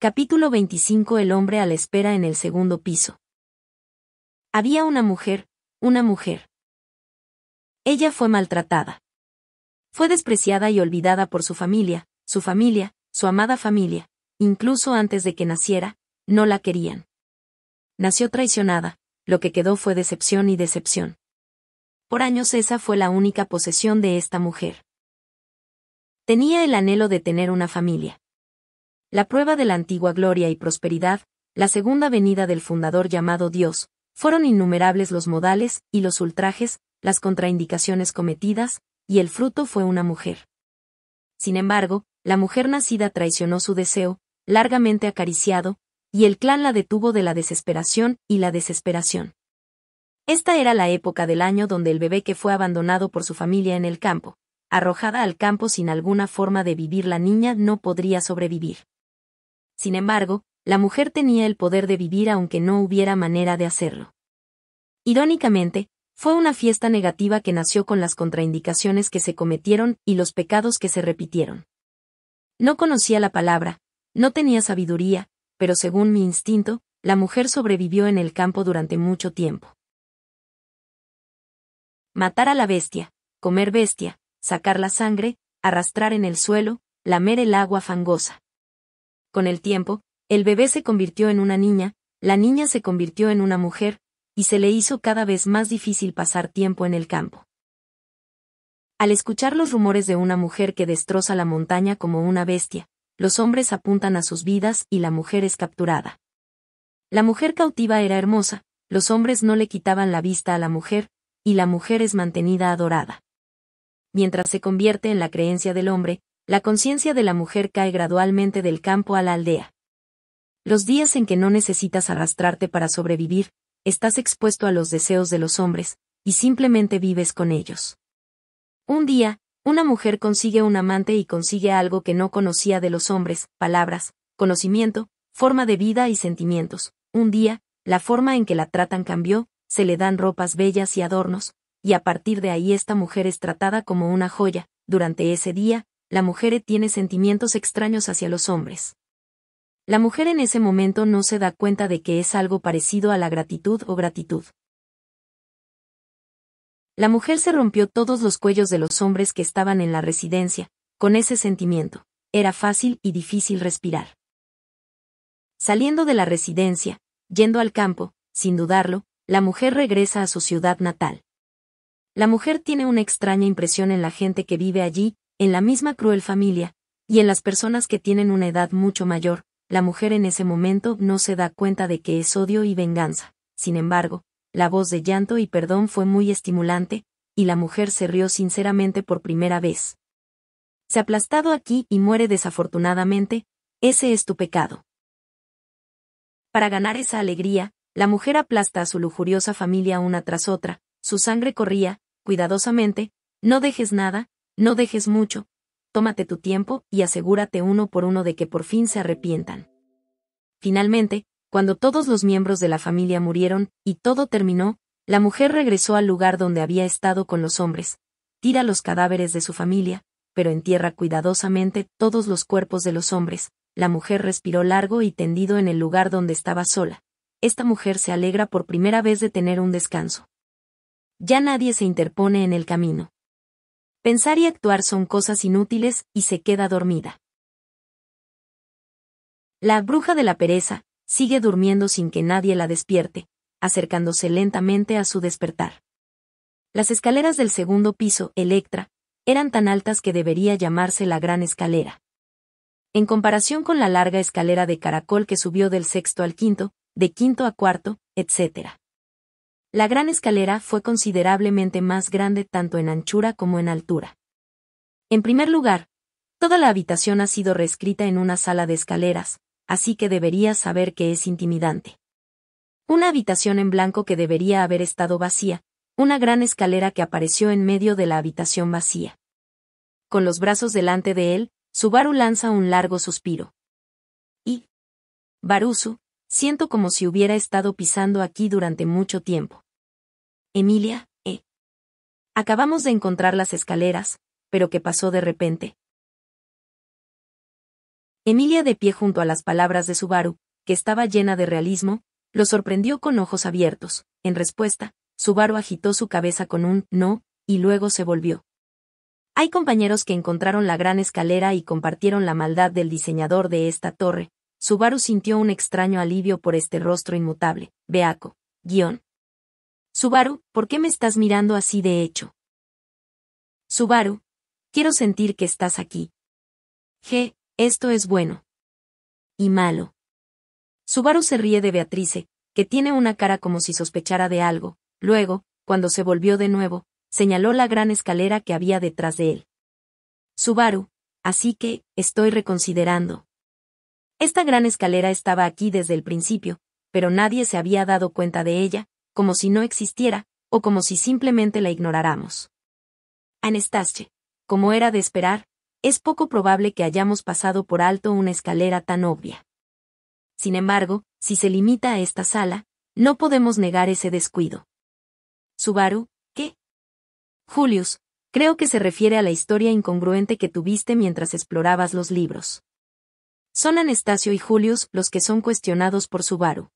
Capítulo 25 El hombre a la espera en el segundo piso. Había una mujer, una mujer. Ella fue maltratada. Fue despreciada y olvidada por su familia, su familia, su amada familia, incluso antes de que naciera, no la querían. Nació traicionada, lo que quedó fue decepción y decepción. Por años esa fue la única posesión de esta mujer. Tenía el anhelo de tener una familia la prueba de la antigua gloria y prosperidad, la segunda venida del fundador llamado Dios, fueron innumerables los modales y los ultrajes, las contraindicaciones cometidas, y el fruto fue una mujer. Sin embargo, la mujer nacida traicionó su deseo, largamente acariciado, y el clan la detuvo de la desesperación y la desesperación. Esta era la época del año donde el bebé que fue abandonado por su familia en el campo, arrojada al campo sin alguna forma de vivir la niña no podría sobrevivir. Sin embargo, la mujer tenía el poder de vivir aunque no hubiera manera de hacerlo. Irónicamente, fue una fiesta negativa que nació con las contraindicaciones que se cometieron y los pecados que se repitieron. No conocía la palabra, no tenía sabiduría, pero según mi instinto, la mujer sobrevivió en el campo durante mucho tiempo. Matar a la bestia, comer bestia, sacar la sangre, arrastrar en el suelo, lamer el agua fangosa. Con el tiempo, el bebé se convirtió en una niña, la niña se convirtió en una mujer, y se le hizo cada vez más difícil pasar tiempo en el campo. Al escuchar los rumores de una mujer que destroza la montaña como una bestia, los hombres apuntan a sus vidas y la mujer es capturada. La mujer cautiva era hermosa, los hombres no le quitaban la vista a la mujer, y la mujer es mantenida adorada. Mientras se convierte en la creencia del hombre, la conciencia de la mujer cae gradualmente del campo a la aldea. Los días en que no necesitas arrastrarte para sobrevivir, estás expuesto a los deseos de los hombres, y simplemente vives con ellos. Un día, una mujer consigue un amante y consigue algo que no conocía de los hombres, palabras, conocimiento, forma de vida y sentimientos. Un día, la forma en que la tratan cambió, se le dan ropas bellas y adornos, y a partir de ahí esta mujer es tratada como una joya, durante ese día, la mujer tiene sentimientos extraños hacia los hombres. La mujer en ese momento no se da cuenta de que es algo parecido a la gratitud o gratitud. La mujer se rompió todos los cuellos de los hombres que estaban en la residencia, con ese sentimiento. Era fácil y difícil respirar. Saliendo de la residencia, yendo al campo, sin dudarlo, la mujer regresa a su ciudad natal. La mujer tiene una extraña impresión en la gente que vive allí, en la misma cruel familia, y en las personas que tienen una edad mucho mayor, la mujer en ese momento no se da cuenta de que es odio y venganza. Sin embargo, la voz de llanto y perdón fue muy estimulante, y la mujer se rió sinceramente por primera vez. Se ha aplastado aquí y muere desafortunadamente, ese es tu pecado. Para ganar esa alegría, la mujer aplasta a su lujuriosa familia una tras otra, su sangre corría, cuidadosamente, no dejes nada, no dejes mucho. Tómate tu tiempo y asegúrate uno por uno de que por fin se arrepientan. Finalmente, cuando todos los miembros de la familia murieron, y todo terminó, la mujer regresó al lugar donde había estado con los hombres, tira los cadáveres de su familia, pero entierra cuidadosamente todos los cuerpos de los hombres, la mujer respiró largo y tendido en el lugar donde estaba sola. Esta mujer se alegra por primera vez de tener un descanso. Ya nadie se interpone en el camino. Pensar y actuar son cosas inútiles, y se queda dormida. La bruja de la pereza, sigue durmiendo sin que nadie la despierte, acercándose lentamente a su despertar. Las escaleras del segundo piso, Electra, eran tan altas que debería llamarse la Gran Escalera. En comparación con la larga escalera de caracol que subió del sexto al quinto, de quinto a cuarto, etcétera. La gran escalera fue considerablemente más grande tanto en anchura como en altura. En primer lugar, toda la habitación ha sido reescrita en una sala de escaleras, así que debería saber que es intimidante. Una habitación en blanco que debería haber estado vacía, una gran escalera que apareció en medio de la habitación vacía. Con los brazos delante de él, Subaru lanza un largo suspiro. Y Barusu, Siento como si hubiera estado pisando aquí durante mucho tiempo. Emilia, eh. Acabamos de encontrar las escaleras, pero ¿qué pasó de repente? Emilia de pie junto a las palabras de Subaru, que estaba llena de realismo, lo sorprendió con ojos abiertos. En respuesta, Subaru agitó su cabeza con un no, y luego se volvió. Hay compañeros que encontraron la gran escalera y compartieron la maldad del diseñador de esta torre, Subaru sintió un extraño alivio por este rostro inmutable, beaco. Guión. Subaru, ¿por qué me estás mirando así de hecho? Subaru, quiero sentir que estás aquí. G, esto es bueno. Y malo. Subaru se ríe de Beatrice, que tiene una cara como si sospechara de algo. Luego, cuando se volvió de nuevo, señaló la gran escalera que había detrás de él. Subaru, así que, estoy reconsiderando. Esta gran escalera estaba aquí desde el principio, pero nadie se había dado cuenta de ella, como si no existiera, o como si simplemente la ignoráramos. Anastasche, como era de esperar, es poco probable que hayamos pasado por alto una escalera tan obvia. Sin embargo, si se limita a esta sala, no podemos negar ese descuido. Subaru, ¿qué? Julius, creo que se refiere a la historia incongruente que tuviste mientras explorabas los libros. Son Anastasio y Julius los que son cuestionados por Subaru.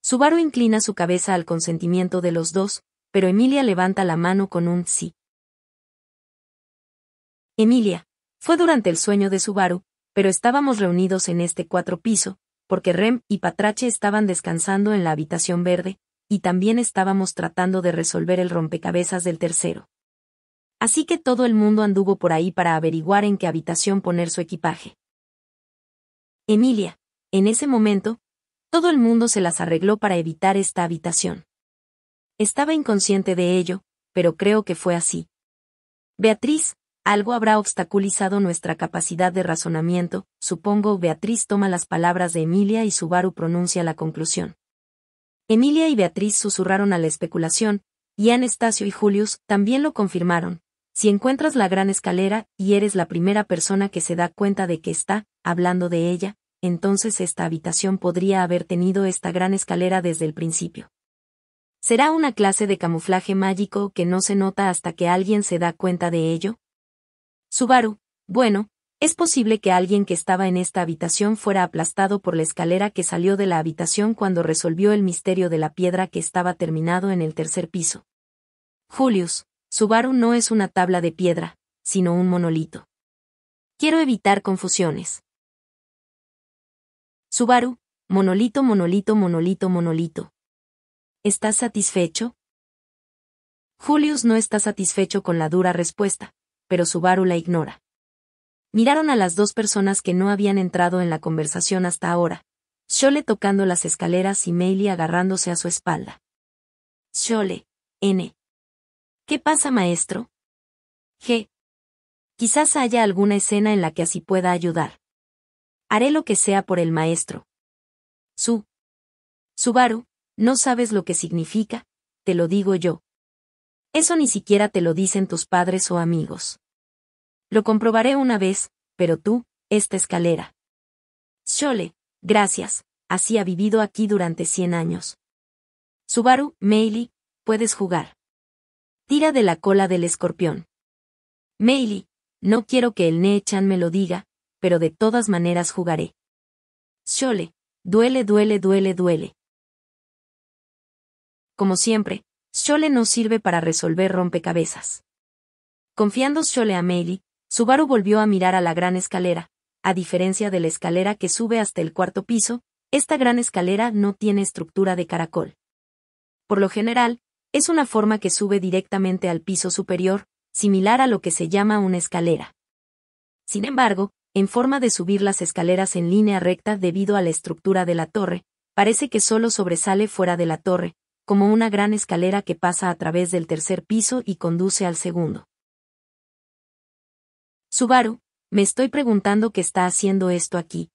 Subaru inclina su cabeza al consentimiento de los dos, pero Emilia levanta la mano con un sí. Emilia, fue durante el sueño de Subaru, pero estábamos reunidos en este cuatro piso, porque Rem y Patrache estaban descansando en la habitación verde, y también estábamos tratando de resolver el rompecabezas del tercero. Así que todo el mundo anduvo por ahí para averiguar en qué habitación poner su equipaje. Emilia. En ese momento, todo el mundo se las arregló para evitar esta habitación. Estaba inconsciente de ello, pero creo que fue así. Beatriz, algo habrá obstaculizado nuestra capacidad de razonamiento, supongo Beatriz toma las palabras de Emilia y Subaru pronuncia la conclusión. Emilia y Beatriz susurraron a la especulación, y Anastasio y Julius también lo confirmaron. Si encuentras la gran escalera y eres la primera persona que se da cuenta de que está, hablando de ella, entonces esta habitación podría haber tenido esta gran escalera desde el principio. ¿Será una clase de camuflaje mágico que no se nota hasta que alguien se da cuenta de ello? Subaru, bueno, es posible que alguien que estaba en esta habitación fuera aplastado por la escalera que salió de la habitación cuando resolvió el misterio de la piedra que estaba terminado en el tercer piso. Julius, Subaru no es una tabla de piedra, sino un monolito. Quiero evitar confusiones. Subaru, monolito, monolito, monolito, monolito. ¿Estás satisfecho? Julius no está satisfecho con la dura respuesta, pero Subaru la ignora. Miraron a las dos personas que no habían entrado en la conversación hasta ahora, Shole tocando las escaleras y Meili agarrándose a su espalda. chole N. ¿Qué pasa, maestro? G. Quizás haya alguna escena en la que así pueda ayudar. Haré lo que sea por el maestro. Su. Subaru, no sabes lo que significa, te lo digo yo. Eso ni siquiera te lo dicen tus padres o amigos. Lo comprobaré una vez, pero tú, esta escalera. Shole, gracias, así ha vivido aquí durante 100 años. Subaru, Meili, puedes jugar. Tira de la cola del escorpión. Meili, no quiero que el Ne-chan me lo diga, pero de todas maneras jugaré. Shole, duele, duele, duele, duele. Como siempre, Shole no sirve para resolver rompecabezas. Confiando Shole a Meili, Subaru volvió a mirar a la gran escalera, a diferencia de la escalera que sube hasta el cuarto piso, esta gran escalera no tiene estructura de caracol. Por lo general, es una forma que sube directamente al piso superior, similar a lo que se llama una escalera. Sin embargo, en forma de subir las escaleras en línea recta debido a la estructura de la torre, parece que solo sobresale fuera de la torre, como una gran escalera que pasa a través del tercer piso y conduce al segundo. Subaru, me estoy preguntando qué está haciendo esto aquí.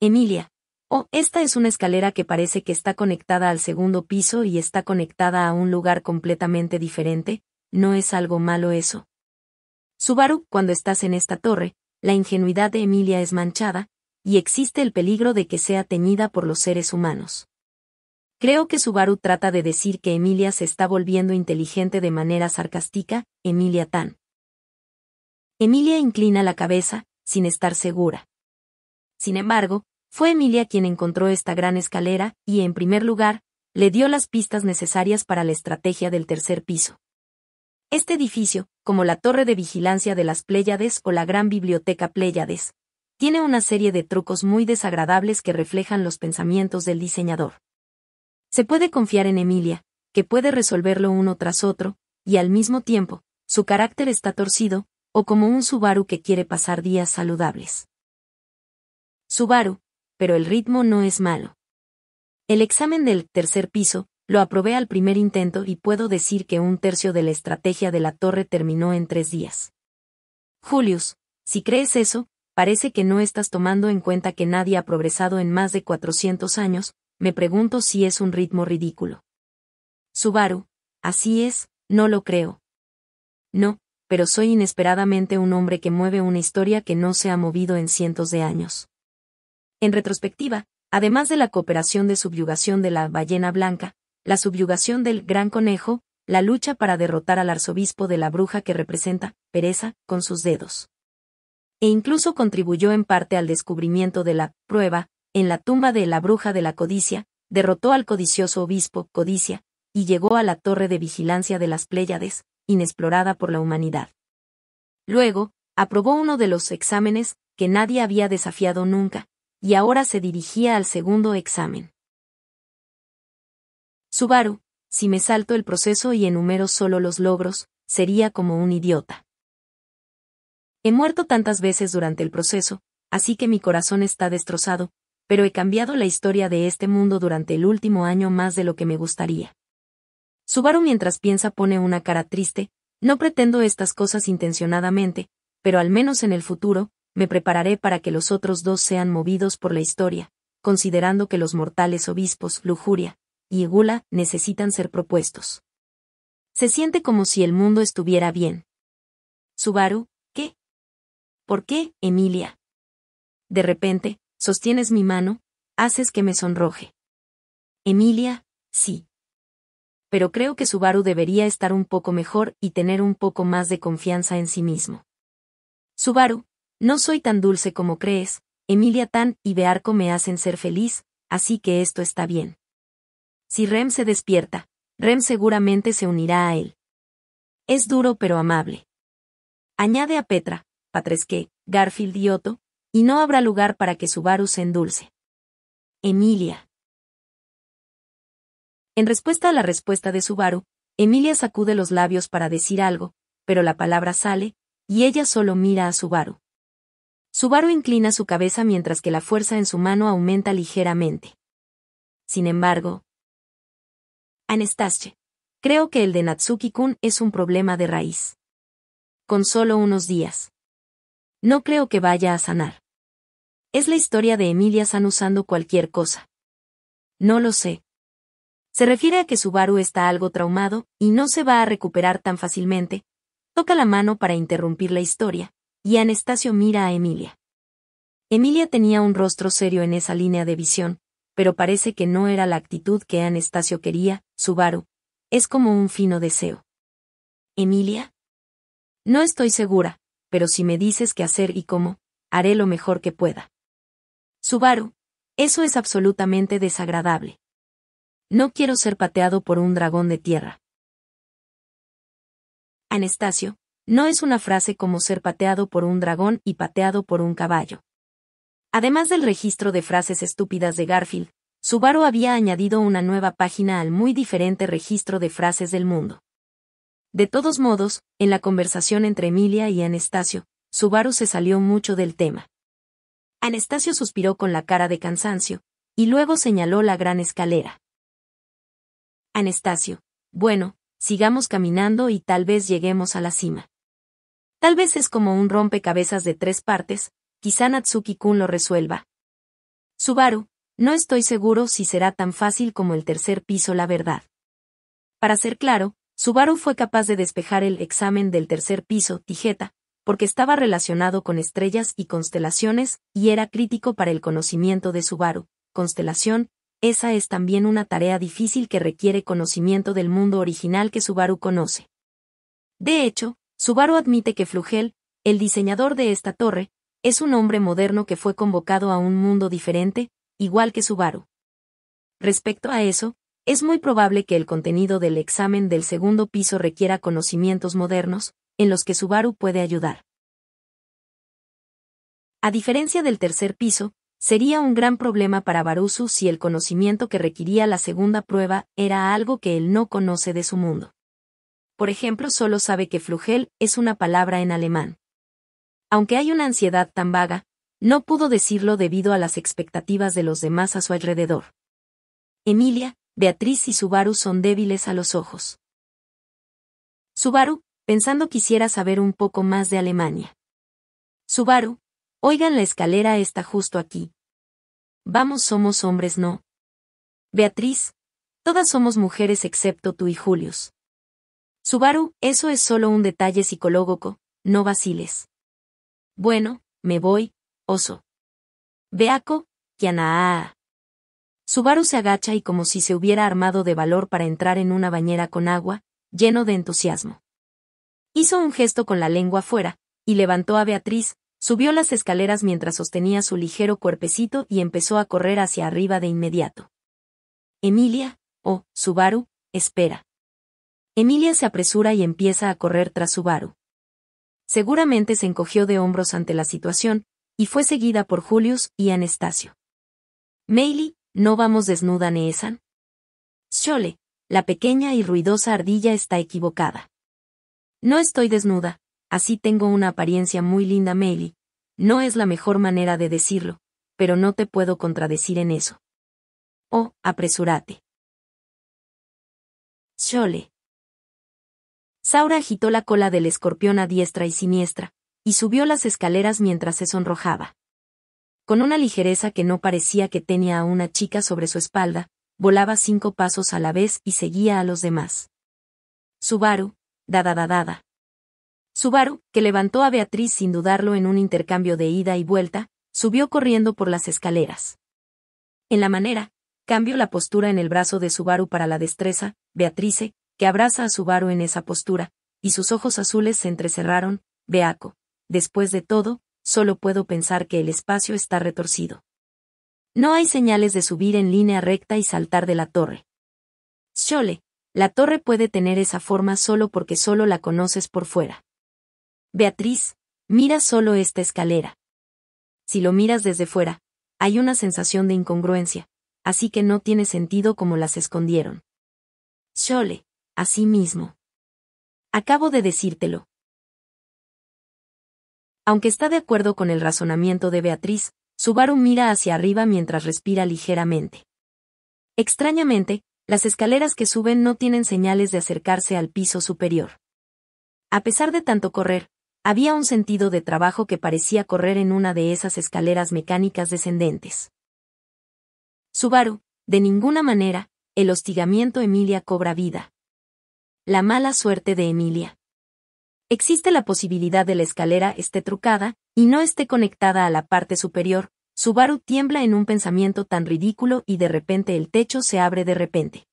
Emilia. Oh, esta es una escalera que parece que está conectada al segundo piso y está conectada a un lugar completamente diferente, no es algo malo eso. Subaru, cuando estás en esta torre, la ingenuidad de Emilia es manchada, y existe el peligro de que sea teñida por los seres humanos. Creo que Subaru trata de decir que Emilia se está volviendo inteligente de manera sarcástica, Emilia tan. Emilia inclina la cabeza, sin estar segura. Sin embargo, fue Emilia quien encontró esta gran escalera, y en primer lugar, le dio las pistas necesarias para la estrategia del tercer piso. Este edificio, como la Torre de Vigilancia de las Pléyades o la Gran Biblioteca Pléyades, tiene una serie de trucos muy desagradables que reflejan los pensamientos del diseñador. Se puede confiar en Emilia, que puede resolverlo uno tras otro, y al mismo tiempo, su carácter está torcido, o como un Subaru que quiere pasar días saludables. Subaru, pero el ritmo no es malo. El examen del tercer piso lo aprobé al primer intento y puedo decir que un tercio de la estrategia de la torre terminó en tres días. Julius, si crees eso, parece que no estás tomando en cuenta que nadie ha progresado en más de 400 años, me pregunto si es un ritmo ridículo. Subaru, así es, no lo creo. No, pero soy inesperadamente un hombre que mueve una historia que no se ha movido en cientos de años. En retrospectiva, además de la cooperación de subyugación de la ballena blanca, la subyugación del Gran Conejo, la lucha para derrotar al arzobispo de la bruja que representa, pereza, con sus dedos. E incluso contribuyó en parte al descubrimiento de la prueba, en la tumba de la bruja de la codicia, derrotó al codicioso obispo, codicia, y llegó a la torre de vigilancia de las Pléyades, inexplorada por la humanidad. Luego, aprobó uno de los exámenes, que nadie había desafiado nunca, y ahora se dirigía al segundo examen. Subaru, si me salto el proceso y enumero solo los logros, sería como un idiota. He muerto tantas veces durante el proceso, así que mi corazón está destrozado, pero he cambiado la historia de este mundo durante el último año más de lo que me gustaría. Subaru mientras piensa pone una cara triste, no pretendo estas cosas intencionadamente, pero al menos en el futuro, me prepararé para que los otros dos sean movidos por la historia, considerando que los mortales obispos, lujuria, y Egula necesitan ser propuestos. Se siente como si el mundo estuviera bien. Subaru, ¿qué? ¿Por qué, Emilia? De repente, sostienes mi mano, haces que me sonroje. Emilia, sí. Pero creo que Subaru debería estar un poco mejor y tener un poco más de confianza en sí mismo. Subaru, no soy tan dulce como crees, Emilia Tan y Bearco me hacen ser feliz, así que esto está bien. Si Rem se despierta, Rem seguramente se unirá a él. Es duro pero amable. Añade a Petra, Patresque, Garfield y Otto, y no habrá lugar para que Subaru se endulce. Emilia. En respuesta a la respuesta de Subaru, Emilia sacude los labios para decir algo, pero la palabra sale, y ella solo mira a Subaru. Subaru inclina su cabeza mientras que la fuerza en su mano aumenta ligeramente. Sin embargo, Anastasia. Creo que el de Natsuki-kun es un problema de raíz. Con solo unos días. No creo que vaya a sanar. Es la historia de Emilia San usando cualquier cosa. No lo sé. Se refiere a que Subaru está algo traumado y no se va a recuperar tan fácilmente. Toca la mano para interrumpir la historia, y Anastasio mira a Emilia. Emilia tenía un rostro serio en esa línea de visión, pero parece que no era la actitud que Anastasio quería, Subaru. Es como un fino deseo. ¿Emilia? No estoy segura, pero si me dices qué hacer y cómo, haré lo mejor que pueda. Subaru, eso es absolutamente desagradable. No quiero ser pateado por un dragón de tierra. Anastasio, no es una frase como ser pateado por un dragón y pateado por un caballo. Además del registro de frases estúpidas de Garfield, Subaru había añadido una nueva página al muy diferente registro de frases del mundo. De todos modos, en la conversación entre Emilia y Anastasio, Subaru se salió mucho del tema. Anastasio suspiró con la cara de cansancio, y luego señaló la gran escalera. Anastasio, bueno, sigamos caminando y tal vez lleguemos a la cima. Tal vez es como un rompecabezas de tres partes, quizá Natsuki-kun lo resuelva. Subaru, no estoy seguro si será tan fácil como el tercer piso la verdad. Para ser claro, Subaru fue capaz de despejar el examen del tercer piso, Tijeta, porque estaba relacionado con estrellas y constelaciones, y era crítico para el conocimiento de Subaru. Constelación, esa es también una tarea difícil que requiere conocimiento del mundo original que Subaru conoce. De hecho, Subaru admite que Flugel, el diseñador de esta torre, es un hombre moderno que fue convocado a un mundo diferente, igual que Subaru. Respecto a eso, es muy probable que el contenido del examen del segundo piso requiera conocimientos modernos, en los que Subaru puede ayudar. A diferencia del tercer piso, sería un gran problema para Barusu si el conocimiento que requería la segunda prueba era algo que él no conoce de su mundo. Por ejemplo, solo sabe que flugel es una palabra en alemán. Aunque hay una ansiedad tan vaga, no pudo decirlo debido a las expectativas de los demás a su alrededor. Emilia, Beatriz y Subaru son débiles a los ojos. Subaru, pensando quisiera saber un poco más de Alemania. Subaru, oigan la escalera está justo aquí. Vamos somos hombres no. Beatriz, todas somos mujeres excepto tú y Julius. Subaru, eso es solo un detalle psicológico, no vaciles. Bueno, me voy, oso. Beaco, Kianaa. Subaru se agacha y como si se hubiera armado de valor para entrar en una bañera con agua, lleno de entusiasmo. Hizo un gesto con la lengua fuera, y levantó a Beatriz, subió las escaleras mientras sostenía su ligero cuerpecito y empezó a correr hacia arriba de inmediato. Emilia, oh, Subaru, espera. Emilia se apresura y empieza a correr tras Subaru seguramente se encogió de hombros ante la situación, y fue seguida por Julius y Anastasio. Meili, ¿no vamos desnuda Neesan? Shole, la pequeña y ruidosa ardilla está equivocada. No estoy desnuda, así tengo una apariencia muy linda Meili. No es la mejor manera de decirlo, pero no te puedo contradecir en eso. Oh, apresúrate. Shole. Saura agitó la cola del escorpión a diestra y siniestra, y subió las escaleras mientras se sonrojaba. Con una ligereza que no parecía que tenía a una chica sobre su espalda, volaba cinco pasos a la vez y seguía a los demás. Subaru, dada dada. Subaru, que levantó a Beatriz sin dudarlo en un intercambio de ida y vuelta, subió corriendo por las escaleras. En la manera, cambió la postura en el brazo de Subaru para la destreza, Beatrice, que abraza a su Subaru en esa postura, y sus ojos azules se entrecerraron, Beaco. Después de todo, solo puedo pensar que el espacio está retorcido. No hay señales de subir en línea recta y saltar de la torre. Chole, la torre puede tener esa forma solo porque solo la conoces por fuera. Beatriz, mira solo esta escalera. Si lo miras desde fuera, hay una sensación de incongruencia, así que no tiene sentido como las escondieron. Chole, mismo. Acabo de decírtelo. Aunque está de acuerdo con el razonamiento de Beatriz, Subaru mira hacia arriba mientras respira ligeramente. Extrañamente, las escaleras que suben no tienen señales de acercarse al piso superior. A pesar de tanto correr, había un sentido de trabajo que parecía correr en una de esas escaleras mecánicas descendentes. Subaru, de ninguna manera, el hostigamiento Emilia cobra vida. La mala suerte de Emilia. Existe la posibilidad de la escalera esté trucada y no esté conectada a la parte superior. Subaru tiembla en un pensamiento tan ridículo y de repente el techo se abre de repente.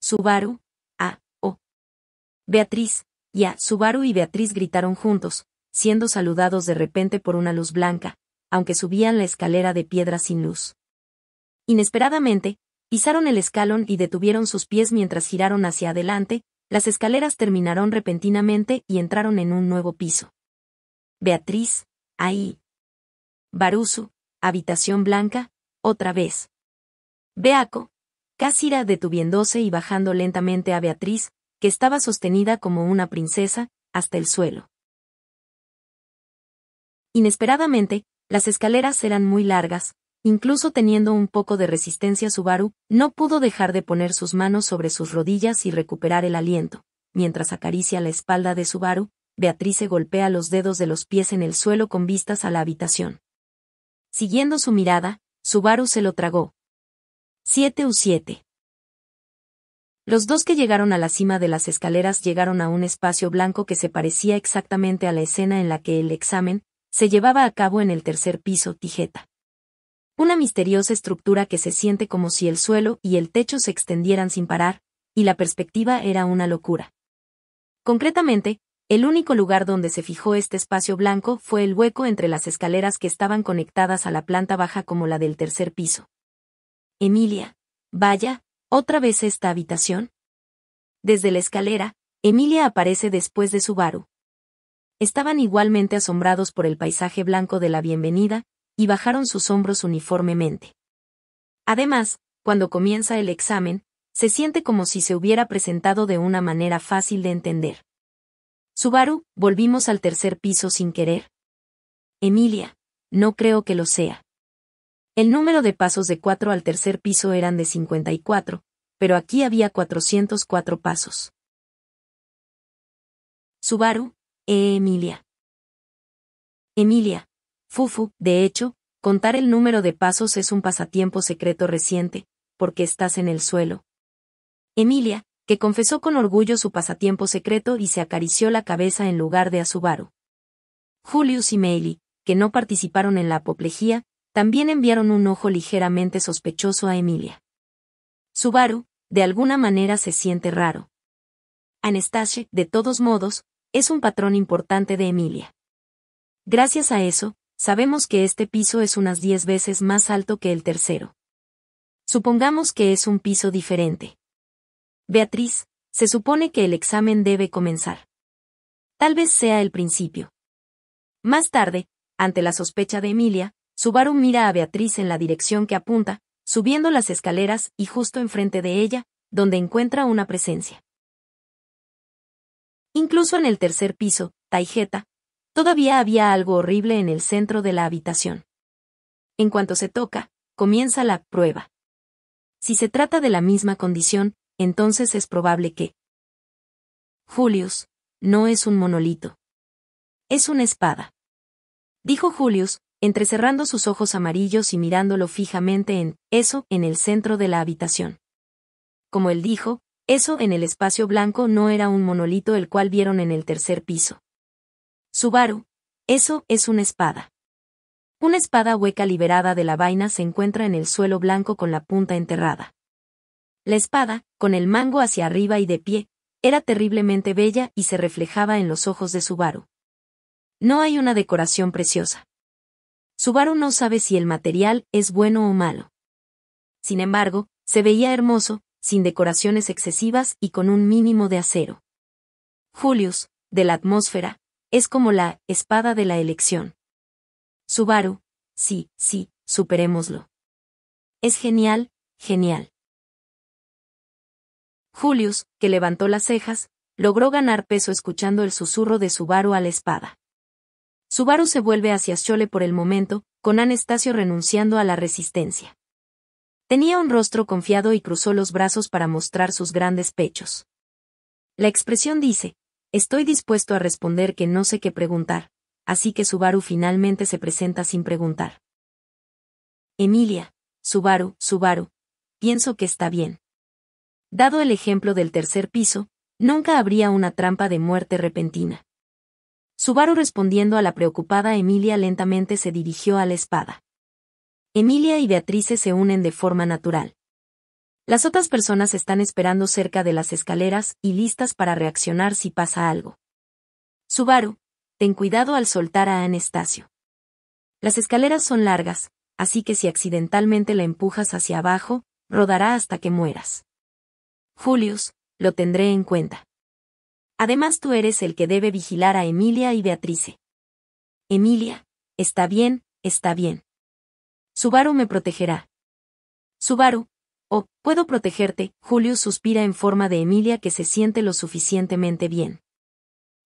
Subaru, a, oh. Beatriz, ya, Subaru y Beatriz gritaron juntos, siendo saludados de repente por una luz blanca, aunque subían la escalera de piedra sin luz. Inesperadamente, pisaron el escalón y detuvieron sus pies mientras giraron hacia adelante, las escaleras terminaron repentinamente y entraron en un nuevo piso. Beatriz, ahí. Barusu, habitación blanca, otra vez. Beaco, Casira detuviéndose y bajando lentamente a Beatriz, que estaba sostenida como una princesa, hasta el suelo. Inesperadamente, las escaleras eran muy largas, Incluso teniendo un poco de resistencia Subaru, no pudo dejar de poner sus manos sobre sus rodillas y recuperar el aliento. Mientras acaricia la espalda de Subaru, se golpea los dedos de los pies en el suelo con vistas a la habitación. Siguiendo su mirada, Subaru se lo tragó. 7 u 7. Los dos que llegaron a la cima de las escaleras llegaron a un espacio blanco que se parecía exactamente a la escena en la que el examen se llevaba a cabo en el tercer piso Tijeta. Una misteriosa estructura que se siente como si el suelo y el techo se extendieran sin parar, y la perspectiva era una locura. Concretamente, el único lugar donde se fijó este espacio blanco fue el hueco entre las escaleras que estaban conectadas a la planta baja como la del tercer piso. Emilia, vaya, otra vez esta habitación. Desde la escalera, Emilia aparece después de su Subaru. Estaban igualmente asombrados por el paisaje blanco de la bienvenida, y bajaron sus hombros uniformemente. Además, cuando comienza el examen, se siente como si se hubiera presentado de una manera fácil de entender. Subaru, volvimos al tercer piso sin querer. Emilia, no creo que lo sea. El número de pasos de cuatro al tercer piso eran de 54, pero aquí había 404 pasos. Subaru, eh Emilia. Emilia, Fufu, de hecho, contar el número de pasos es un pasatiempo secreto reciente, porque estás en el suelo. Emilia, que confesó con orgullo su pasatiempo secreto y se acarició la cabeza en lugar de a Subaru. Julius y Meili, que no participaron en la apoplejía, también enviaron un ojo ligeramente sospechoso a Emilia. Subaru, de alguna manera se siente raro. Anastasia, de todos modos, es un patrón importante de Emilia. Gracias a eso, Sabemos que este piso es unas diez veces más alto que el tercero. Supongamos que es un piso diferente. Beatriz, se supone que el examen debe comenzar. Tal vez sea el principio. Más tarde, ante la sospecha de Emilia, Subaru mira a Beatriz en la dirección que apunta, subiendo las escaleras y justo enfrente de ella, donde encuentra una presencia. Incluso en el tercer piso, Taijeta, Todavía había algo horrible en el centro de la habitación. En cuanto se toca, comienza la prueba. Si se trata de la misma condición, entonces es probable que Julius no es un monolito. Es una espada. Dijo Julius, entrecerrando sus ojos amarillos y mirándolo fijamente en eso en el centro de la habitación. Como él dijo, eso en el espacio blanco no era un monolito el cual vieron en el tercer piso. Subaru, eso es una espada. Una espada hueca liberada de la vaina se encuentra en el suelo blanco con la punta enterrada. La espada, con el mango hacia arriba y de pie, era terriblemente bella y se reflejaba en los ojos de Subaru. No hay una decoración preciosa. Subaru no sabe si el material es bueno o malo. Sin embargo, se veía hermoso, sin decoraciones excesivas y con un mínimo de acero. Julius, de la atmósfera, es como la espada de la elección. Subaru, sí, sí, superémoslo. Es genial, genial. Julius, que levantó las cejas, logró ganar peso escuchando el susurro de Subaru a la espada. Subaru se vuelve hacia Chole por el momento, con Anastasio renunciando a la resistencia. Tenía un rostro confiado y cruzó los brazos para mostrar sus grandes pechos. La expresión dice, Estoy dispuesto a responder que no sé qué preguntar, así que Subaru finalmente se presenta sin preguntar. Emilia, Subaru, Subaru, pienso que está bien. Dado el ejemplo del tercer piso, nunca habría una trampa de muerte repentina. Subaru respondiendo a la preocupada Emilia lentamente se dirigió a la espada. Emilia y Beatrice se unen de forma natural. Las otras personas están esperando cerca de las escaleras y listas para reaccionar si pasa algo. Subaru, ten cuidado al soltar a Anastasio. Las escaleras son largas, así que si accidentalmente la empujas hacia abajo, rodará hasta que mueras. Julius, lo tendré en cuenta. Además tú eres el que debe vigilar a Emilia y Beatrice. Emilia, está bien, está bien. Subaru me protegerá. Subaru, Oh, puedo protegerte, Julius suspira en forma de Emilia que se siente lo suficientemente bien.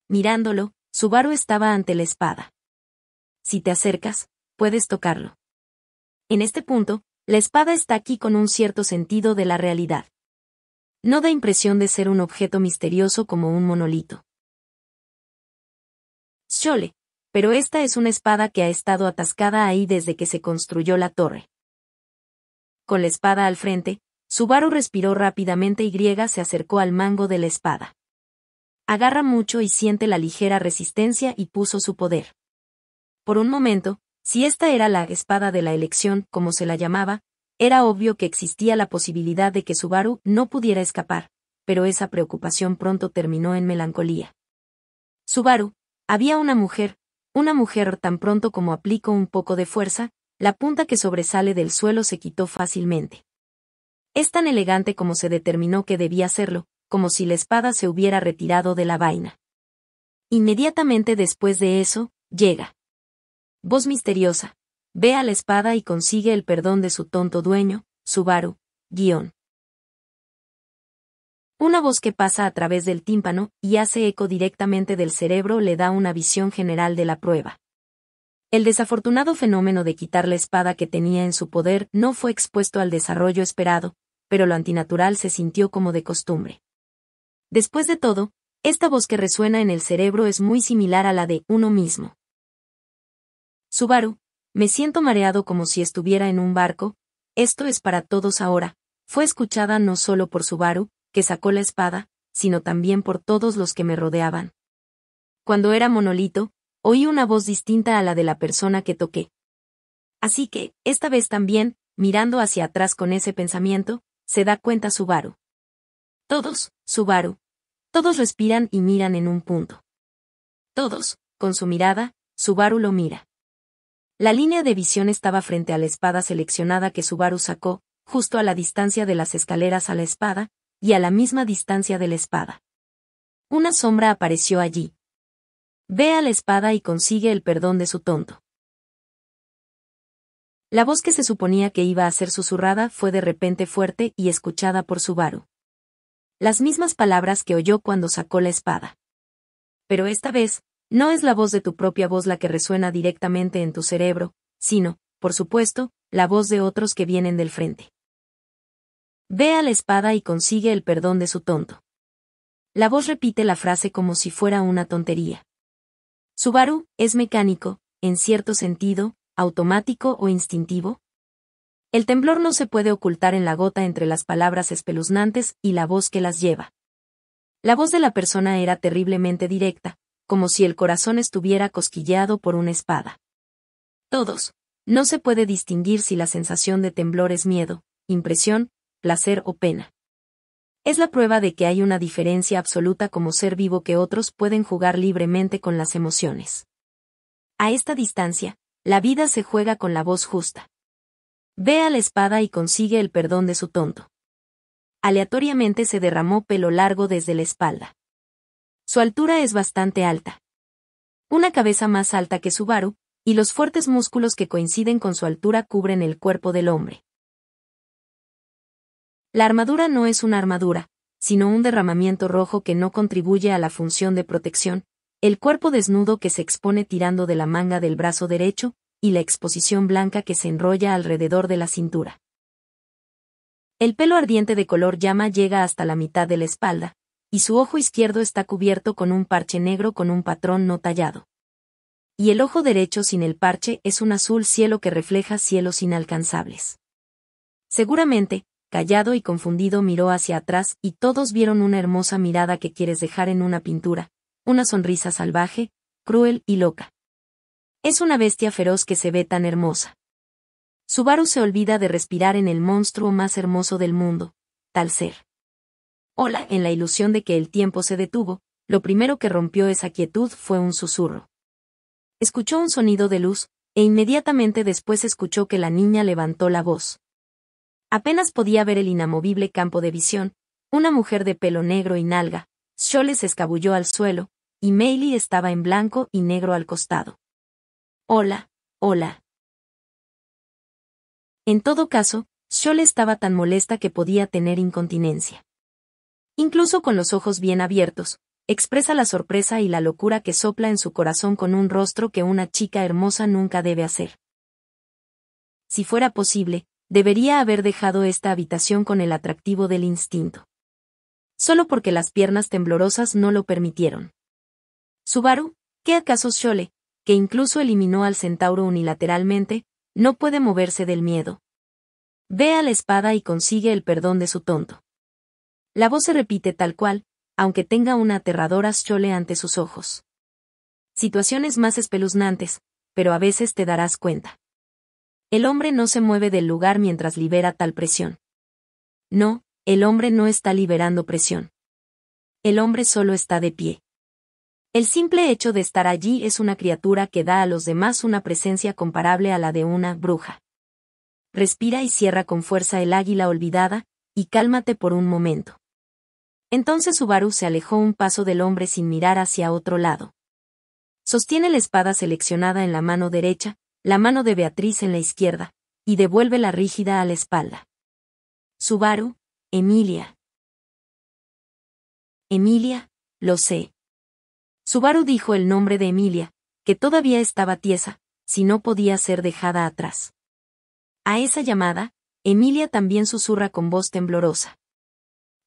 Mirándolo, su Subaru estaba ante la espada. Si te acercas, puedes tocarlo. En este punto, la espada está aquí con un cierto sentido de la realidad. No da impresión de ser un objeto misterioso como un monolito. Chole, pero esta es una espada que ha estado atascada ahí desde que se construyó la torre con la espada al frente, Subaru respiró rápidamente y Griega se acercó al mango de la espada. Agarra mucho y siente la ligera resistencia y puso su poder. Por un momento, si esta era la espada de la elección, como se la llamaba, era obvio que existía la posibilidad de que Subaru no pudiera escapar, pero esa preocupación pronto terminó en melancolía. Subaru, había una mujer, una mujer tan pronto como aplicó un poco de fuerza, la punta que sobresale del suelo se quitó fácilmente. Es tan elegante como se determinó que debía serlo, como si la espada se hubiera retirado de la vaina. Inmediatamente después de eso, llega. Voz misteriosa. Ve a la espada y consigue el perdón de su tonto dueño, Subaru. Guión. Una voz que pasa a través del tímpano y hace eco directamente del cerebro le da una visión general de la prueba. El desafortunado fenómeno de quitar la espada que tenía en su poder no fue expuesto al desarrollo esperado, pero lo antinatural se sintió como de costumbre. Después de todo, esta voz que resuena en el cerebro es muy similar a la de uno mismo. Subaru, me siento mareado como si estuviera en un barco, esto es para todos ahora, fue escuchada no solo por Subaru, que sacó la espada, sino también por todos los que me rodeaban. Cuando era monolito, oí una voz distinta a la de la persona que toqué. Así que, esta vez también, mirando hacia atrás con ese pensamiento, se da cuenta Subaru. Todos, Subaru. Todos respiran y miran en un punto. Todos, con su mirada, Subaru lo mira. La línea de visión estaba frente a la espada seleccionada que Subaru sacó, justo a la distancia de las escaleras a la espada, y a la misma distancia de la espada. Una sombra apareció allí, Ve a la espada y consigue el perdón de su tonto. La voz que se suponía que iba a ser susurrada fue de repente fuerte y escuchada por Subaru. Las mismas palabras que oyó cuando sacó la espada. Pero esta vez, no es la voz de tu propia voz la que resuena directamente en tu cerebro, sino, por supuesto, la voz de otros que vienen del frente. Ve a la espada y consigue el perdón de su tonto. La voz repite la frase como si fuera una tontería. Subaru, ¿es mecánico, en cierto sentido, automático o instintivo? El temblor no se puede ocultar en la gota entre las palabras espeluznantes y la voz que las lleva. La voz de la persona era terriblemente directa, como si el corazón estuviera cosquilleado por una espada. Todos. No se puede distinguir si la sensación de temblor es miedo, impresión, placer o pena es la prueba de que hay una diferencia absoluta como ser vivo que otros pueden jugar libremente con las emociones. A esta distancia, la vida se juega con la voz justa. Ve a la espada y consigue el perdón de su tonto. Aleatoriamente se derramó pelo largo desde la espalda. Su altura es bastante alta. Una cabeza más alta que su baru y los fuertes músculos que coinciden con su altura cubren el cuerpo del hombre. La armadura no es una armadura, sino un derramamiento rojo que no contribuye a la función de protección, el cuerpo desnudo que se expone tirando de la manga del brazo derecho, y la exposición blanca que se enrolla alrededor de la cintura. El pelo ardiente de color llama llega hasta la mitad de la espalda, y su ojo izquierdo está cubierto con un parche negro con un patrón no tallado. Y el ojo derecho sin el parche es un azul cielo que refleja cielos inalcanzables. Seguramente, callado y confundido miró hacia atrás y todos vieron una hermosa mirada que quieres dejar en una pintura, una sonrisa salvaje, cruel y loca. Es una bestia feroz que se ve tan hermosa. Subaru se olvida de respirar en el monstruo más hermoso del mundo, tal ser. Hola, en la ilusión de que el tiempo se detuvo, lo primero que rompió esa quietud fue un susurro. Escuchó un sonido de luz, e inmediatamente después escuchó que la niña levantó la voz. Apenas podía ver el inamovible campo de visión, una mujer de pelo negro y nalga, Shole se escabulló al suelo, y Meili estaba en blanco y negro al costado. Hola, hola. En todo caso, Scholl estaba tan molesta que podía tener incontinencia. Incluso con los ojos bien abiertos, expresa la sorpresa y la locura que sopla en su corazón con un rostro que una chica hermosa nunca debe hacer. Si fuera posible, Debería haber dejado esta habitación con el atractivo del instinto. Solo porque las piernas temblorosas no lo permitieron. Subaru, ¿qué acaso Shole, que incluso eliminó al centauro unilateralmente, no puede moverse del miedo? Ve a la espada y consigue el perdón de su tonto. La voz se repite tal cual, aunque tenga una aterradora Shole ante sus ojos. Situaciones más espeluznantes, pero a veces te darás cuenta. El hombre no se mueve del lugar mientras libera tal presión. No, el hombre no está liberando presión. El hombre solo está de pie. El simple hecho de estar allí es una criatura que da a los demás una presencia comparable a la de una bruja. Respira y cierra con fuerza el águila olvidada, y cálmate por un momento. Entonces Subaru se alejó un paso del hombre sin mirar hacia otro lado. Sostiene la espada seleccionada en la mano derecha, la mano de Beatriz en la izquierda, y devuelve la rígida a la espalda. Subaru, Emilia. Emilia, lo sé. Subaru dijo el nombre de Emilia, que todavía estaba tiesa, si no podía ser dejada atrás. A esa llamada, Emilia también susurra con voz temblorosa.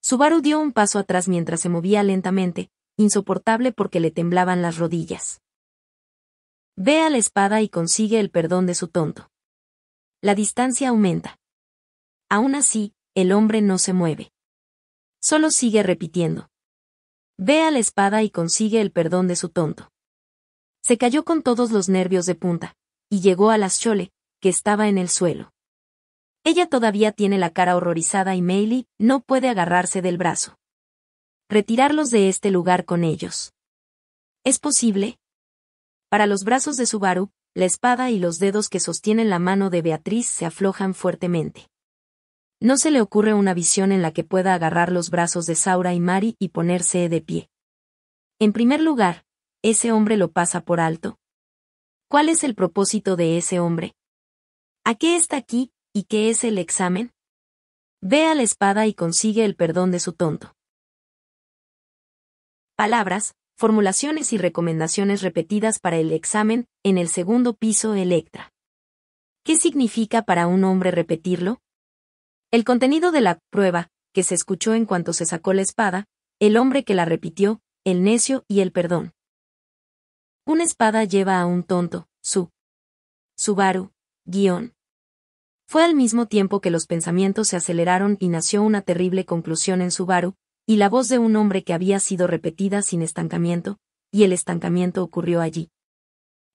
Subaru dio un paso atrás mientras se movía lentamente, insoportable porque le temblaban las rodillas. Ve a la espada y consigue el perdón de su tonto. La distancia aumenta. Aún así, el hombre no se mueve. Solo sigue repitiendo. Ve a la espada y consigue el perdón de su tonto. Se cayó con todos los nervios de punta, y llegó a las chole, que estaba en el suelo. Ella todavía tiene la cara horrorizada y Meili no puede agarrarse del brazo. Retirarlos de este lugar con ellos. ¿Es posible? Para los brazos de Subaru, la espada y los dedos que sostienen la mano de Beatriz se aflojan fuertemente. No se le ocurre una visión en la que pueda agarrar los brazos de Saura y Mari y ponerse de pie. En primer lugar, ese hombre lo pasa por alto. ¿Cuál es el propósito de ese hombre? ¿A qué está aquí, y qué es el examen? Ve a la espada y consigue el perdón de su tonto. Palabras, formulaciones y recomendaciones repetidas para el examen, en el segundo piso Electra. ¿Qué significa para un hombre repetirlo? El contenido de la prueba, que se escuchó en cuanto se sacó la espada, el hombre que la repitió, el necio y el perdón. Una espada lleva a un tonto, su. Subaru, guión. Fue al mismo tiempo que los pensamientos se aceleraron y nació una terrible conclusión en Subaru, y la voz de un hombre que había sido repetida sin estancamiento, y el estancamiento ocurrió allí.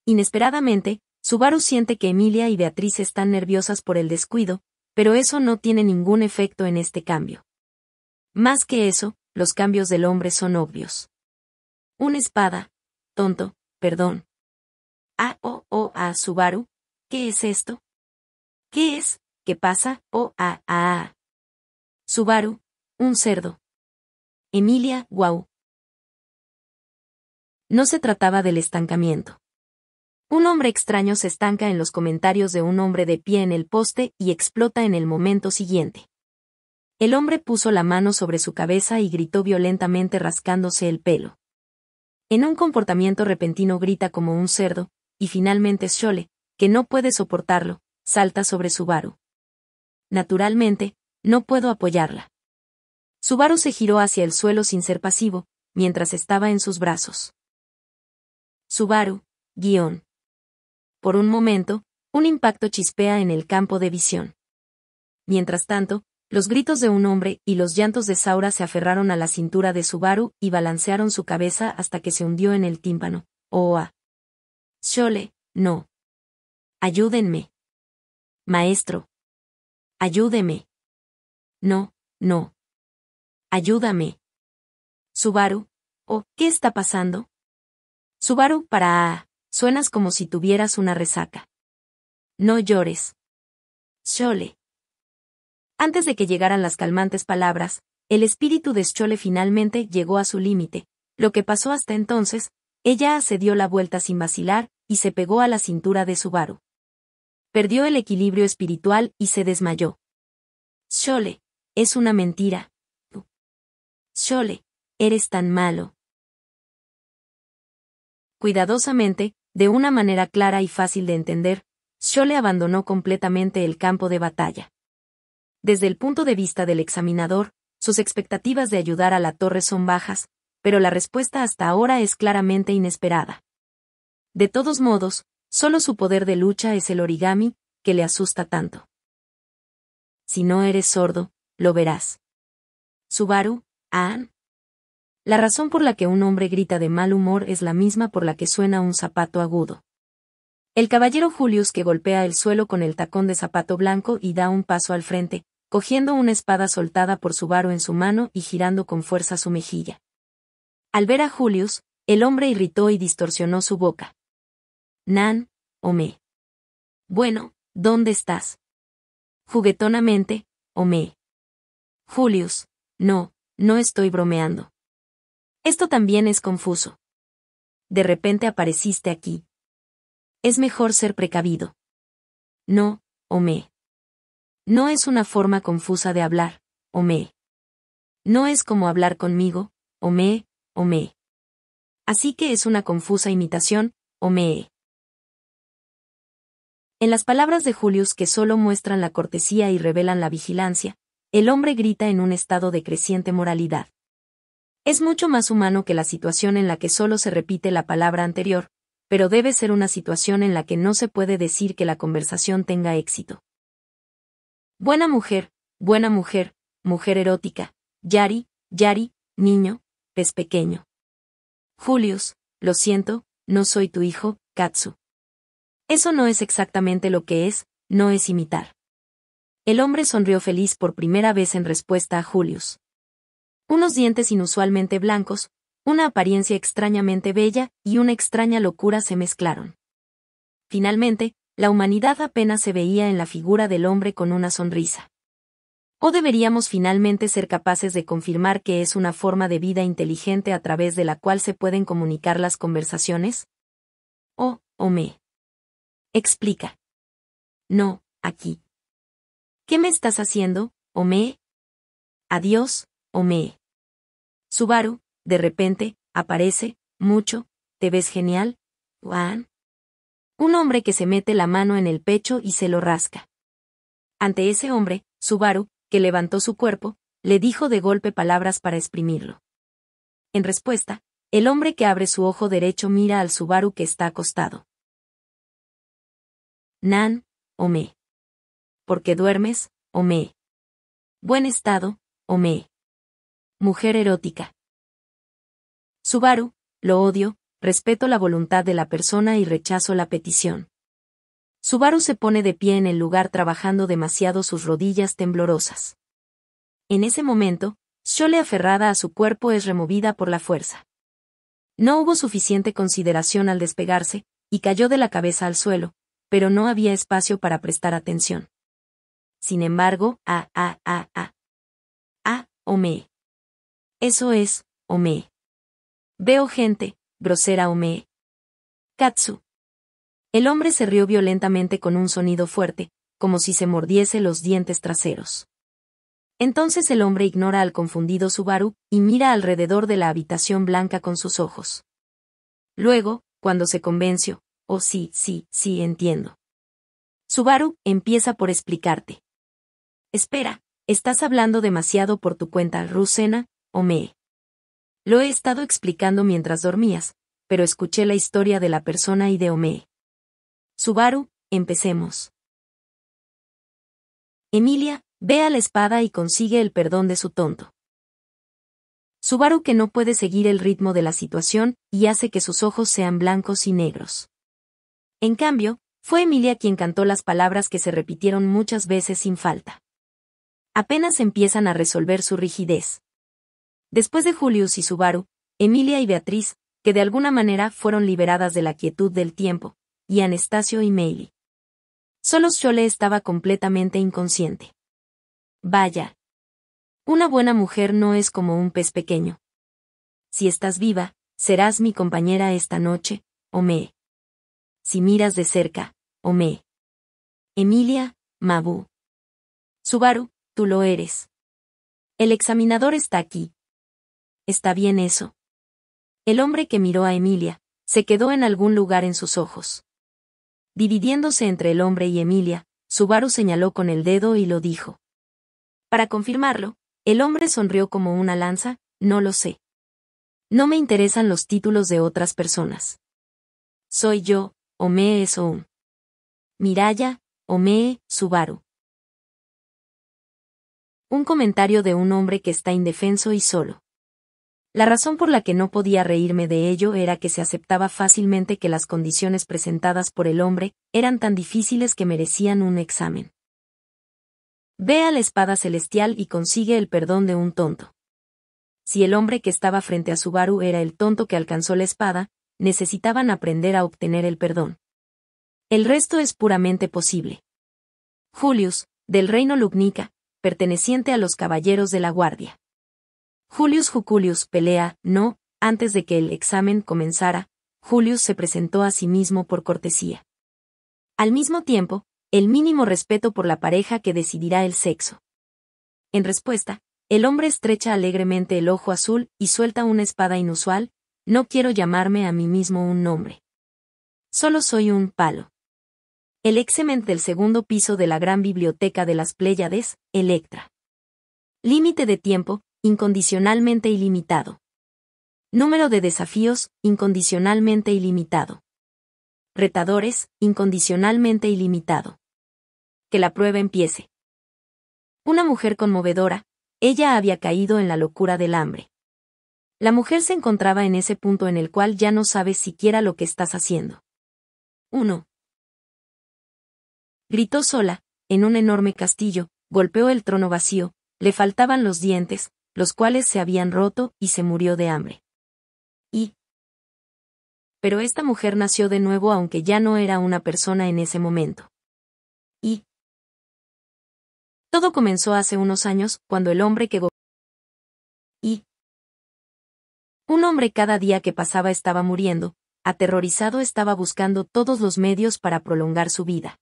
Inesperadamente, Subaru siente que Emilia y Beatriz están nerviosas por el descuido, pero eso no tiene ningún efecto en este cambio. Más que eso, los cambios del hombre son obvios. Una espada. Tonto, perdón. Ah, oh, oh, ah, Subaru, ¿qué es esto? ¿Qué es? ¿Qué pasa? Oh, ah, ah, ah. Subaru, un cerdo, Emilia, wow. No se trataba del estancamiento. Un hombre extraño se estanca en los comentarios de un hombre de pie en el poste y explota en el momento siguiente. El hombre puso la mano sobre su cabeza y gritó violentamente rascándose el pelo. En un comportamiento repentino grita como un cerdo, y finalmente Shole, que no puede soportarlo, salta sobre su baro. Naturalmente, no puedo apoyarla. Subaru se giró hacia el suelo sin ser pasivo, mientras estaba en sus brazos. Subaru, guión. Por un momento, un impacto chispea en el campo de visión. Mientras tanto, los gritos de un hombre y los llantos de Saura se aferraron a la cintura de Subaru y balancearon su cabeza hasta que se hundió en el tímpano. Oa. Oh, ah. Shole, no. Ayúdenme. Maestro. Ayúdeme. No, no ayúdame. Subaru, oh, ¿qué está pasando? Subaru, para A, suenas como si tuvieras una resaca. No llores. Chole. Antes de que llegaran las calmantes palabras, el espíritu de Chole finalmente llegó a su límite. Lo que pasó hasta entonces, ella se dio la vuelta sin vacilar y se pegó a la cintura de Subaru. Perdió el equilibrio espiritual y se desmayó. Chole, es una mentira. «Shole, eres tan malo. Cuidadosamente, de una manera clara y fácil de entender, Shole abandonó completamente el campo de batalla. Desde el punto de vista del examinador, sus expectativas de ayudar a la torre son bajas, pero la respuesta hasta ahora es claramente inesperada. De todos modos, solo su poder de lucha es el origami, que le asusta tanto. Si no eres sordo, lo verás. Subaru, la razón por la que un hombre grita de mal humor es la misma por la que suena un zapato agudo. El caballero Julius que golpea el suelo con el tacón de zapato blanco y da un paso al frente, cogiendo una espada soltada por su varo en su mano y girando con fuerza su mejilla. Al ver a Julius, el hombre irritó y distorsionó su boca. Nan, homé. Bueno, ¿dónde estás? Juguetonamente, homé. Julius, no, no estoy bromeando. Esto también es confuso. De repente apareciste aquí. Es mejor ser precavido. No, Ome. No es una forma confusa de hablar, Ome. No es como hablar conmigo, Ome, Ome. Así que es una confusa imitación, Ome. En las palabras de Julius que solo muestran la cortesía y revelan la vigilancia, el hombre grita en un estado de creciente moralidad. Es mucho más humano que la situación en la que solo se repite la palabra anterior, pero debe ser una situación en la que no se puede decir que la conversación tenga éxito. Buena mujer, buena mujer, mujer erótica, Yari, Yari, niño, pez pequeño. Julius, lo siento, no soy tu hijo, Katsu. Eso no es exactamente lo que es, no es imitar. El hombre sonrió feliz por primera vez en respuesta a Julius. Unos dientes inusualmente blancos, una apariencia extrañamente bella y una extraña locura se mezclaron. Finalmente, la humanidad apenas se veía en la figura del hombre con una sonrisa. ¿O deberíamos finalmente ser capaces de confirmar que es una forma de vida inteligente a través de la cual se pueden comunicar las conversaciones? ¿O, o me? Explica. No, aquí. ¿Qué me estás haciendo, Ome? Adiós, Ome. Subaru, de repente, aparece, mucho, te ves genial, Juan. Un hombre que se mete la mano en el pecho y se lo rasca. Ante ese hombre, Subaru, que levantó su cuerpo, le dijo de golpe palabras para exprimirlo. En respuesta, el hombre que abre su ojo derecho mira al Subaru que está acostado. Nan, Ome porque duermes, Ome. Buen estado, Ome. Mujer erótica. Subaru, lo odio, respeto la voluntad de la persona y rechazo la petición. Subaru se pone de pie en el lugar trabajando demasiado sus rodillas temblorosas. En ese momento, Shole aferrada a su cuerpo es removida por la fuerza. No hubo suficiente consideración al despegarse, y cayó de la cabeza al suelo, pero no había espacio para prestar atención. Sin embargo, a, ah ah ah A, ome. Eso es, ome. Veo gente, grosera ome. Katsu. El hombre se rió violentamente con un sonido fuerte, como si se mordiese los dientes traseros. Entonces el hombre ignora al confundido Subaru y mira alrededor de la habitación blanca con sus ojos. Luego, cuando se convenció, oh sí, sí, sí entiendo. Subaru empieza por explicarte. Espera, estás hablando demasiado por tu cuenta, Rusena, Ome. Lo he estado explicando mientras dormías, pero escuché la historia de la persona y de Ome. Subaru, empecemos. Emilia, ve a la espada y consigue el perdón de su tonto. Subaru que no puede seguir el ritmo de la situación y hace que sus ojos sean blancos y negros. En cambio, fue Emilia quien cantó las palabras que se repitieron muchas veces sin falta apenas empiezan a resolver su rigidez. Después de Julius y Subaru, Emilia y Beatriz, que de alguna manera fueron liberadas de la quietud del tiempo, y Anastasio y Meili. Solo Chole estaba completamente inconsciente. Vaya. Una buena mujer no es como un pez pequeño. Si estás viva, serás mi compañera esta noche, Ome. Si miras de cerca, Ome. Emilia, Mabu. Subaru, tú lo eres. El examinador está aquí. Está bien eso. El hombre que miró a Emilia, se quedó en algún lugar en sus ojos. Dividiéndose entre el hombre y Emilia, Subaru señaló con el dedo y lo dijo. Para confirmarlo, el hombre sonrió como una lanza, no lo sé. No me interesan los títulos de otras personas. Soy yo, Omee Soum. Miraya, Omee, Subaru un comentario de un hombre que está indefenso y solo. La razón por la que no podía reírme de ello era que se aceptaba fácilmente que las condiciones presentadas por el hombre eran tan difíciles que merecían un examen. Ve a la espada celestial y consigue el perdón de un tonto. Si el hombre que estaba frente a Subaru era el tonto que alcanzó la espada, necesitaban aprender a obtener el perdón. El resto es puramente posible. Julius, del reino Lugnica, perteneciente a los caballeros de la guardia. Julius Juculius pelea, no, antes de que el examen comenzara, Julius se presentó a sí mismo por cortesía. Al mismo tiempo, el mínimo respeto por la pareja que decidirá el sexo. En respuesta, el hombre estrecha alegremente el ojo azul y suelta una espada inusual, no quiero llamarme a mí mismo un nombre. Solo soy un palo el excement del segundo piso de la gran biblioteca de las Pléyades, Electra. Límite de tiempo, incondicionalmente ilimitado. Número de desafíos, incondicionalmente ilimitado. Retadores, incondicionalmente ilimitado. Que la prueba empiece. Una mujer conmovedora, ella había caído en la locura del hambre. La mujer se encontraba en ese punto en el cual ya no sabes siquiera lo que estás haciendo. 1. Gritó sola, en un enorme castillo, golpeó el trono vacío, le faltaban los dientes, los cuales se habían roto, y se murió de hambre. Y... Pero esta mujer nació de nuevo aunque ya no era una persona en ese momento. Y... Todo comenzó hace unos años, cuando el hombre que... y... Un hombre cada día que pasaba estaba muriendo, aterrorizado estaba buscando todos los medios para prolongar su vida.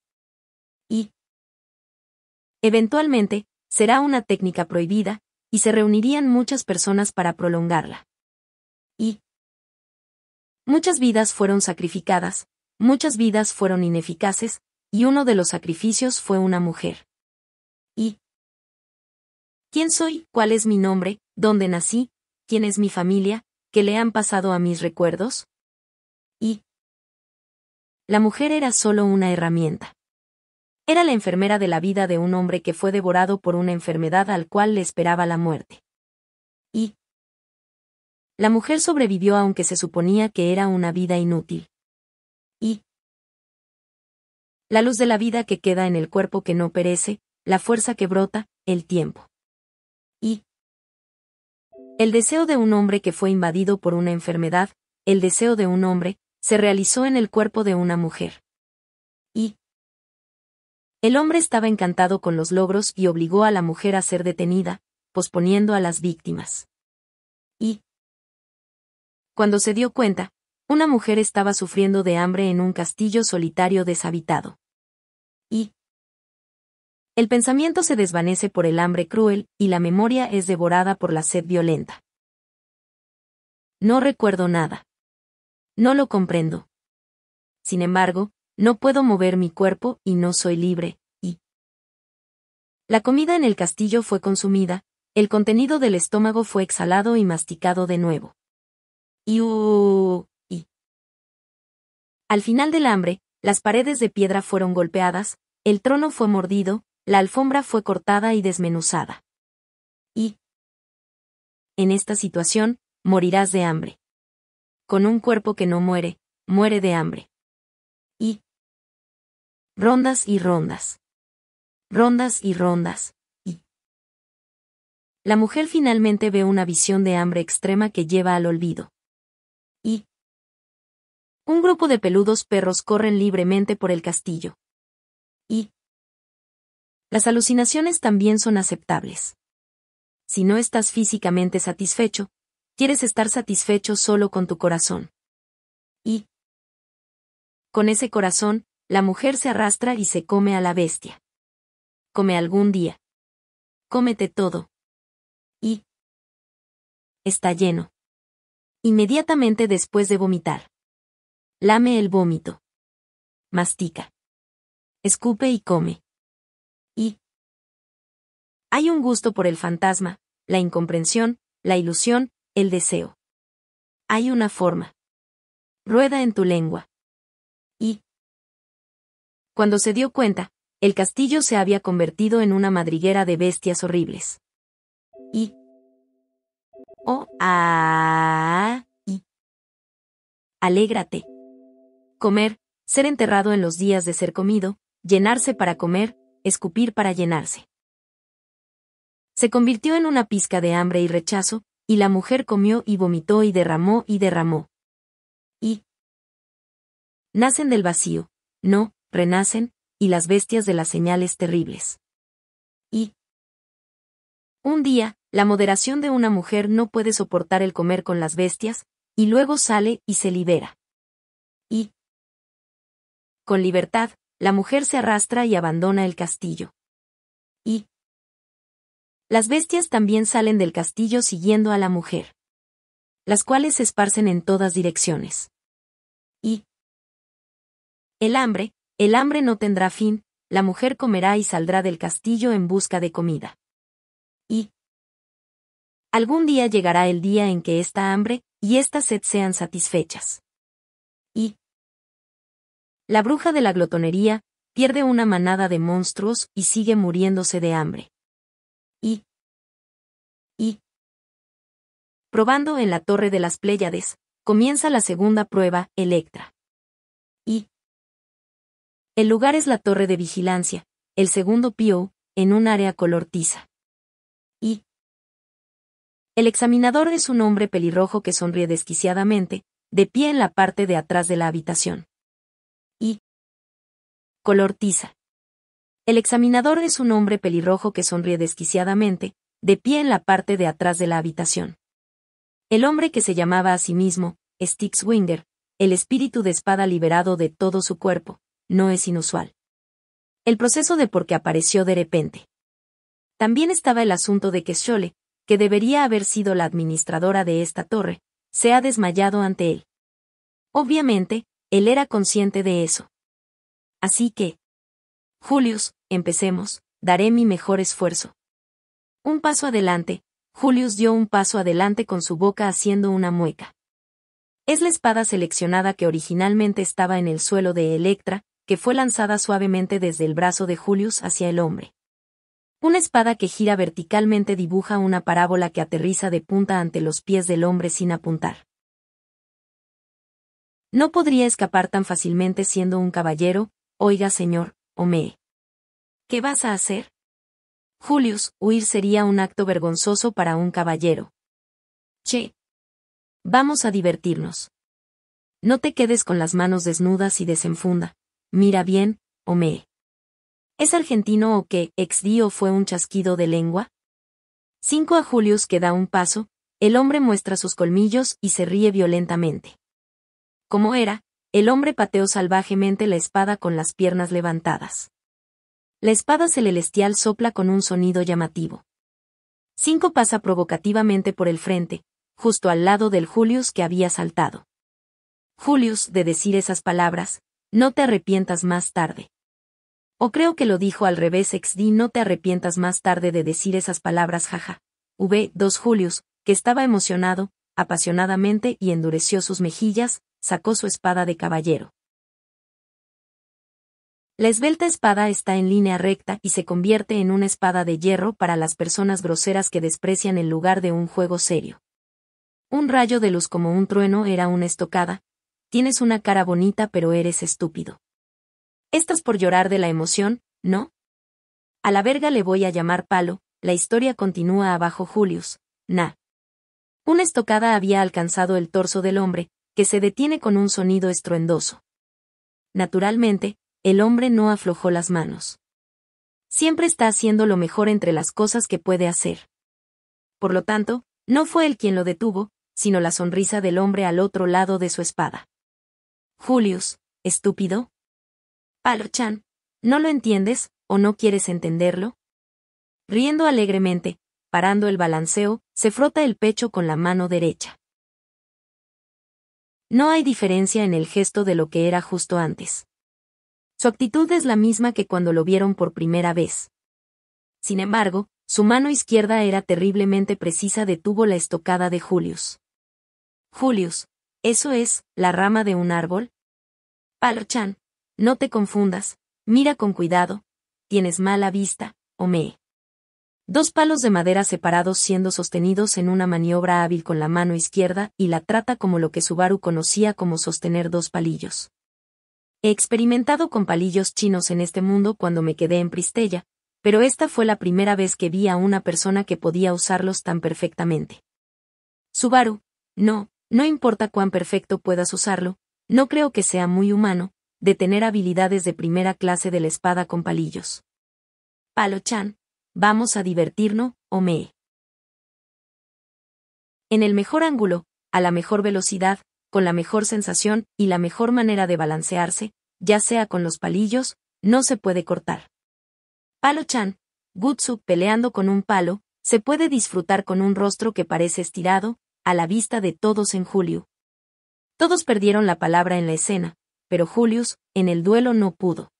Eventualmente, será una técnica prohibida, y se reunirían muchas personas para prolongarla. Y muchas vidas fueron sacrificadas, muchas vidas fueron ineficaces, y uno de los sacrificios fue una mujer. Y ¿Quién soy? ¿Cuál es mi nombre? ¿Dónde nací? ¿Quién es mi familia? ¿Qué le han pasado a mis recuerdos? Y la mujer era solo una herramienta. Era la enfermera de la vida de un hombre que fue devorado por una enfermedad al cual le esperaba la muerte. Y la mujer sobrevivió aunque se suponía que era una vida inútil. Y la luz de la vida que queda en el cuerpo que no perece, la fuerza que brota, el tiempo. Y el deseo de un hombre que fue invadido por una enfermedad, el deseo de un hombre, se realizó en el cuerpo de una mujer. Y el hombre estaba encantado con los logros y obligó a la mujer a ser detenida, posponiendo a las víctimas. Y cuando se dio cuenta, una mujer estaba sufriendo de hambre en un castillo solitario deshabitado. Y el pensamiento se desvanece por el hambre cruel y la memoria es devorada por la sed violenta. No recuerdo nada. No lo comprendo. Sin embargo, no puedo mover mi cuerpo y no soy libre, y... La comida en el castillo fue consumida, el contenido del estómago fue exhalado y masticado de nuevo. Y... Al final del hambre, las paredes de piedra fueron golpeadas, el trono fue mordido, la alfombra fue cortada y desmenuzada. Y... En esta situación, morirás de hambre. Con un cuerpo que no muere, muere de hambre. Y... Rondas y rondas. Rondas y rondas. Y... La mujer finalmente ve una visión de hambre extrema que lleva al olvido. Y... Un grupo de peludos perros corren libremente por el castillo. Y... Las alucinaciones también son aceptables. Si no estás físicamente satisfecho, quieres estar satisfecho solo con tu corazón. Y... Con ese corazón, la mujer se arrastra y se come a la bestia. Come algún día. Cómete todo. Y... Está lleno. Inmediatamente después de vomitar. Lame el vómito. Mastica. Escupe y come. Y... Hay un gusto por el fantasma, la incomprensión, la ilusión, el deseo. Hay una forma. Rueda en tu lengua. Cuando se dio cuenta, el castillo se había convertido en una madriguera de bestias horribles. Y. oh, ah, Y. Alégrate. Comer, ser enterrado en los días de ser comido, llenarse para comer, escupir para llenarse. Se convirtió en una pizca de hambre y rechazo, y la mujer comió y vomitó y derramó y derramó. Y. Nacen del vacío, no, renacen, y las bestias de las señales terribles. Y un día, la moderación de una mujer no puede soportar el comer con las bestias, y luego sale y se libera. Y con libertad, la mujer se arrastra y abandona el castillo. Y las bestias también salen del castillo siguiendo a la mujer, las cuales se esparcen en todas direcciones. Y el hambre, el hambre no tendrá fin, la mujer comerá y saldrá del castillo en busca de comida. Y algún día llegará el día en que esta hambre y esta sed sean satisfechas. Y la bruja de la glotonería pierde una manada de monstruos y sigue muriéndose de hambre. Y y probando en la torre de las Pléyades, comienza la segunda prueba, Electra. El lugar es la torre de vigilancia, el segundo Pío, en un área color tiza. Y. El examinador es un hombre pelirrojo que sonríe desquiciadamente, de pie en la parte de atrás de la habitación. Y. Color tiza. El examinador es un hombre pelirrojo que sonríe desquiciadamente, de pie en la parte de atrás de la habitación. El hombre que se llamaba a sí mismo, Winger, el espíritu de espada liberado de todo su cuerpo, no es inusual. El proceso de por qué apareció de repente. También estaba el asunto de que Shole, que debería haber sido la administradora de esta torre, se ha desmayado ante él. Obviamente, él era consciente de eso. Así que... Julius, empecemos, daré mi mejor esfuerzo. Un paso adelante, Julius dio un paso adelante con su boca haciendo una mueca. Es la espada seleccionada que originalmente estaba en el suelo de Electra, que fue lanzada suavemente desde el brazo de Julius hacia el hombre. Una espada que gira verticalmente dibuja una parábola que aterriza de punta ante los pies del hombre sin apuntar. No podría escapar tan fácilmente siendo un caballero, oiga señor, me. ¿Qué vas a hacer? Julius, huir sería un acto vergonzoso para un caballero. Che. Vamos a divertirnos. No te quedes con las manos desnudas y desenfunda mira bien, o ¿Es argentino o que, ex fue un chasquido de lengua? Cinco a Julius que da un paso, el hombre muestra sus colmillos y se ríe violentamente. Como era, el hombre pateó salvajemente la espada con las piernas levantadas. La espada celestial sopla con un sonido llamativo. Cinco pasa provocativamente por el frente, justo al lado del Julius que había saltado. Julius, de decir esas palabras, no te arrepientas más tarde. O creo que lo dijo al revés XD no te arrepientas más tarde de decir esas palabras jaja. V. 2 Julius, que estaba emocionado, apasionadamente y endureció sus mejillas, sacó su espada de caballero. La esbelta espada está en línea recta y se convierte en una espada de hierro para las personas groseras que desprecian el lugar de un juego serio. Un rayo de luz como un trueno era una estocada, Tienes una cara bonita pero eres estúpido. Estás por llorar de la emoción, ¿no? A la verga le voy a llamar palo, la historia continúa abajo Julius, na. Una estocada había alcanzado el torso del hombre, que se detiene con un sonido estruendoso. Naturalmente, el hombre no aflojó las manos. Siempre está haciendo lo mejor entre las cosas que puede hacer. Por lo tanto, no fue él quien lo detuvo, sino la sonrisa del hombre al otro lado de su espada. Julius, estúpido. palochán ¿no lo entiendes, o no quieres entenderlo? Riendo alegremente, parando el balanceo, se frota el pecho con la mano derecha. No hay diferencia en el gesto de lo que era justo antes. Su actitud es la misma que cuando lo vieron por primera vez. Sin embargo, su mano izquierda era terriblemente precisa detuvo la estocada de Julius. Julius, ¿Eso es, la rama de un árbol? Chan, no te confundas, mira con cuidado, tienes mala vista, Omee. Dos palos de madera separados siendo sostenidos en una maniobra hábil con la mano izquierda y la trata como lo que Subaru conocía como sostener dos palillos. He experimentado con palillos chinos en este mundo cuando me quedé en Pristella, pero esta fue la primera vez que vi a una persona que podía usarlos tan perfectamente. Subaru, no, no importa cuán perfecto puedas usarlo, no creo que sea muy humano, de tener habilidades de primera clase de la espada con palillos. Palo-chan, vamos a divertirnos, Omee. En el mejor ángulo, a la mejor velocidad, con la mejor sensación y la mejor manera de balancearse, ya sea con los palillos, no se puede cortar. Palo-chan, Gutsu peleando con un palo, se puede disfrutar con un rostro que parece estirado, a la vista de todos en Julio. Todos perdieron la palabra en la escena, pero Julius, en el duelo no pudo.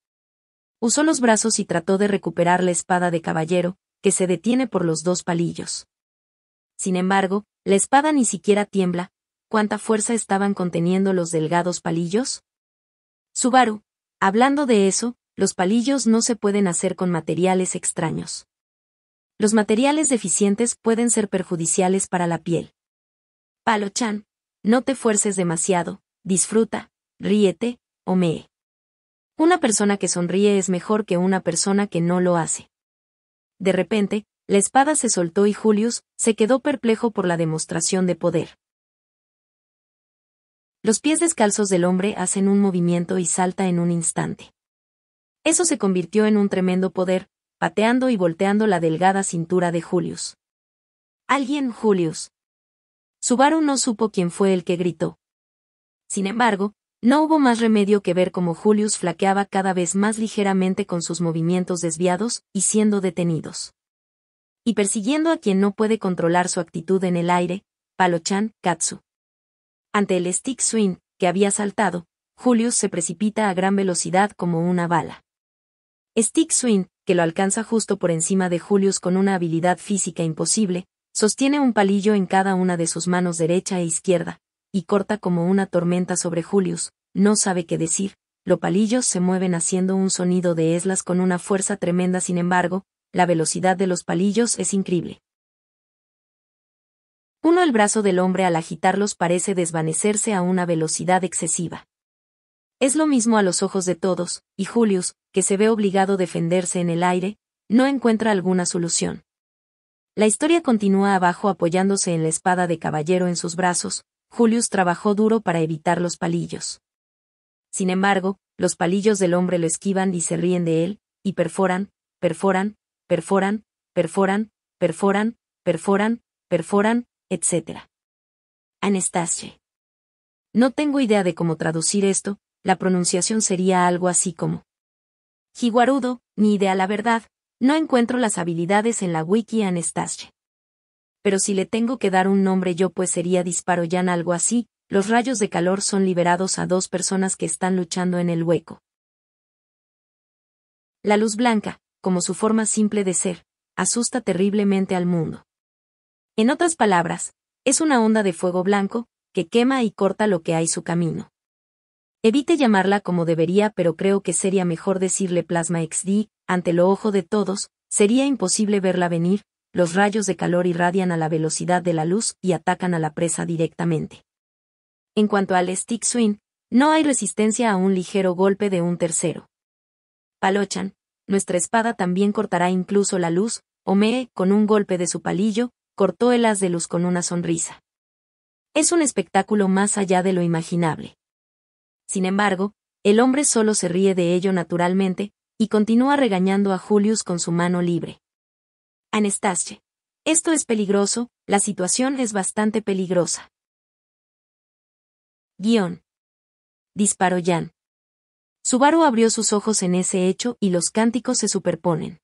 Usó los brazos y trató de recuperar la espada de caballero, que se detiene por los dos palillos. Sin embargo, la espada ni siquiera tiembla, ¿cuánta fuerza estaban conteniendo los delgados palillos? Subaru, hablando de eso, los palillos no se pueden hacer con materiales extraños. Los materiales deficientes pueden ser perjudiciales para la piel. Chan, no te fuerces demasiado, disfruta, ríete, o Una persona que sonríe es mejor que una persona que no lo hace. De repente, la espada se soltó y Julius se quedó perplejo por la demostración de poder. Los pies descalzos del hombre hacen un movimiento y salta en un instante. Eso se convirtió en un tremendo poder, pateando y volteando la delgada cintura de Julius. Alguien, Julius, Subaru no supo quién fue el que gritó. Sin embargo, no hubo más remedio que ver cómo Julius flaqueaba cada vez más ligeramente con sus movimientos desviados y siendo detenidos. Y persiguiendo a quien no puede controlar su actitud en el aire, Palochan Katsu. Ante el stick swing, que había saltado, Julius se precipita a gran velocidad como una bala. Stick Swing, que lo alcanza justo por encima de Julius con una habilidad física imposible, Sostiene un palillo en cada una de sus manos derecha e izquierda, y corta como una tormenta sobre Julius, no sabe qué decir, los palillos se mueven haciendo un sonido de eslas con una fuerza tremenda sin embargo, la velocidad de los palillos es increíble. Uno el brazo del hombre al agitarlos parece desvanecerse a una velocidad excesiva. Es lo mismo a los ojos de todos, y Julius, que se ve obligado a defenderse en el aire, no encuentra alguna solución. La historia continúa abajo apoyándose en la espada de caballero en sus brazos, Julius trabajó duro para evitar los palillos. Sin embargo, los palillos del hombre lo esquivan y se ríen de él, y perforan, perforan, perforan, perforan, perforan, perforan, perforan, etc. Anastasia. No tengo idea de cómo traducir esto, la pronunciación sería algo así como. Jiguarudo, ni idea la verdad, no encuentro las habilidades en la wiki Anastasia. Pero si le tengo que dar un nombre yo pues sería disparo yan algo así, los rayos de calor son liberados a dos personas que están luchando en el hueco. La luz blanca, como su forma simple de ser, asusta terriblemente al mundo. En otras palabras, es una onda de fuego blanco, que quema y corta lo que hay su camino. Evite llamarla como debería, pero creo que sería mejor decirle plasma XD, ante lo ojo de todos, sería imposible verla venir, los rayos de calor irradian a la velocidad de la luz y atacan a la presa directamente. En cuanto al stick swing, no hay resistencia a un ligero golpe de un tercero. Palochan, nuestra espada también cortará incluso la luz, Omee, con un golpe de su palillo, cortó el haz de luz con una sonrisa. Es un espectáculo más allá de lo imaginable. Sin embargo, el hombre solo se ríe de ello naturalmente, y continúa regañando a Julius con su mano libre. Anastasio. Esto es peligroso, la situación es bastante peligrosa. Guión. Disparó Jan. Subaru abrió sus ojos en ese hecho y los cánticos se superponen.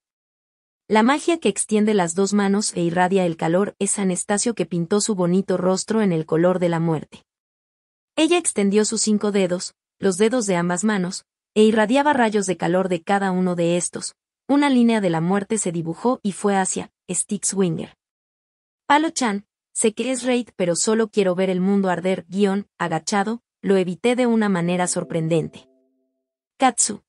La magia que extiende las dos manos e irradia el calor es Anastasio que pintó su bonito rostro en el color de la muerte. Ella extendió sus cinco dedos, los dedos de ambas manos, e irradiaba rayos de calor de cada uno de estos. Una línea de la muerte se dibujó y fue hacia Swinger. Palo Chan, sé que es raid pero solo quiero ver el mundo arder, guión, agachado, lo evité de una manera sorprendente. Katsu.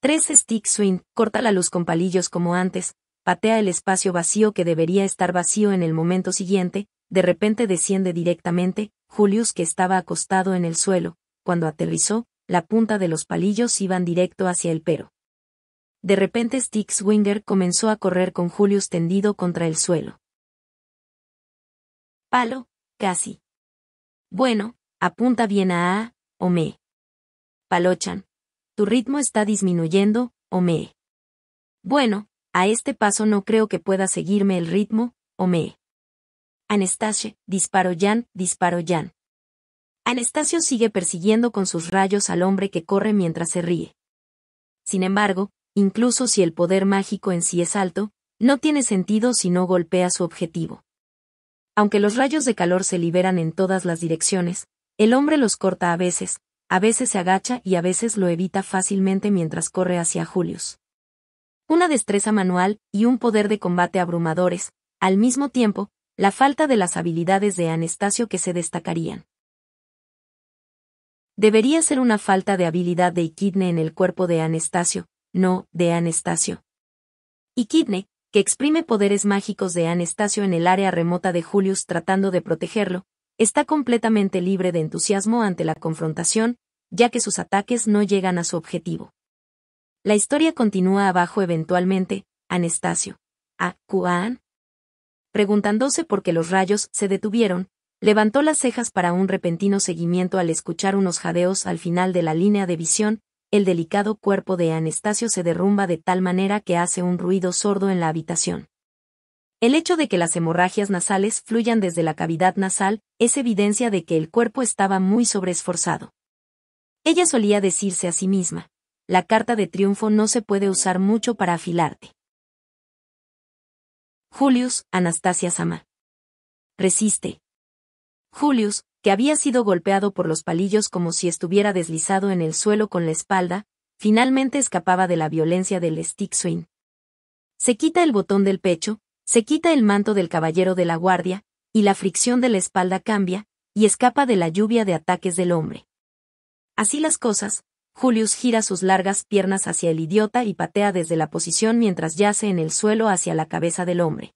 Tres Stick Swing, corta la luz con palillos como antes, patea el espacio vacío que debería estar vacío en el momento siguiente, de repente desciende directamente, Julius que estaba acostado en el suelo, cuando aterrizó, la punta de los palillos iban directo hacia el pero. De repente Stick Winger comenzó a correr con Julius tendido contra el suelo. Palo, casi. Bueno, apunta bien a A, Ome. Palochan. Tu ritmo está disminuyendo, Ome. Bueno, a este paso no creo que pueda seguirme el ritmo, Ome. Anastasia, disparo Yan, disparo Yan. Anastasio sigue persiguiendo con sus rayos al hombre que corre mientras se ríe. Sin embargo, incluso si el poder mágico en sí es alto, no tiene sentido si no golpea su objetivo. Aunque los rayos de calor se liberan en todas las direcciones, el hombre los corta a veces, a veces se agacha y a veces lo evita fácilmente mientras corre hacia Julius. Una destreza manual y un poder de combate abrumadores, al mismo tiempo, la falta de las habilidades de Anastasio que se destacarían. Debería ser una falta de habilidad de Iquidne en el cuerpo de Anastasio, no, de Anastasio. Iquidne, que exprime poderes mágicos de Anastasio en el área remota de Julius tratando de protegerlo, está completamente libre de entusiasmo ante la confrontación, ya que sus ataques no llegan a su objetivo. La historia continúa abajo eventualmente, Anastasio. ¿A ah, Kuan? Preguntándose por qué los rayos se detuvieron, Levantó las cejas para un repentino seguimiento al escuchar unos jadeos al final de la línea de visión, el delicado cuerpo de Anastasio se derrumba de tal manera que hace un ruido sordo en la habitación. El hecho de que las hemorragias nasales fluyan desde la cavidad nasal es evidencia de que el cuerpo estaba muy sobreesforzado. Ella solía decirse a sí misma, la carta de triunfo no se puede usar mucho para afilarte. Julius, Anastasia Sama. Resiste. Julius, que había sido golpeado por los palillos como si estuviera deslizado en el suelo con la espalda, finalmente escapaba de la violencia del stick swing. Se quita el botón del pecho, se quita el manto del caballero de la guardia, y la fricción de la espalda cambia, y escapa de la lluvia de ataques del hombre. Así las cosas, Julius gira sus largas piernas hacia el idiota y patea desde la posición mientras yace en el suelo hacia la cabeza del hombre.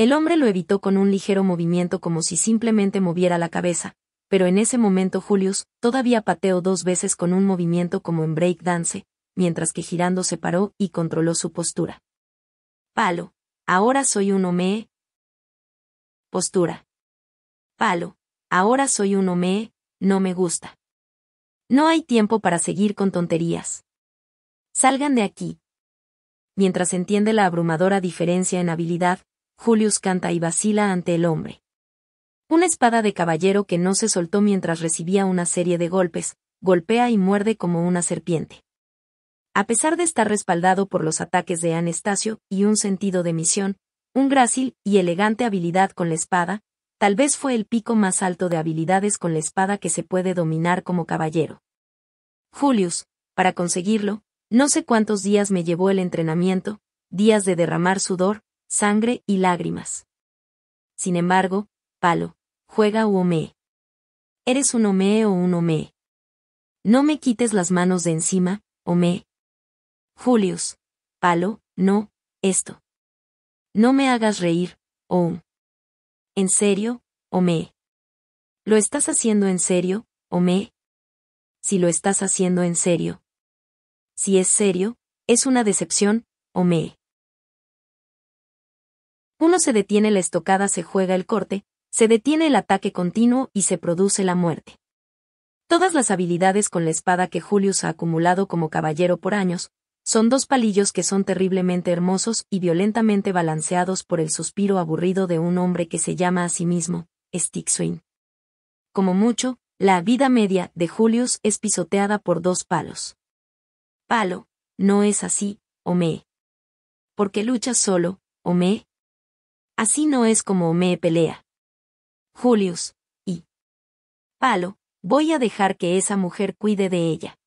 El hombre lo evitó con un ligero movimiento como si simplemente moviera la cabeza, pero en ese momento Julius todavía pateó dos veces con un movimiento como en break dance, mientras que girando se paró y controló su postura. Palo. Ahora soy un homé. Postura. Palo. Ahora soy un homé, no me gusta. No hay tiempo para seguir con tonterías. Salgan de aquí. Mientras entiende la abrumadora diferencia en habilidad, Julius canta y vacila ante el hombre. Una espada de caballero que no se soltó mientras recibía una serie de golpes, golpea y muerde como una serpiente. A pesar de estar respaldado por los ataques de Anastasio y un sentido de misión, un grácil y elegante habilidad con la espada, tal vez fue el pico más alto de habilidades con la espada que se puede dominar como caballero. Julius, para conseguirlo, no sé cuántos días me llevó el entrenamiento, días de derramar sudor, sangre y lágrimas. Sin embargo, Palo, juega o me. Eres un omee o un omee. No me quites las manos de encima, me? Julius, Palo, no, esto. No me hagas reír, oh. ¿En serio, me? ¿Lo estás haciendo en serio, me? Si lo estás haciendo en serio. Si es serio, es una decepción, me. Uno se detiene la estocada, se juega el corte, se detiene el ataque continuo y se produce la muerte. Todas las habilidades con la espada que Julius ha acumulado como caballero por años, son dos palillos que son terriblemente hermosos y violentamente balanceados por el suspiro aburrido de un hombre que se llama a sí mismo, Stickswing. Como mucho, la vida media de Julius es pisoteada por dos palos. Palo, no es así, Ome. Porque lucha solo, Ome? Así no es como me pelea. Julius, y. Palo, voy a dejar que esa mujer cuide de ella.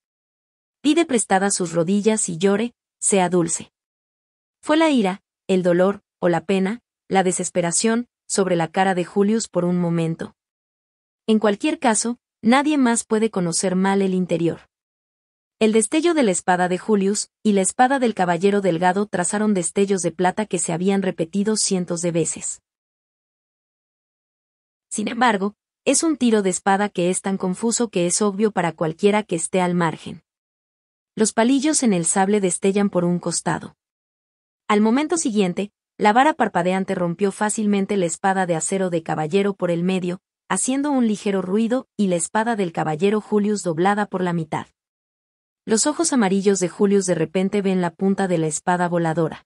Pide prestada sus rodillas y llore, sea dulce. Fue la ira, el dolor, o la pena, la desesperación, sobre la cara de Julius por un momento. En cualquier caso, nadie más puede conocer mal el interior. El destello de la espada de Julius y la espada del caballero delgado trazaron destellos de plata que se habían repetido cientos de veces. Sin embargo, es un tiro de espada que es tan confuso que es obvio para cualquiera que esté al margen. Los palillos en el sable destellan por un costado. Al momento siguiente, la vara parpadeante rompió fácilmente la espada de acero de caballero por el medio, haciendo un ligero ruido, y la espada del caballero Julius doblada por la mitad. Los ojos amarillos de Julius de repente ven la punta de la espada voladora.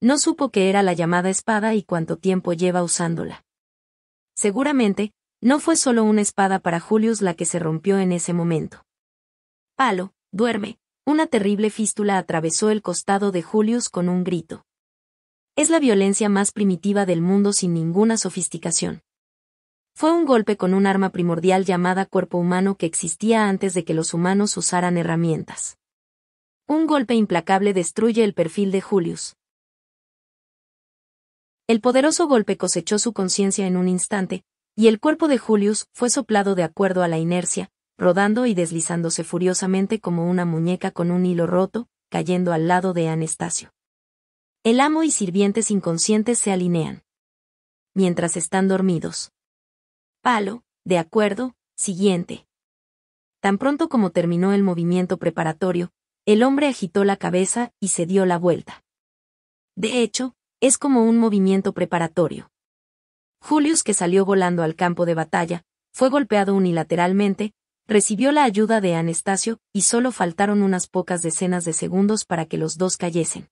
No supo qué era la llamada espada y cuánto tiempo lleva usándola. Seguramente, no fue solo una espada para Julius la que se rompió en ese momento. Palo, duerme, una terrible fístula atravesó el costado de Julius con un grito. Es la violencia más primitiva del mundo sin ninguna sofisticación. Fue un golpe con un arma primordial llamada cuerpo humano que existía antes de que los humanos usaran herramientas. Un golpe implacable destruye el perfil de Julius. El poderoso golpe cosechó su conciencia en un instante, y el cuerpo de Julius fue soplado de acuerdo a la inercia, rodando y deslizándose furiosamente como una muñeca con un hilo roto, cayendo al lado de Anastasio. El amo y sirvientes inconscientes se alinean. Mientras están dormidos. Palo, de acuerdo, siguiente. Tan pronto como terminó el movimiento preparatorio, el hombre agitó la cabeza y se dio la vuelta. De hecho, es como un movimiento preparatorio. Julius, que salió volando al campo de batalla, fue golpeado unilateralmente, recibió la ayuda de Anastasio y solo faltaron unas pocas decenas de segundos para que los dos cayesen.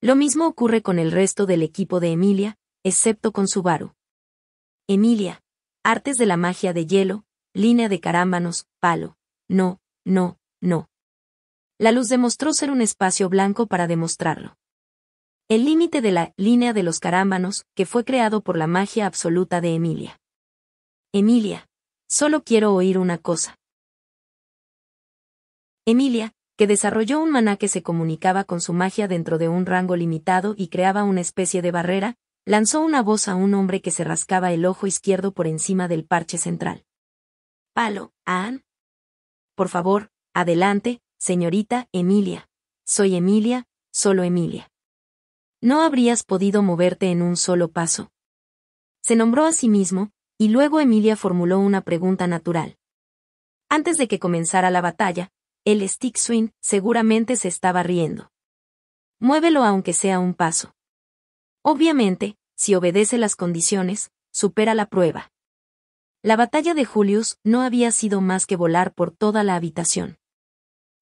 Lo mismo ocurre con el resto del equipo de Emilia, excepto con Subaru. Emilia, Artes de la magia de hielo, línea de carámbanos, palo. No, no, no. La luz demostró ser un espacio blanco para demostrarlo. El límite de la línea de los carámbanos, que fue creado por la magia absoluta de Emilia. Emilia, solo quiero oír una cosa. Emilia, que desarrolló un maná que se comunicaba con su magia dentro de un rango limitado y creaba una especie de barrera, lanzó una voz a un hombre que se rascaba el ojo izquierdo por encima del parche central. Palo, Anne? Por favor, adelante, señorita Emilia. Soy Emilia, solo Emilia. No habrías podido moverte en un solo paso. Se nombró a sí mismo, y luego Emilia formuló una pregunta natural. Antes de que comenzara la batalla, el Stick Swing seguramente se estaba riendo. Muévelo aunque sea un paso. Obviamente, si obedece las condiciones, supera la prueba. La batalla de Julius no había sido más que volar por toda la habitación.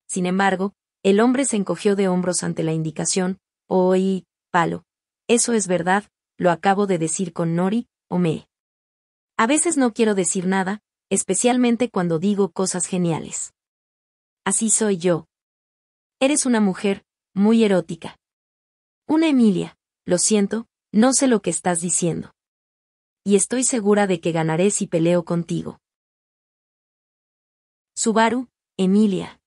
Sin embargo, el hombre se encogió de hombros ante la indicación, oí, oh, palo. Eso es verdad, lo acabo de decir con Nori, o me. A veces no quiero decir nada, especialmente cuando digo cosas geniales. Así soy yo. Eres una mujer, muy erótica. Una Emilia. Lo siento, no sé lo que estás diciendo. Y estoy segura de que ganaré si peleo contigo. Subaru, Emilia.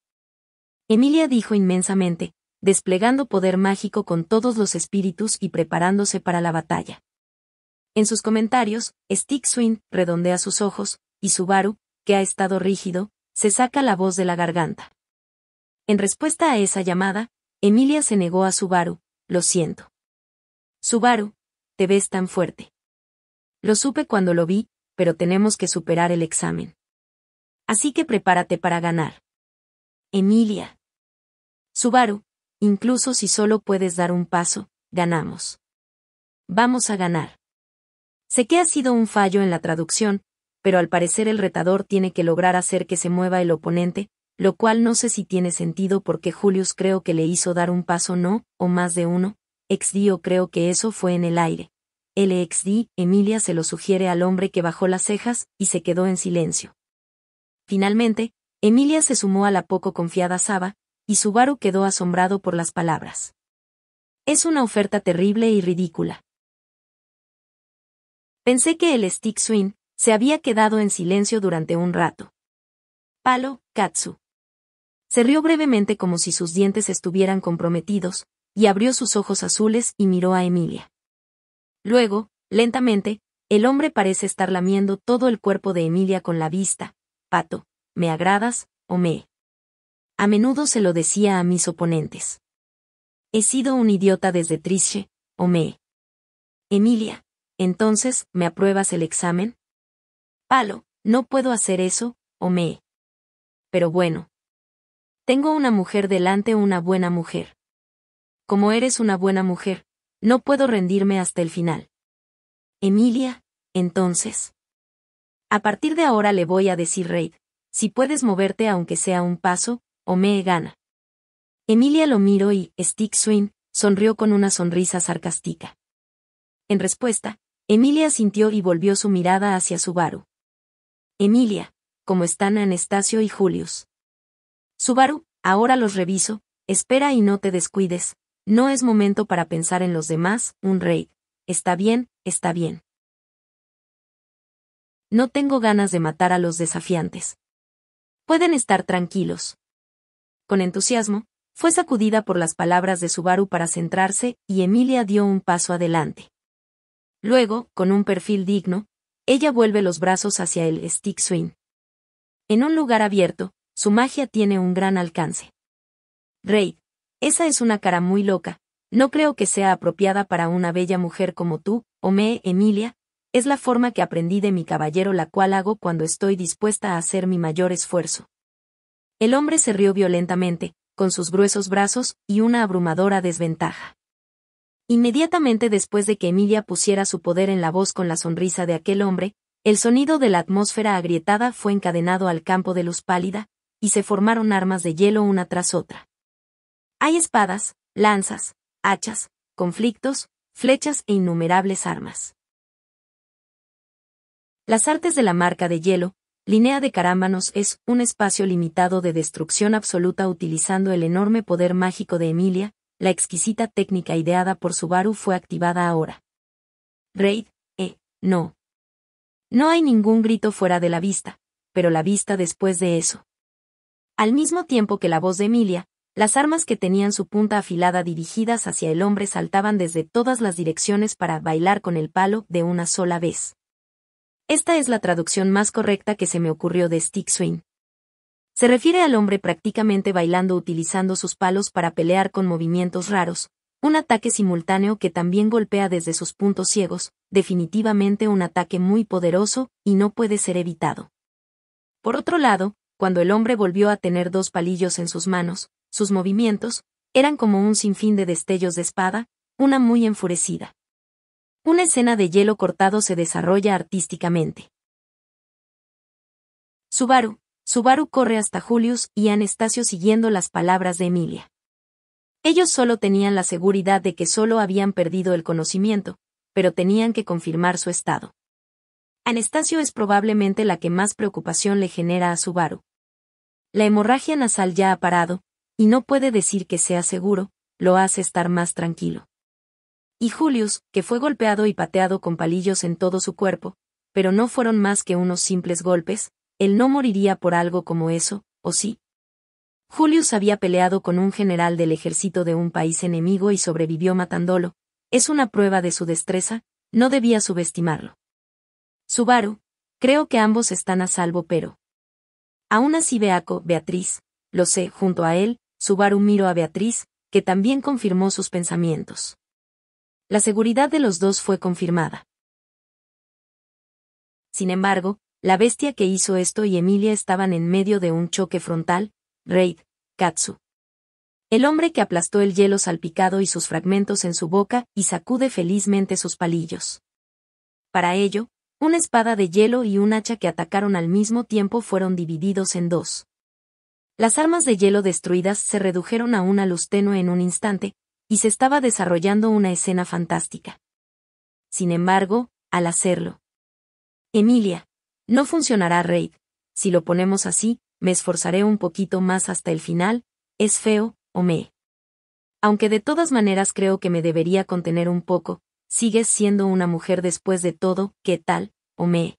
Emilia dijo inmensamente, desplegando poder mágico con todos los espíritus y preparándose para la batalla. En sus comentarios, Stickswin redondea sus ojos, y Subaru, que ha estado rígido, se saca la voz de la garganta. En respuesta a esa llamada, Emilia se negó a Subaru, lo siento. Subaru, te ves tan fuerte. Lo supe cuando lo vi, pero tenemos que superar el examen. Así que prepárate para ganar. Emilia. Subaru, incluso si solo puedes dar un paso, ganamos. Vamos a ganar. Sé que ha sido un fallo en la traducción, pero al parecer el retador tiene que lograr hacer que se mueva el oponente, lo cual no sé si tiene sentido porque Julius creo que le hizo dar un paso no, o más de uno, XD creo que eso fue en el aire. LXD, Emilia se lo sugiere al hombre que bajó las cejas, y se quedó en silencio. Finalmente, Emilia se sumó a la poco confiada Saba, y Subaru quedó asombrado por las palabras. Es una oferta terrible y ridícula. Pensé que el Stick Swing se había quedado en silencio durante un rato. Palo, Katsu. Se rió brevemente como si sus dientes estuvieran comprometidos, y abrió sus ojos azules y miró a Emilia. Luego, lentamente, el hombre parece estar lamiendo todo el cuerpo de Emilia con la vista. Pato, ¿me agradas o me? A menudo se lo decía a mis oponentes. He sido un idiota desde Triche, o Emilia, entonces, ¿me apruebas el examen? Palo, no puedo hacer eso, o Pero bueno. Tengo una mujer delante, una buena mujer como eres una buena mujer, no puedo rendirme hasta el final. Emilia, entonces. A partir de ahora le voy a decir Reid, si puedes moverte aunque sea un paso, o me gana. Emilia lo miró y, Stick Swing, sonrió con una sonrisa sarcástica. En respuesta, Emilia sintió y volvió su mirada hacia Subaru. Emilia, como están Anastasio y Julius? Subaru, ahora los reviso, espera y no te descuides, no es momento para pensar en los demás, un rey. Está bien, está bien. No tengo ganas de matar a los desafiantes. Pueden estar tranquilos. Con entusiasmo, fue sacudida por las palabras de Subaru para centrarse, y Emilia dio un paso adelante. Luego, con un perfil digno, ella vuelve los brazos hacia el stick swing. En un lugar abierto, su magia tiene un gran alcance. Rey, esa es una cara muy loca. No creo que sea apropiada para una bella mujer como tú, me, Emilia. Es la forma que aprendí de mi caballero la cual hago cuando estoy dispuesta a hacer mi mayor esfuerzo. El hombre se rió violentamente, con sus gruesos brazos y una abrumadora desventaja. Inmediatamente después de que Emilia pusiera su poder en la voz con la sonrisa de aquel hombre, el sonido de la atmósfera agrietada fue encadenado al campo de luz pálida, y se formaron armas de hielo una tras otra. Hay espadas, lanzas, hachas, conflictos, flechas e innumerables armas. Las artes de la marca de hielo, Linea de Carámbanos es un espacio limitado de destrucción absoluta utilizando el enorme poder mágico de Emilia, la exquisita técnica ideada por Subaru fue activada ahora. Raid, eh, no. No hay ningún grito fuera de la vista, pero la vista después de eso. Al mismo tiempo que la voz de Emilia, las armas que tenían su punta afilada dirigidas hacia el hombre saltaban desde todas las direcciones para bailar con el palo de una sola vez. Esta es la traducción más correcta que se me ocurrió de stick swing. Se refiere al hombre prácticamente bailando utilizando sus palos para pelear con movimientos raros, un ataque simultáneo que también golpea desde sus puntos ciegos, definitivamente un ataque muy poderoso, y no puede ser evitado. Por otro lado, cuando el hombre volvió a tener dos palillos en sus manos, sus movimientos, eran como un sinfín de destellos de espada, una muy enfurecida. Una escena de hielo cortado se desarrolla artísticamente. Subaru, Subaru corre hasta Julius y Anastasio siguiendo las palabras de Emilia. Ellos solo tenían la seguridad de que solo habían perdido el conocimiento, pero tenían que confirmar su estado. Anastasio es probablemente la que más preocupación le genera a Subaru. La hemorragia nasal ya ha parado, y no puede decir que sea seguro, lo hace estar más tranquilo. Y Julius, que fue golpeado y pateado con palillos en todo su cuerpo, pero no fueron más que unos simples golpes, él no moriría por algo como eso, ¿o sí? Julius había peleado con un general del ejército de un país enemigo y sobrevivió matándolo, es una prueba de su destreza, no debía subestimarlo. Subaru, creo que ambos están a salvo pero... Aún así Beaco, Beatriz, lo sé, junto a él, Subaru miró a Beatriz, que también confirmó sus pensamientos. La seguridad de los dos fue confirmada. Sin embargo, la bestia que hizo esto y Emilia estaban en medio de un choque frontal, Raid, Katsu. El hombre que aplastó el hielo salpicado y sus fragmentos en su boca y sacude felizmente sus palillos. Para ello, una espada de hielo y un hacha que atacaron al mismo tiempo fueron divididos en dos. Las armas de hielo destruidas se redujeron a una luz tenue en un instante, y se estaba desarrollando una escena fantástica. Sin embargo, al hacerlo. Emilia. No funcionará Raid. Si lo ponemos así, me esforzaré un poquito más hasta el final, es feo, o me. Aunque de todas maneras creo que me debería contener un poco, sigues siendo una mujer después de todo, ¿qué tal, o me?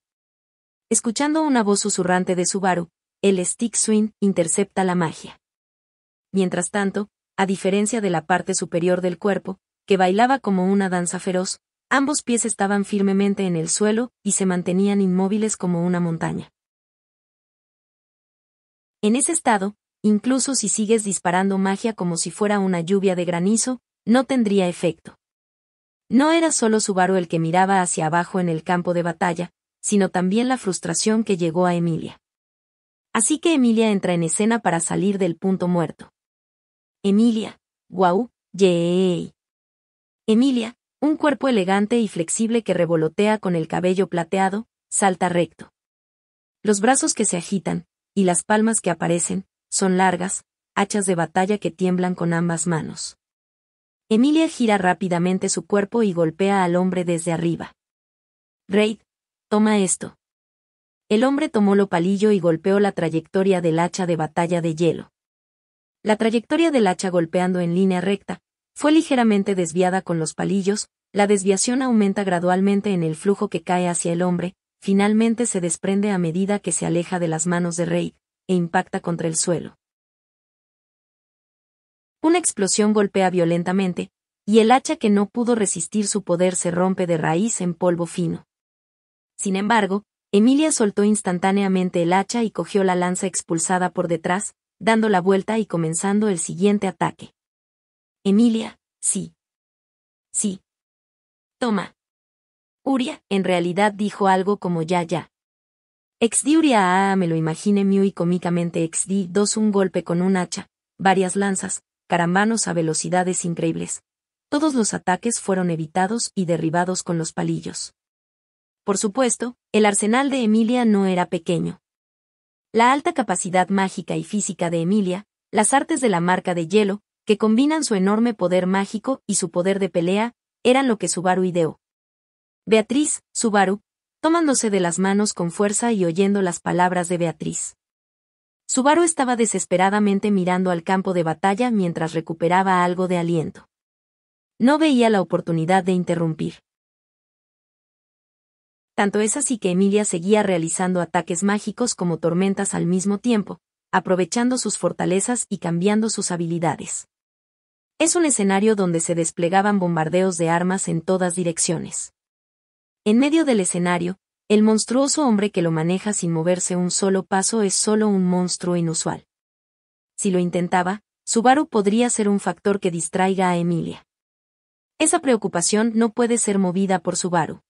Escuchando una voz susurrante de Subaru, el stick swing intercepta la magia. Mientras tanto, a diferencia de la parte superior del cuerpo, que bailaba como una danza feroz, ambos pies estaban firmemente en el suelo y se mantenían inmóviles como una montaña. En ese estado, incluso si sigues disparando magia como si fuera una lluvia de granizo, no tendría efecto. No era solo Subaru el que miraba hacia abajo en el campo de batalla, sino también la frustración que llegó a Emilia. Así que Emilia entra en escena para salir del punto muerto. Emilia, guau, yeeey. Emilia, un cuerpo elegante y flexible que revolotea con el cabello plateado, salta recto. Los brazos que se agitan, y las palmas que aparecen, son largas, hachas de batalla que tiemblan con ambas manos. Emilia gira rápidamente su cuerpo y golpea al hombre desde arriba. Raid, toma esto. El hombre tomó lo palillo y golpeó la trayectoria del hacha de batalla de hielo. La trayectoria del hacha golpeando en línea recta, fue ligeramente desviada con los palillos, la desviación aumenta gradualmente en el flujo que cae hacia el hombre, finalmente se desprende a medida que se aleja de las manos de Rey, e impacta contra el suelo. Una explosión golpea violentamente, y el hacha que no pudo resistir su poder se rompe de raíz en polvo fino. Sin embargo, Emilia soltó instantáneamente el hacha y cogió la lanza expulsada por detrás, dando la vuelta y comenzando el siguiente ataque. Emilia, sí. Sí. Toma. Uria, en realidad dijo algo como ya ya. —¡Exdi Uria a ah, me lo imaginé mío y cómicamente ¡Exdi! Dos un golpe con un hacha, varias lanzas, carambanos a velocidades increíbles. Todos los ataques fueron evitados y derribados con los palillos. Por supuesto, el arsenal de Emilia no era pequeño. La alta capacidad mágica y física de Emilia, las artes de la marca de hielo, que combinan su enorme poder mágico y su poder de pelea, eran lo que Subaru ideó. Beatriz, Subaru, tomándose de las manos con fuerza y oyendo las palabras de Beatriz. Subaru estaba desesperadamente mirando al campo de batalla mientras recuperaba algo de aliento. No veía la oportunidad de interrumpir. Tanto es así que Emilia seguía realizando ataques mágicos como tormentas al mismo tiempo, aprovechando sus fortalezas y cambiando sus habilidades. Es un escenario donde se desplegaban bombardeos de armas en todas direcciones. En medio del escenario, el monstruoso hombre que lo maneja sin moverse un solo paso es solo un monstruo inusual. Si lo intentaba, Subaru podría ser un factor que distraiga a Emilia. Esa preocupación no puede ser movida por Subaru.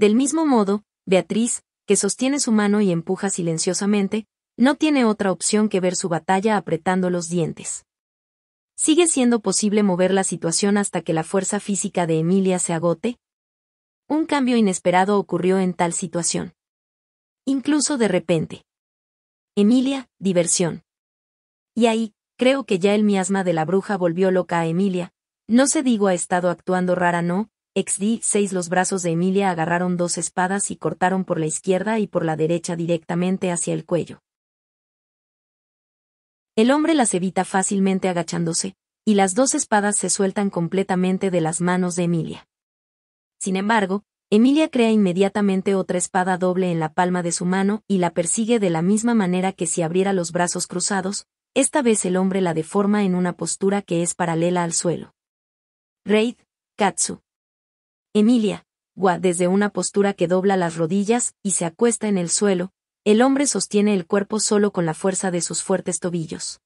Del mismo modo, Beatriz, que sostiene su mano y empuja silenciosamente, no tiene otra opción que ver su batalla apretando los dientes. ¿Sigue siendo posible mover la situación hasta que la fuerza física de Emilia se agote? Un cambio inesperado ocurrió en tal situación. Incluso de repente. Emilia, diversión. Y ahí, creo que ya el miasma de la bruja volvió loca a Emilia. No se digo ha estado actuando rara no, XD 6 Los brazos de Emilia agarraron dos espadas y cortaron por la izquierda y por la derecha directamente hacia el cuello. El hombre las evita fácilmente agachándose, y las dos espadas se sueltan completamente de las manos de Emilia. Sin embargo, Emilia crea inmediatamente otra espada doble en la palma de su mano y la persigue de la misma manera que si abriera los brazos cruzados, esta vez el hombre la deforma en una postura que es paralela al suelo. Raid, Katsu. Emilia, Gua desde una postura que dobla las rodillas y se acuesta en el suelo, el hombre sostiene el cuerpo solo con la fuerza de sus fuertes tobillos.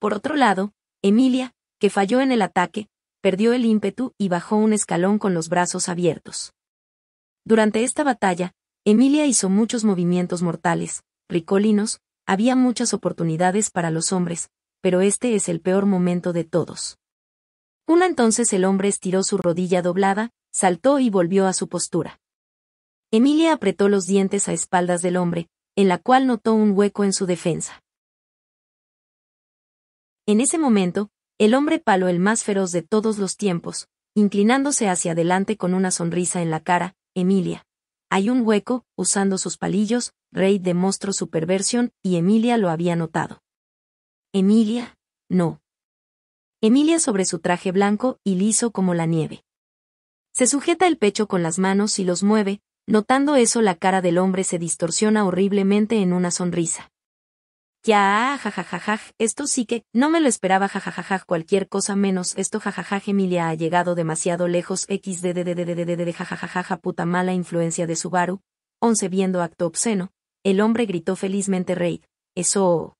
Por otro lado, Emilia, que falló en el ataque, perdió el ímpetu y bajó un escalón con los brazos abiertos. Durante esta batalla, Emilia hizo muchos movimientos mortales, ricolinos, había muchas oportunidades para los hombres, pero este es el peor momento de todos. Una entonces el hombre estiró su rodilla doblada, saltó y volvió a su postura. Emilia apretó los dientes a espaldas del hombre, en la cual notó un hueco en su defensa. En ese momento, el hombre palo el más feroz de todos los tiempos, inclinándose hacia adelante con una sonrisa en la cara, Emilia. Hay un hueco, usando sus palillos, Rey demostró su perversión, y Emilia lo había notado. Emilia, no. Emilia sobre su traje blanco y liso como la nieve. Se sujeta el pecho con las manos y los mueve, notando eso la cara del hombre se distorsiona horriblemente en una sonrisa. Ya, jajajajaj, esto sí que, no me lo esperaba jajajajaj cualquier cosa menos esto jajajaj Emilia ha llegado demasiado lejos xdddddd jajajajaja puta mala influencia de Subaru, 11 viendo acto obsceno, el hombre gritó felizmente Reid, eso...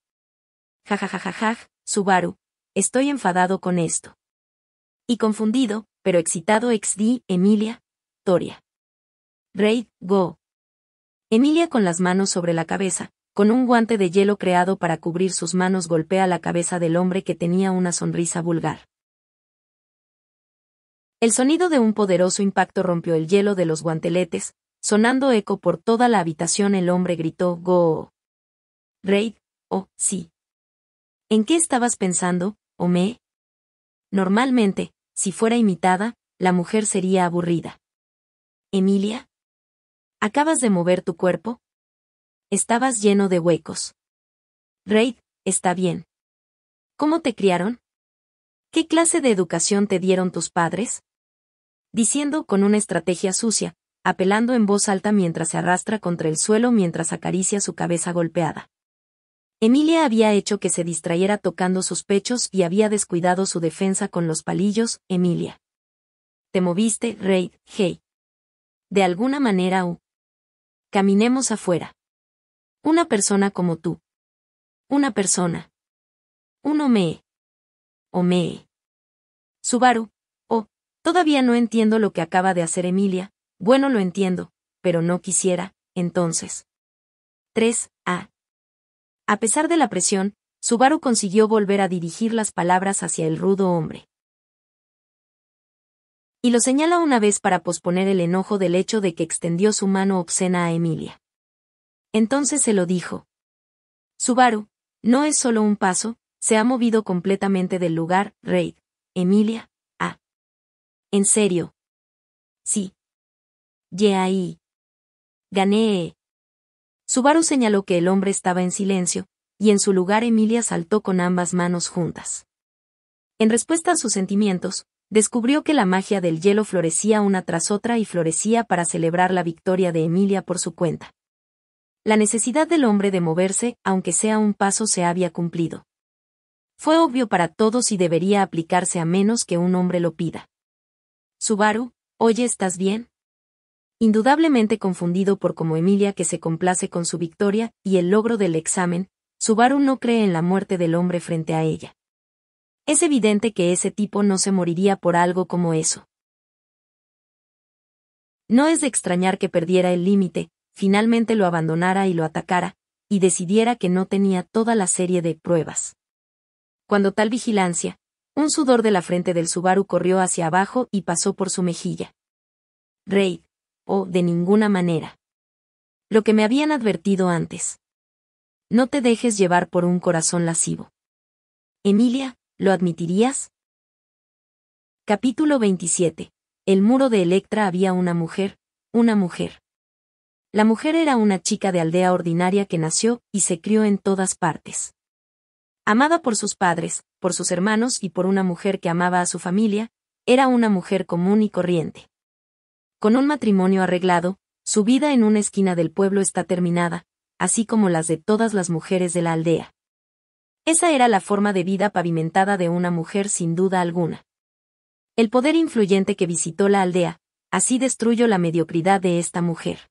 Jajajajajaj, Subaru, estoy enfadado con esto. Y confundido, pero excitado XD, Emilia, Toria. Raid, go. Emilia con las manos sobre la cabeza, con un guante de hielo creado para cubrir sus manos golpea la cabeza del hombre que tenía una sonrisa vulgar. El sonido de un poderoso impacto rompió el hielo de los guanteletes, sonando eco por toda la habitación el hombre gritó Go. Raid, oh, sí. ¿En qué estabas pensando, Ome? Normalmente, si fuera imitada, la mujer sería aburrida. Emilia. ¿Acabas de mover tu cuerpo? Estabas lleno de huecos. Reid, está bien. ¿Cómo te criaron? ¿Qué clase de educación te dieron tus padres? Diciendo con una estrategia sucia, apelando en voz alta mientras se arrastra contra el suelo mientras acaricia su cabeza golpeada. Emilia había hecho que se distrayera tocando sus pechos y había descuidado su defensa con los palillos, Emilia. Te moviste, rey, hey. De alguna manera, u. Caminemos afuera. Una persona como tú. Una persona. Un Omee. Omee. Subaru. Oh, todavía no entiendo lo que acaba de hacer Emilia. Bueno, lo entiendo, pero no quisiera, entonces. 3. A. A pesar de la presión, Subaru consiguió volver a dirigir las palabras hacia el rudo hombre. Y lo señala una vez para posponer el enojo del hecho de que extendió su mano obscena a Emilia. Entonces se lo dijo. Subaru, no es solo un paso, se ha movido completamente del lugar, Reid. Emilia, ah. ¿En serio? Sí. Ye ahí. Gané. Subaru señaló que el hombre estaba en silencio, y en su lugar Emilia saltó con ambas manos juntas. En respuesta a sus sentimientos, descubrió que la magia del hielo florecía una tras otra y florecía para celebrar la victoria de Emilia por su cuenta. La necesidad del hombre de moverse, aunque sea un paso, se había cumplido. Fue obvio para todos y debería aplicarse a menos que un hombre lo pida. Subaru, oye, ¿estás bien? Indudablemente confundido por cómo Emilia que se complace con su victoria y el logro del examen, Subaru no cree en la muerte del hombre frente a ella. Es evidente que ese tipo no se moriría por algo como eso. No es de extrañar que perdiera el límite, finalmente lo abandonara y lo atacara, y decidiera que no tenía toda la serie de pruebas. Cuando tal vigilancia, un sudor de la frente del Subaru corrió hacia abajo y pasó por su mejilla. Rey o de ninguna manera. Lo que me habían advertido antes. No te dejes llevar por un corazón lascivo. Emilia, ¿lo admitirías? Capítulo 27. El muro de Electra había una mujer, una mujer. La mujer era una chica de aldea ordinaria que nació y se crió en todas partes. Amada por sus padres, por sus hermanos y por una mujer que amaba a su familia, era una mujer común y corriente. Con un matrimonio arreglado, su vida en una esquina del pueblo está terminada, así como las de todas las mujeres de la aldea. Esa era la forma de vida pavimentada de una mujer sin duda alguna. El poder influyente que visitó la aldea, así destruyó la mediocridad de esta mujer.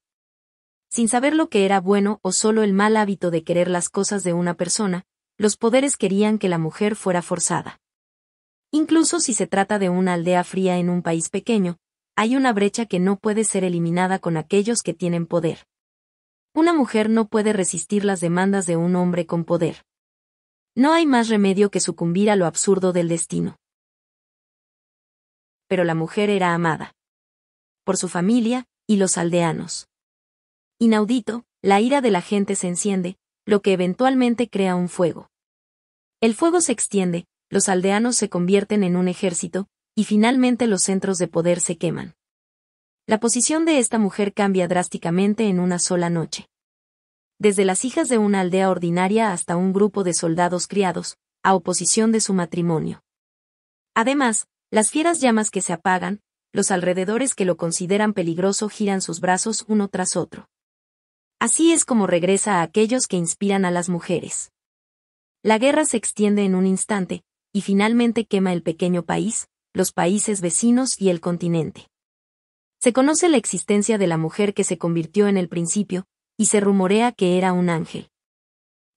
Sin saber lo que era bueno o solo el mal hábito de querer las cosas de una persona, los poderes querían que la mujer fuera forzada. Incluso si se trata de una aldea fría en un país pequeño, hay una brecha que no puede ser eliminada con aquellos que tienen poder. Una mujer no puede resistir las demandas de un hombre con poder. No hay más remedio que sucumbir a lo absurdo del destino. Pero la mujer era amada. Por su familia, y los aldeanos. Inaudito, la ira de la gente se enciende, lo que eventualmente crea un fuego. El fuego se extiende, los aldeanos se convierten en un ejército, y finalmente los centros de poder se queman. La posición de esta mujer cambia drásticamente en una sola noche. Desde las hijas de una aldea ordinaria hasta un grupo de soldados criados, a oposición de su matrimonio. Además, las fieras llamas que se apagan, los alrededores que lo consideran peligroso giran sus brazos uno tras otro. Así es como regresa a aquellos que inspiran a las mujeres. La guerra se extiende en un instante, y finalmente quema el pequeño país, los países vecinos y el continente. Se conoce la existencia de la mujer que se convirtió en el principio, y se rumorea que era un ángel.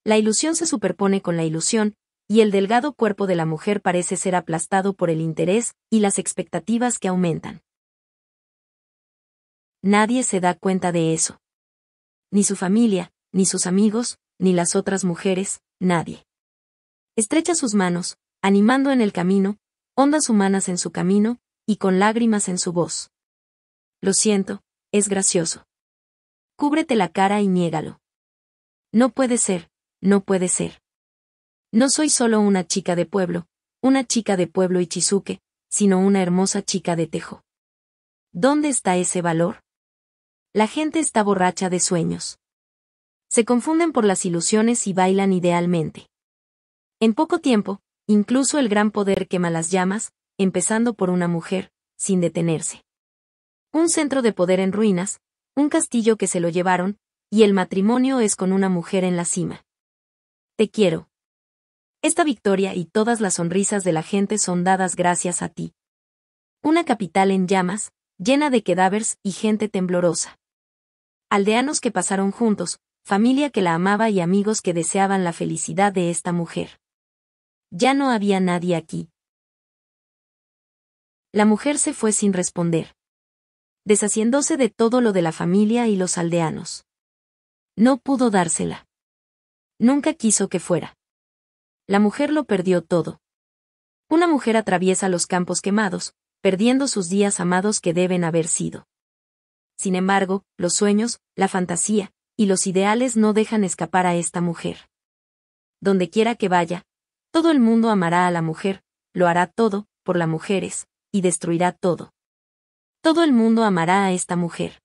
La ilusión se superpone con la ilusión, y el delgado cuerpo de la mujer parece ser aplastado por el interés y las expectativas que aumentan. Nadie se da cuenta de eso. Ni su familia, ni sus amigos, ni las otras mujeres, nadie. Estrecha sus manos, animando en el camino, ondas humanas en su camino, y con lágrimas en su voz. Lo siento, es gracioso. Cúbrete la cara y niégalo. No puede ser, no puede ser. No soy solo una chica de pueblo, una chica de pueblo Ichizuke, sino una hermosa chica de tejo. ¿Dónde está ese valor? La gente está borracha de sueños. Se confunden por las ilusiones y bailan idealmente. En poco tiempo, Incluso el gran poder quema las llamas, empezando por una mujer, sin detenerse. Un centro de poder en ruinas, un castillo que se lo llevaron, y el matrimonio es con una mujer en la cima. Te quiero. Esta victoria y todas las sonrisas de la gente son dadas gracias a ti. Una capital en llamas, llena de cadáveres y gente temblorosa. Aldeanos que pasaron juntos, familia que la amaba y amigos que deseaban la felicidad de esta mujer. Ya no había nadie aquí. La mujer se fue sin responder, deshaciéndose de todo lo de la familia y los aldeanos. No pudo dársela. Nunca quiso que fuera. La mujer lo perdió todo. Una mujer atraviesa los campos quemados, perdiendo sus días amados que deben haber sido. Sin embargo, los sueños, la fantasía, y los ideales no dejan escapar a esta mujer. Donde quiera que vaya, todo el mundo amará a la mujer, lo hará todo, por las mujeres, y destruirá todo. Todo el mundo amará a esta mujer.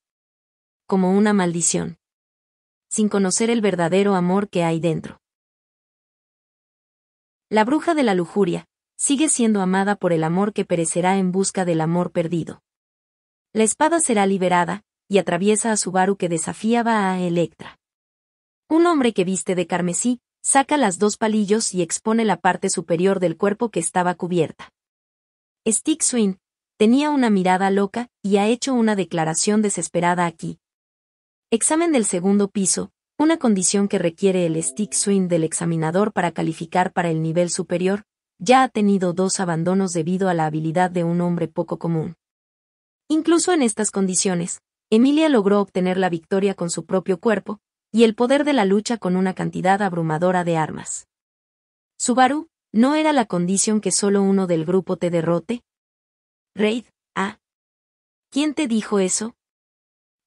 Como una maldición. Sin conocer el verdadero amor que hay dentro. La bruja de la lujuria, sigue siendo amada por el amor que perecerá en busca del amor perdido. La espada será liberada, y atraviesa a Subaru que desafiaba a Electra. Un hombre que viste de carmesí, Saca las dos palillos y expone la parte superior del cuerpo que estaba cubierta. Stick Swing tenía una mirada loca y ha hecho una declaración desesperada aquí. Examen del segundo piso, una condición que requiere el stick swing del examinador para calificar para el nivel superior, ya ha tenido dos abandonos debido a la habilidad de un hombre poco común. Incluso en estas condiciones, Emilia logró obtener la victoria con su propio cuerpo, y el poder de la lucha con una cantidad abrumadora de armas. Subaru, ¿no era la condición que solo uno del grupo te derrote? Raid, ah. ¿Quién te dijo eso?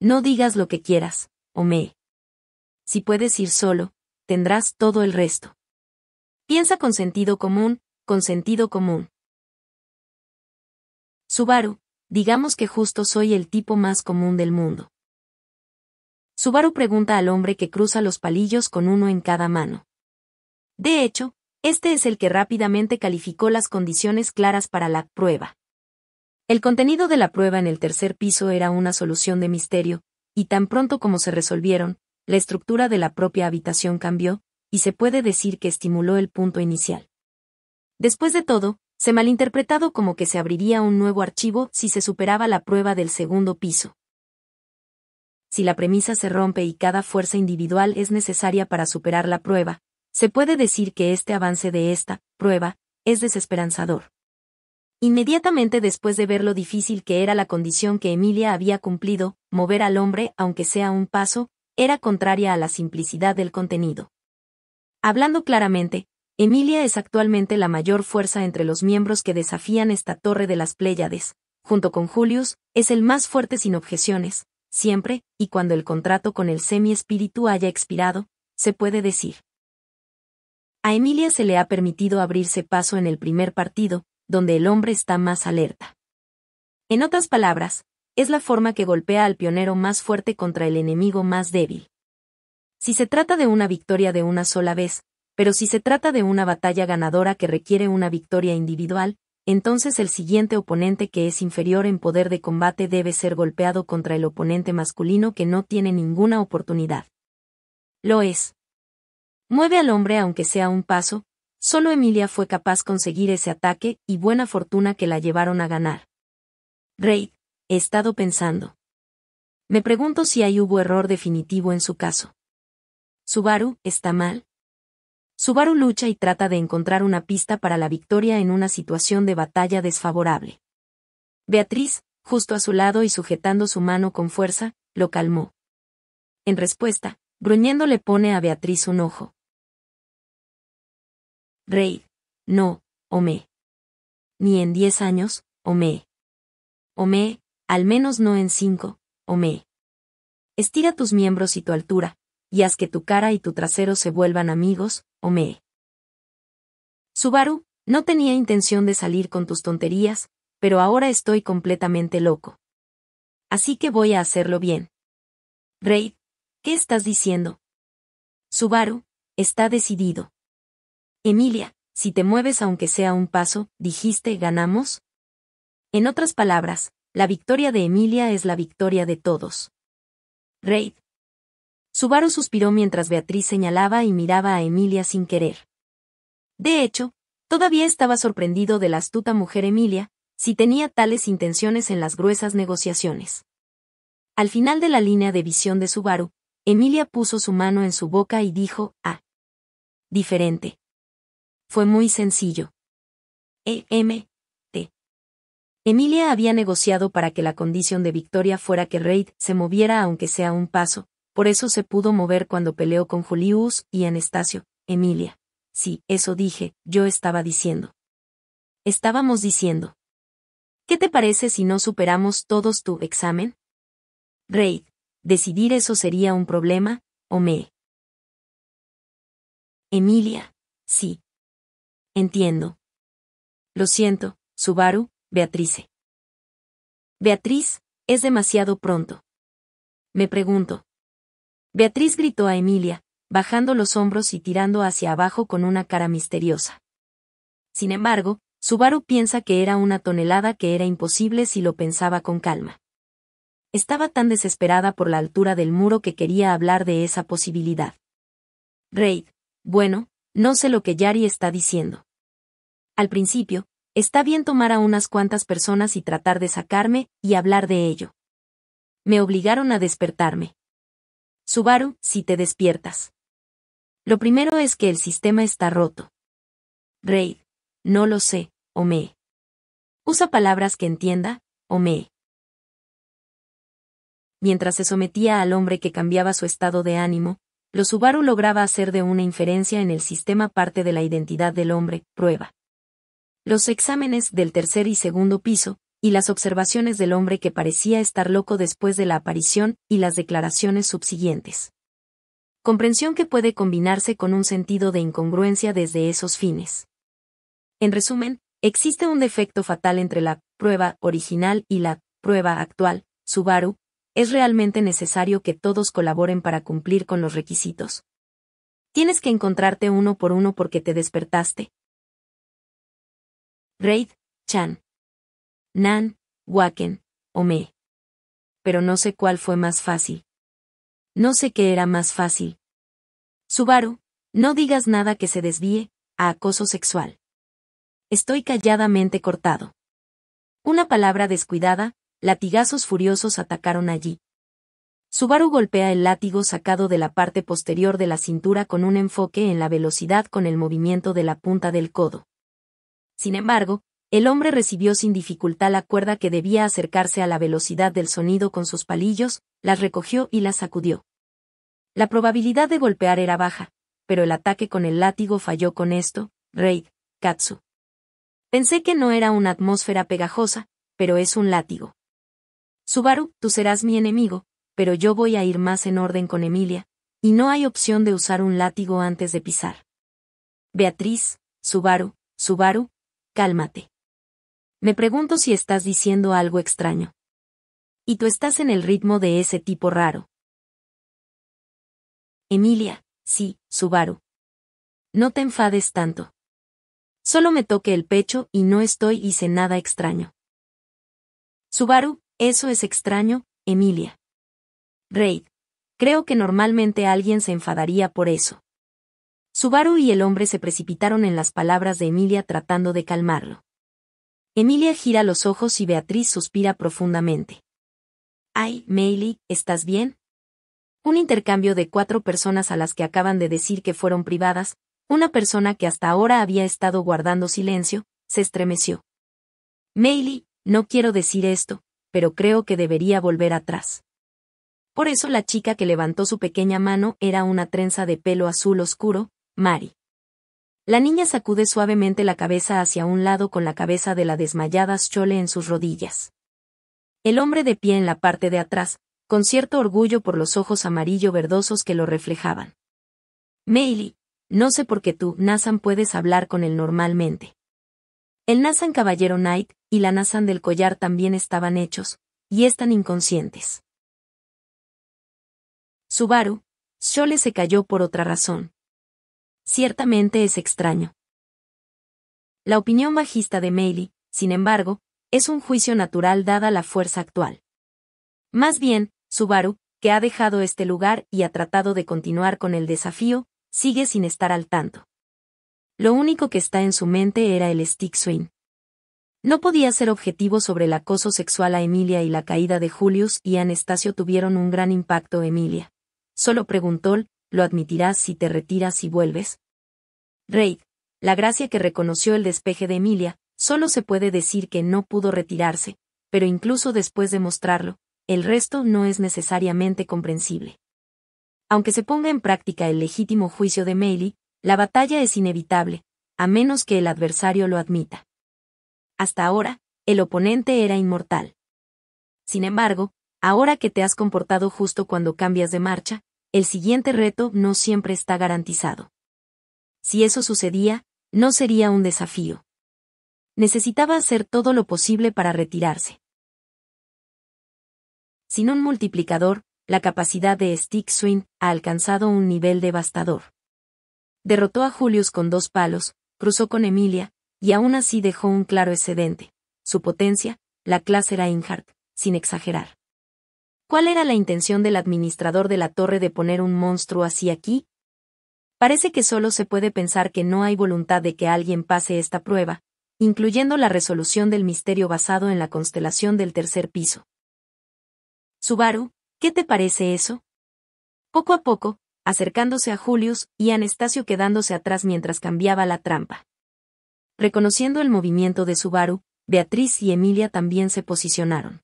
No digas lo que quieras, Ome. Si puedes ir solo, tendrás todo el resto. Piensa con sentido común, con sentido común. Subaru, digamos que justo soy el tipo más común del mundo. Subaru pregunta al hombre que cruza los palillos con uno en cada mano. De hecho, este es el que rápidamente calificó las condiciones claras para la prueba. El contenido de la prueba en el tercer piso era una solución de misterio, y tan pronto como se resolvieron, la estructura de la propia habitación cambió, y se puede decir que estimuló el punto inicial. Después de todo, se malinterpretado como que se abriría un nuevo archivo si se superaba la prueba del segundo piso si la premisa se rompe y cada fuerza individual es necesaria para superar la prueba, se puede decir que este avance de esta prueba es desesperanzador. Inmediatamente después de ver lo difícil que era la condición que Emilia había cumplido, mover al hombre, aunque sea un paso, era contraria a la simplicidad del contenido. Hablando claramente, Emilia es actualmente la mayor fuerza entre los miembros que desafían esta torre de las Pléyades, junto con Julius, es el más fuerte sin objeciones, siempre, y cuando el contrato con el semi-espíritu haya expirado, se puede decir. A Emilia se le ha permitido abrirse paso en el primer partido, donde el hombre está más alerta. En otras palabras, es la forma que golpea al pionero más fuerte contra el enemigo más débil. Si se trata de una victoria de una sola vez, pero si se trata de una batalla ganadora que requiere una victoria individual, entonces el siguiente oponente que es inferior en poder de combate debe ser golpeado contra el oponente masculino que no tiene ninguna oportunidad. Lo es. Mueve al hombre aunque sea un paso, solo Emilia fue capaz conseguir ese ataque y buena fortuna que la llevaron a ganar. Reid, he estado pensando. Me pregunto si hay hubo error definitivo en su caso. Subaru, ¿está mal? Subaru lucha y trata de encontrar una pista para la victoria en una situación de batalla desfavorable. Beatriz, justo a su lado y sujetando su mano con fuerza, lo calmó. En respuesta, gruñendo le pone a Beatriz un ojo. Rey, no, Ome. Ni en diez años, Ome. Ome, al menos no en cinco, Ome. Estira tus miembros y tu altura, y haz que tu cara y tu trasero se vuelvan amigos, Ome. Subaru, no tenía intención de salir con tus tonterías, pero ahora estoy completamente loco. Así que voy a hacerlo bien. Reid, ¿qué estás diciendo? Subaru, está decidido. Emilia, si te mueves aunque sea un paso, dijiste, ganamos. En otras palabras, la victoria de Emilia es la victoria de todos. Reid, Subaru suspiró mientras Beatriz señalaba y miraba a Emilia sin querer. De hecho, todavía estaba sorprendido de la astuta mujer Emilia, si tenía tales intenciones en las gruesas negociaciones. Al final de la línea de visión de Subaru, Emilia puso su mano en su boca y dijo, a. Ah, diferente. Fue muy sencillo. E T. Emilia había negociado para que la condición de victoria fuera que Reid se moviera aunque sea un paso, por eso se pudo mover cuando peleó con Julius y Anastasio, Emilia. Sí, eso dije, yo estaba diciendo. Estábamos diciendo. ¿Qué te parece si no superamos todos tu examen? Reid, decidir eso sería un problema, o me. Emilia, sí. Entiendo. Lo siento, Subaru, Beatrice. Beatriz, es demasiado pronto. Me pregunto, Beatriz gritó a Emilia, bajando los hombros y tirando hacia abajo con una cara misteriosa. Sin embargo, Subaru piensa que era una tonelada que era imposible si lo pensaba con calma. Estaba tan desesperada por la altura del muro que quería hablar de esa posibilidad. Raid, bueno, no sé lo que Yari está diciendo. Al principio, está bien tomar a unas cuantas personas y tratar de sacarme y hablar de ello. Me obligaron a despertarme. Subaru, si te despiertas. Lo primero es que el sistema está roto. Reid. No lo sé, Ome. Usa palabras que entienda, Ome. Mientras se sometía al hombre que cambiaba su estado de ánimo, lo Subaru lograba hacer de una inferencia en el sistema parte de la identidad del hombre, prueba. Los exámenes del tercer y segundo piso, y las observaciones del hombre que parecía estar loco después de la aparición, y las declaraciones subsiguientes. Comprensión que puede combinarse con un sentido de incongruencia desde esos fines. En resumen, existe un defecto fatal entre la prueba original y la prueba actual, Subaru, es realmente necesario que todos colaboren para cumplir con los requisitos. Tienes que encontrarte uno por uno porque te despertaste. Chan. Nan, Waken, o Me. Pero no sé cuál fue más fácil. No sé qué era más fácil. Subaru, no digas nada que se desvíe a acoso sexual. Estoy calladamente cortado. Una palabra descuidada, latigazos furiosos atacaron allí. Subaru golpea el látigo sacado de la parte posterior de la cintura con un enfoque en la velocidad con el movimiento de la punta del codo. Sin embargo, el hombre recibió sin dificultad la cuerda que debía acercarse a la velocidad del sonido con sus palillos, las recogió y las sacudió. La probabilidad de golpear era baja, pero el ataque con el látigo falló con esto, Raid, Katsu. Pensé que no era una atmósfera pegajosa, pero es un látigo. Subaru, tú serás mi enemigo, pero yo voy a ir más en orden con Emilia, y no hay opción de usar un látigo antes de pisar. Beatriz, Subaru, Subaru, cálmate. Me pregunto si estás diciendo algo extraño. Y tú estás en el ritmo de ese tipo raro. Emilia, sí, Subaru. No te enfades tanto. Solo me toque el pecho y no estoy hice nada extraño. Subaru, eso es extraño, Emilia. Reid. Creo que normalmente alguien se enfadaría por eso. Subaru y el hombre se precipitaron en las palabras de Emilia tratando de calmarlo. Emilia gira los ojos y Beatriz suspira profundamente. Ay, Meili, ¿estás bien? Un intercambio de cuatro personas a las que acaban de decir que fueron privadas, una persona que hasta ahora había estado guardando silencio, se estremeció. Meili, no quiero decir esto, pero creo que debería volver atrás. Por eso la chica que levantó su pequeña mano era una trenza de pelo azul oscuro, Mari. La niña sacude suavemente la cabeza hacia un lado con la cabeza de la desmayada Chole en sus rodillas. El hombre de pie en la parte de atrás, con cierto orgullo por los ojos amarillo verdosos que lo reflejaban. Meili, no sé por qué tú, Nasan, puedes hablar con él normalmente. El Nasan Caballero Knight y la Nasan del collar también estaban hechos, y están inconscientes. Subaru, Shole se cayó por otra razón ciertamente es extraño. La opinión bajista de Meili, sin embargo, es un juicio natural dada la fuerza actual. Más bien, Subaru, que ha dejado este lugar y ha tratado de continuar con el desafío, sigue sin estar al tanto. Lo único que está en su mente era el stick swing. No podía ser objetivo sobre el acoso sexual a Emilia y la caída de Julius y Anastasio tuvieron un gran impacto Emilia. Solo preguntó, lo admitirás si te retiras y vuelves? Reid, la gracia que reconoció el despeje de Emilia, solo se puede decir que no pudo retirarse, pero incluso después de mostrarlo, el resto no es necesariamente comprensible. Aunque se ponga en práctica el legítimo juicio de Meili, la batalla es inevitable, a menos que el adversario lo admita. Hasta ahora, el oponente era inmortal. Sin embargo, ahora que te has comportado justo cuando cambias de marcha, el siguiente reto no siempre está garantizado. Si eso sucedía, no sería un desafío. Necesitaba hacer todo lo posible para retirarse. Sin un multiplicador, la capacidad de Stick Swing ha alcanzado un nivel devastador. Derrotó a Julius con dos palos, cruzó con Emilia, y aún así dejó un claro excedente. Su potencia, la clase era Reinhardt, sin exagerar. ¿Cuál era la intención del administrador de la torre de poner un monstruo así aquí? Parece que solo se puede pensar que no hay voluntad de que alguien pase esta prueba, incluyendo la resolución del misterio basado en la constelación del tercer piso. Subaru, ¿qué te parece eso? Poco a poco, acercándose a Julius y Anastasio quedándose atrás mientras cambiaba la trampa. Reconociendo el movimiento de Subaru, Beatriz y Emilia también se posicionaron.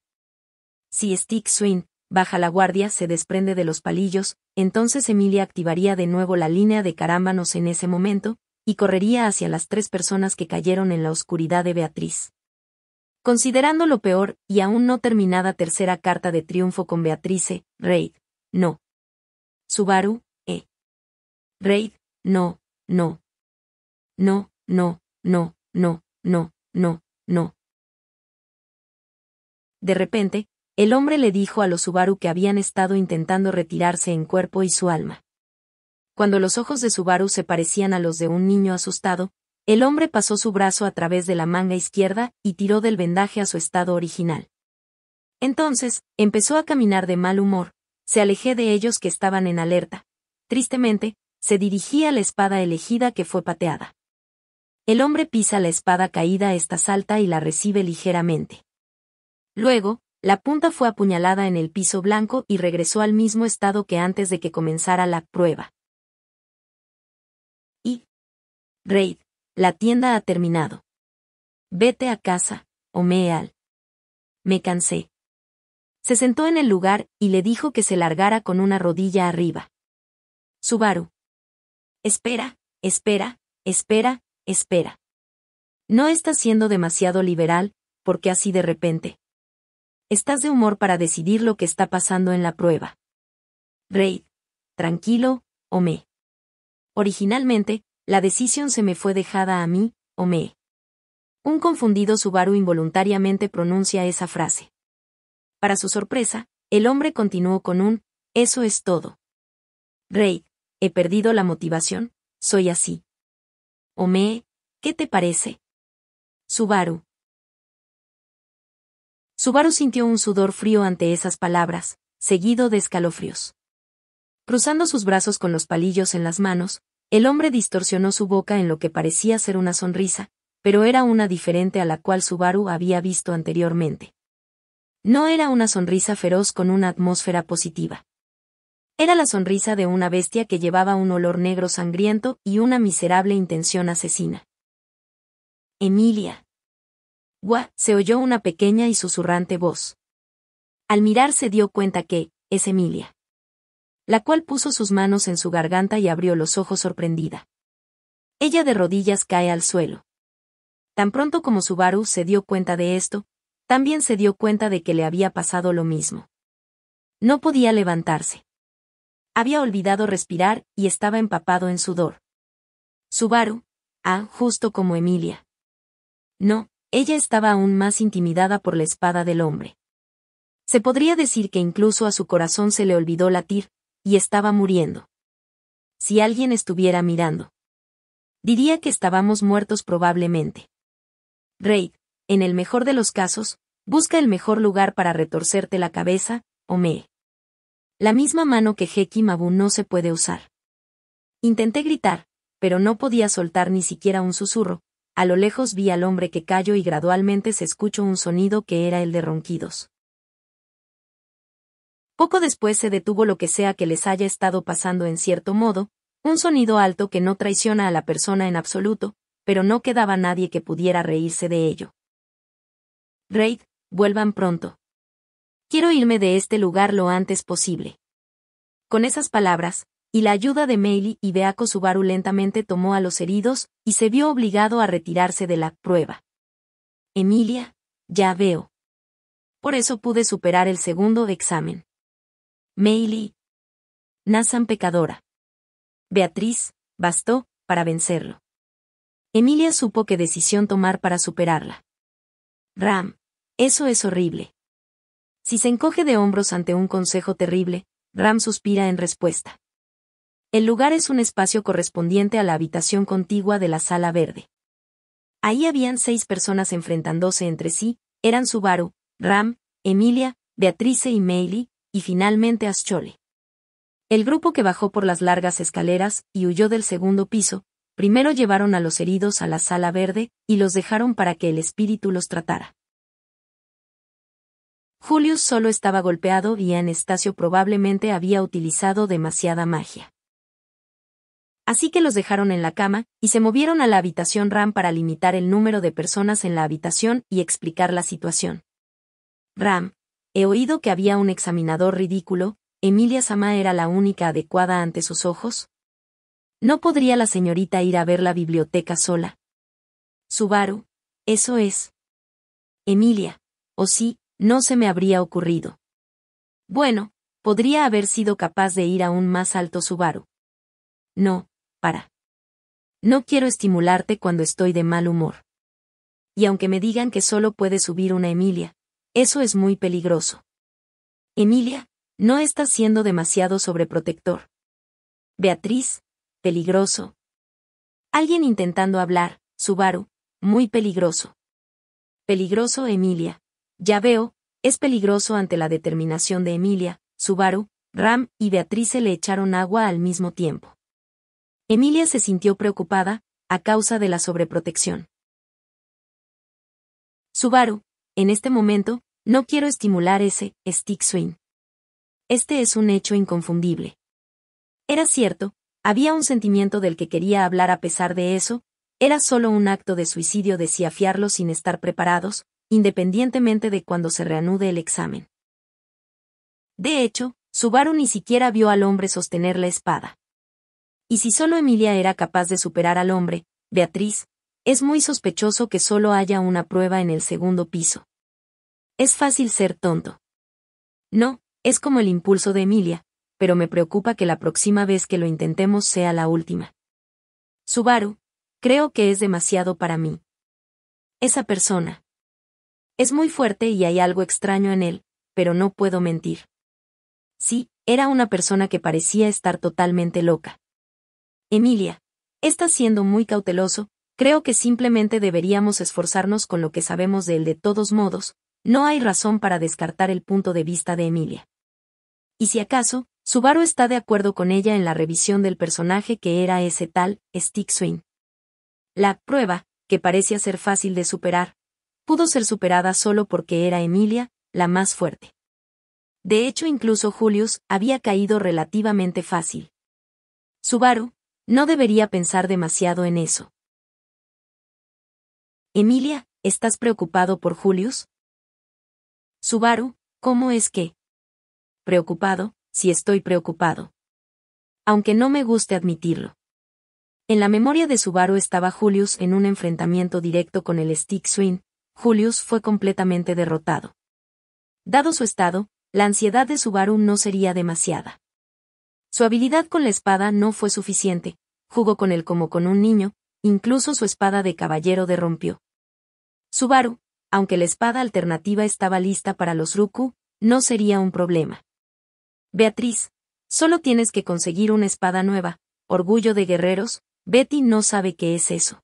Si Stick Swing, baja la guardia se desprende de los palillos, entonces Emilia activaría de nuevo la línea de carámbanos en ese momento, y correría hacia las tres personas que cayeron en la oscuridad de Beatriz. Considerando lo peor, y aún no terminada tercera carta de triunfo con Beatrice, Reid, no. Subaru, eh. Reid, no, no. No, no, no, no, no, no, no. De repente, el hombre le dijo a los Subaru que habían estado intentando retirarse en cuerpo y su alma. Cuando los ojos de Subaru se parecían a los de un niño asustado, el hombre pasó su brazo a través de la manga izquierda y tiró del vendaje a su estado original. Entonces, empezó a caminar de mal humor, se alejé de ellos que estaban en alerta. Tristemente, se dirigía a la espada elegida que fue pateada. El hombre pisa la espada caída, esta salta y la recibe ligeramente. Luego, la punta fue apuñalada en el piso blanco y regresó al mismo estado que antes de que comenzara la prueba. Y. Raid, la tienda ha terminado. Vete a casa, Omeal. Me cansé. Se sentó en el lugar y le dijo que se largara con una rodilla arriba. Subaru. Espera, espera, espera, espera. No estás siendo demasiado liberal, porque así de repente. Estás de humor para decidir lo que está pasando en la prueba. Rey, Tranquilo, Ome. Originalmente, la decisión se me fue dejada a mí, Ome. Un confundido Subaru involuntariamente pronuncia esa frase. Para su sorpresa, el hombre continuó con un, eso es todo. Rey, he perdido la motivación, soy así. Ome, ¿qué te parece? Subaru, Subaru sintió un sudor frío ante esas palabras, seguido de escalofríos. Cruzando sus brazos con los palillos en las manos, el hombre distorsionó su boca en lo que parecía ser una sonrisa, pero era una diferente a la cual Subaru había visto anteriormente. No era una sonrisa feroz con una atmósfera positiva. Era la sonrisa de una bestia que llevaba un olor negro sangriento y una miserable intención asesina. Emilia se oyó una pequeña y susurrante voz. Al mirar se dio cuenta que, es Emilia. La cual puso sus manos en su garganta y abrió los ojos sorprendida. Ella de rodillas cae al suelo. Tan pronto como Subaru se dio cuenta de esto, también se dio cuenta de que le había pasado lo mismo. No podía levantarse. Había olvidado respirar y estaba empapado en sudor. Subaru, ah, justo como Emilia. No, ella estaba aún más intimidada por la espada del hombre. Se podría decir que incluso a su corazón se le olvidó latir, y estaba muriendo. Si alguien estuviera mirando. Diría que estábamos muertos probablemente. Reid, en el mejor de los casos, busca el mejor lugar para retorcerte la cabeza, o me. La misma mano que Heki Mabu no se puede usar. Intenté gritar, pero no podía soltar ni siquiera un susurro, a lo lejos vi al hombre que calló y gradualmente se escuchó un sonido que era el de ronquidos. Poco después se detuvo lo que sea que les haya estado pasando en cierto modo, un sonido alto que no traiciona a la persona en absoluto, pero no quedaba nadie que pudiera reírse de ello. Reid, vuelvan pronto. Quiero irme de este lugar lo antes posible. Con esas palabras, y la ayuda de Meili y Beaco Subaru lentamente tomó a los heridos, y se vio obligado a retirarse de la prueba. Emilia, ya veo. Por eso pude superar el segundo examen. Meili. Nazan pecadora. Beatriz, bastó, para vencerlo. Emilia supo qué decisión tomar para superarla. Ram, eso es horrible. Si se encoge de hombros ante un consejo terrible, Ram suspira en respuesta. El lugar es un espacio correspondiente a la habitación contigua de la sala verde. Ahí habían seis personas enfrentándose entre sí, eran Subaru, Ram, Emilia, Beatrice y Meili, y finalmente Aschole. El grupo que bajó por las largas escaleras y huyó del segundo piso, primero llevaron a los heridos a la sala verde y los dejaron para que el espíritu los tratara. Julius solo estaba golpeado y Anastasio probablemente había utilizado demasiada magia. Así que los dejaron en la cama, y se movieron a la habitación RAM para limitar el número de personas en la habitación y explicar la situación. RAM, he oído que había un examinador ridículo, Emilia Sama era la única adecuada ante sus ojos. ¿No podría la señorita ir a ver la biblioteca sola? Subaru, eso es. Emilia, o oh sí, no se me habría ocurrido. Bueno, podría haber sido capaz de ir aún más alto Subaru. No, para. No quiero estimularte cuando estoy de mal humor. Y aunque me digan que solo puede subir una Emilia, eso es muy peligroso. Emilia, no estás siendo demasiado sobreprotector. Beatriz, peligroso. Alguien intentando hablar, Subaru, muy peligroso. Peligroso Emilia. Ya veo, es peligroso ante la determinación de Emilia, Subaru, Ram y Beatriz se le echaron agua al mismo tiempo. Emilia se sintió preocupada, a causa de la sobreprotección. Subaru, en este momento, no quiero estimular ese stick swing. Este es un hecho inconfundible. Era cierto, había un sentimiento del que quería hablar a pesar de eso, era solo un acto de suicidio desafiarlo sin estar preparados, independientemente de cuando se reanude el examen. De hecho, Subaru ni siquiera vio al hombre sostener la espada. Y si solo Emilia era capaz de superar al hombre, Beatriz, es muy sospechoso que solo haya una prueba en el segundo piso. Es fácil ser tonto. No, es como el impulso de Emilia, pero me preocupa que la próxima vez que lo intentemos sea la última. Subaru, creo que es demasiado para mí. Esa persona. Es muy fuerte y hay algo extraño en él, pero no puedo mentir. Sí, era una persona que parecía estar totalmente loca. Emilia. está siendo muy cauteloso, creo que simplemente deberíamos esforzarnos con lo que sabemos de él de todos modos, no hay razón para descartar el punto de vista de Emilia. Y si acaso, Subaru está de acuerdo con ella en la revisión del personaje que era ese tal, Stick Swing. La prueba, que parecía ser fácil de superar, pudo ser superada solo porque era Emilia, la más fuerte. De hecho, incluso Julius había caído relativamente fácil. Subaru, no debería pensar demasiado en eso. Emilia, ¿estás preocupado por Julius? Subaru, ¿cómo es que? Preocupado, si estoy preocupado. Aunque no me guste admitirlo. En la memoria de Subaru estaba Julius en un enfrentamiento directo con el Stick Swing, Julius fue completamente derrotado. Dado su estado, la ansiedad de Subaru no sería demasiada. Su habilidad con la espada no fue suficiente, jugó con él como con un niño, incluso su espada de caballero derrompió. Subaru, aunque la espada alternativa estaba lista para los Ruku, no sería un problema. Beatriz, solo tienes que conseguir una espada nueva, orgullo de guerreros, Betty no sabe qué es eso.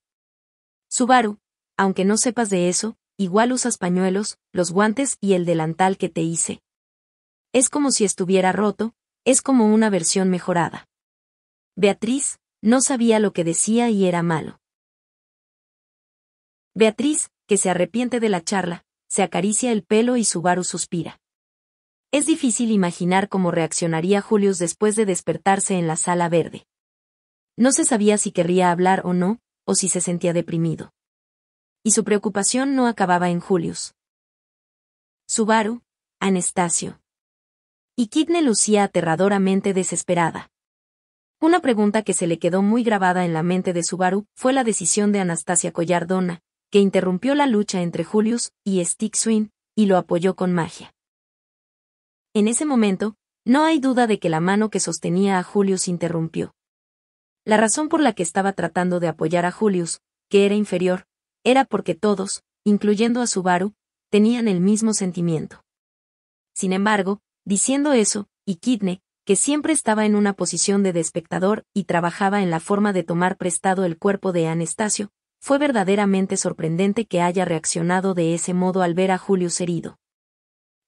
Subaru, aunque no sepas de eso, igual usas pañuelos, los guantes y el delantal que te hice. Es como si estuviera roto, es como una versión mejorada. Beatriz, no sabía lo que decía y era malo. Beatriz, que se arrepiente de la charla, se acaricia el pelo y Subaru suspira. Es difícil imaginar cómo reaccionaría Julius después de despertarse en la sala verde. No se sabía si querría hablar o no, o si se sentía deprimido. Y su preocupación no acababa en Julius. Subaru, Anastasio y Kidney lucía aterradoramente desesperada. Una pregunta que se le quedó muy grabada en la mente de Subaru fue la decisión de Anastasia Collardona, que interrumpió la lucha entre Julius y Stick y lo apoyó con magia. En ese momento, no hay duda de que la mano que sostenía a Julius interrumpió. La razón por la que estaba tratando de apoyar a Julius, que era inferior, era porque todos, incluyendo a Subaru, tenían el mismo sentimiento. Sin embargo, Diciendo eso, y Kidney, que siempre estaba en una posición de espectador y trabajaba en la forma de tomar prestado el cuerpo de Anastasio, fue verdaderamente sorprendente que haya reaccionado de ese modo al ver a Julius herido.